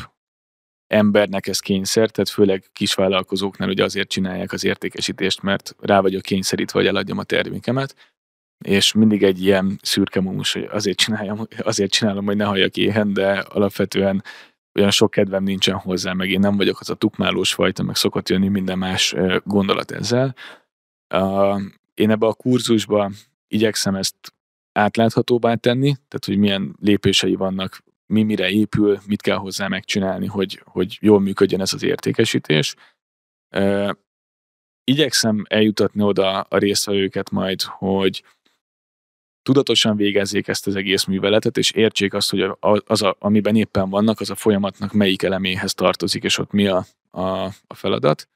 embernek ez kényszer, tehát főleg kisvállalkozóknál ugye azért csinálják az értékesítést, mert rá vagyok kényszerítve, hogy eladjam a termékemet és mindig egy ilyen szürke mumus, hogy azért, csináljam, azért csinálom, hogy ne halljak éhen, de alapvetően olyan sok kedvem nincsen hozzá, meg én nem vagyok az a tukmálós fajta, meg szokott jönni minden más gondolat ezzel. Én ebbe a kurzusba igyekszem ezt átláthatóbbá tenni, tehát hogy milyen lépései vannak, mi mire épül, mit kell hozzá megcsinálni, hogy, hogy jól működjön ez az értékesítés. Igyekszem eljutatni oda a résztvevőket majd, hogy tudatosan végezzék ezt az egész műveletet, és értsék azt, hogy az, a, amiben éppen vannak, az a folyamatnak melyik eleméhez tartozik, és ott mi a, a, a feladat.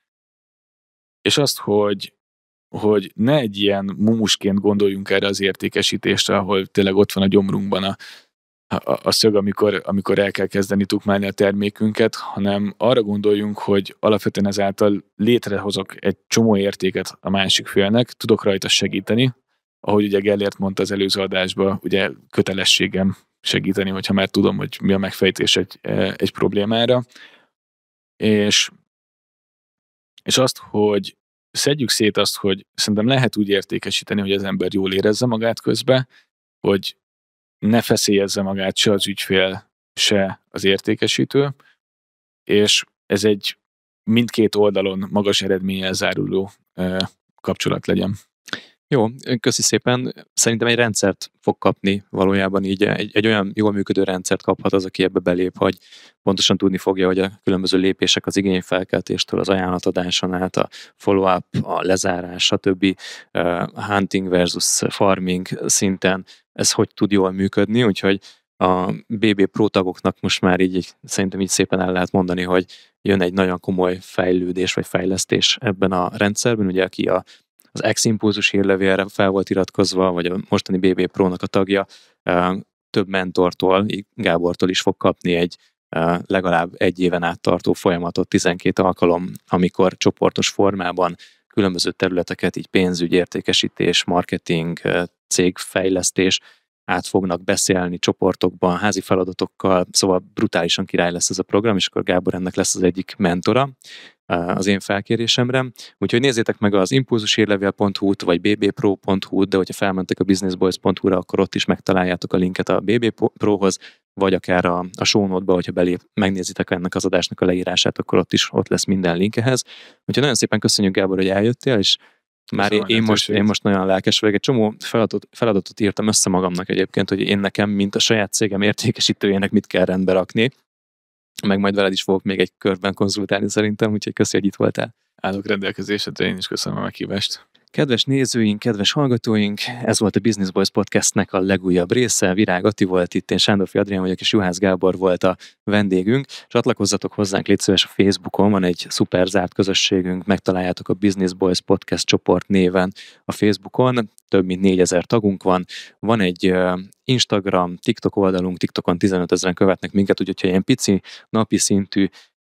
És azt, hogy, hogy ne egy ilyen mumusként gondoljunk erre az értékesítésre, ahol tényleg ott van a gyomrunkban a, a, a szög, amikor, amikor el kell kezdeni tukmálni a termékünket, hanem arra gondoljunk, hogy alapvetően ezáltal létrehozok egy csomó értéket a másik félnek, tudok rajta segíteni, ahogy ugye Gellért mondta az előző adásban, ugye kötelességem segíteni, hogyha már tudom, hogy mi a megfejtés egy, e, egy problémára. És, és azt, hogy szedjük szét azt, hogy szerintem lehet úgy értékesíteni, hogy az ember jól érezze magát közben, hogy ne feszélyezze magát se az ügyfél, se az értékesítő, és ez egy mindkét oldalon magas eredménnyel záruló e, kapcsolat legyen. Jó, köszi szépen. Szerintem egy rendszert fog kapni valójában így, eh, egy, egy olyan jól működő rendszert kaphat az, aki ebbe belép, hogy pontosan tudni fogja, hogy a különböző lépések az igényfelkeltéstől, az ajánlatadáson át, a follow-up, a lezárás, stb. hunting versus farming szinten ez hogy tud jól működni, úgyhogy a BB Pro tagoknak most már így szerintem így szépen el lehet mondani, hogy jön egy nagyon komoly fejlődés vagy fejlesztés ebben a rendszerben, ugye aki a az Ex-Impulzus hírlevélre fel volt iratkozva, vagy a mostani BB Pro-nak a tagja, több mentortól, Gábortól is fog kapni egy legalább egy éven át tartó folyamatot, 12 alkalom, amikor csoportos formában különböző területeket, így pénzügy, értékesítés, marketing, cégfejlesztés, át fognak beszélni csoportokban, házi feladatokkal, szóval brutálisan király lesz ez a program, és akkor Gábor ennek lesz az egyik mentora az én felkérésemre. Úgyhogy nézzétek meg az impulzusérlevélhu t vagy bbpro.hu-t, de hogyha felmentek a businessboys.hu-ra, akkor ott is megtaláljátok a linket a bbpro-hoz vagy akár a, a show note-ba, hogyha belép, megnézitek ennek az adásnak a leírását, akkor ott is ott lesz minden linkhez, Úgyhogy nagyon szépen köszönjük Gábor, hogy eljöttél, és már én, én, most, én most nagyon lelkes vagyok. Egy csomó feladatot, feladatot írtam össze magamnak egyébként, hogy én nekem, mint a saját cégem értékesítőjének mit kell rendbe rakni. Meg majd veled is fogok még egy körben konzultálni szerintem, úgyhogy köszi, hogy itt voltál. Állok rendelkezésedre, én is köszönöm a meghívást. Kedves nézőink, kedves hallgatóink, ez volt a Business Boys Podcastnek a legújabb része. Virág Ati volt itt, én Sándorfi Adrián vagyok, és Juhász Gábor volt a vendégünk. Csatlakozzatok hozzánk, légy a Facebookon van egy szuper zárt közösségünk, megtaláljátok a Business Boys Podcast csoport néven a Facebookon, több mint 4000 tagunk van, van egy Instagram, TikTok oldalunk, TikTokon 15 ezeren követnek minket, úgyhogy ilyen pici napi szintű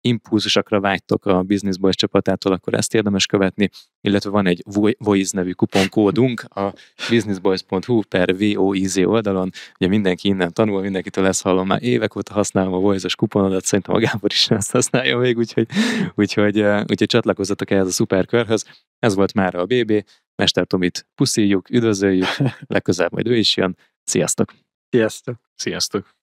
impulzusakra vágytok a Business Boys csapatától, akkor ezt érdemes követni, illetve van egy Voiz nevű kuponkódunk a businessboys.hu per VOIZ oldalon, ugye mindenki innen tanul, mindenkitől lesz hallom, már évek óta használom a Voiz-os kuponodat, szerintem a Gábor is ezt használja még, úgyhogy, úgyhogy, úgyhogy csatlakozzatok ehhez a szuperkörhöz. Ez volt már a BB, Mester Tomit puszíjuk, üdvözöljük, legközelebb majd ő is jön. Sziasztok! Sziasztok! Sziasztok!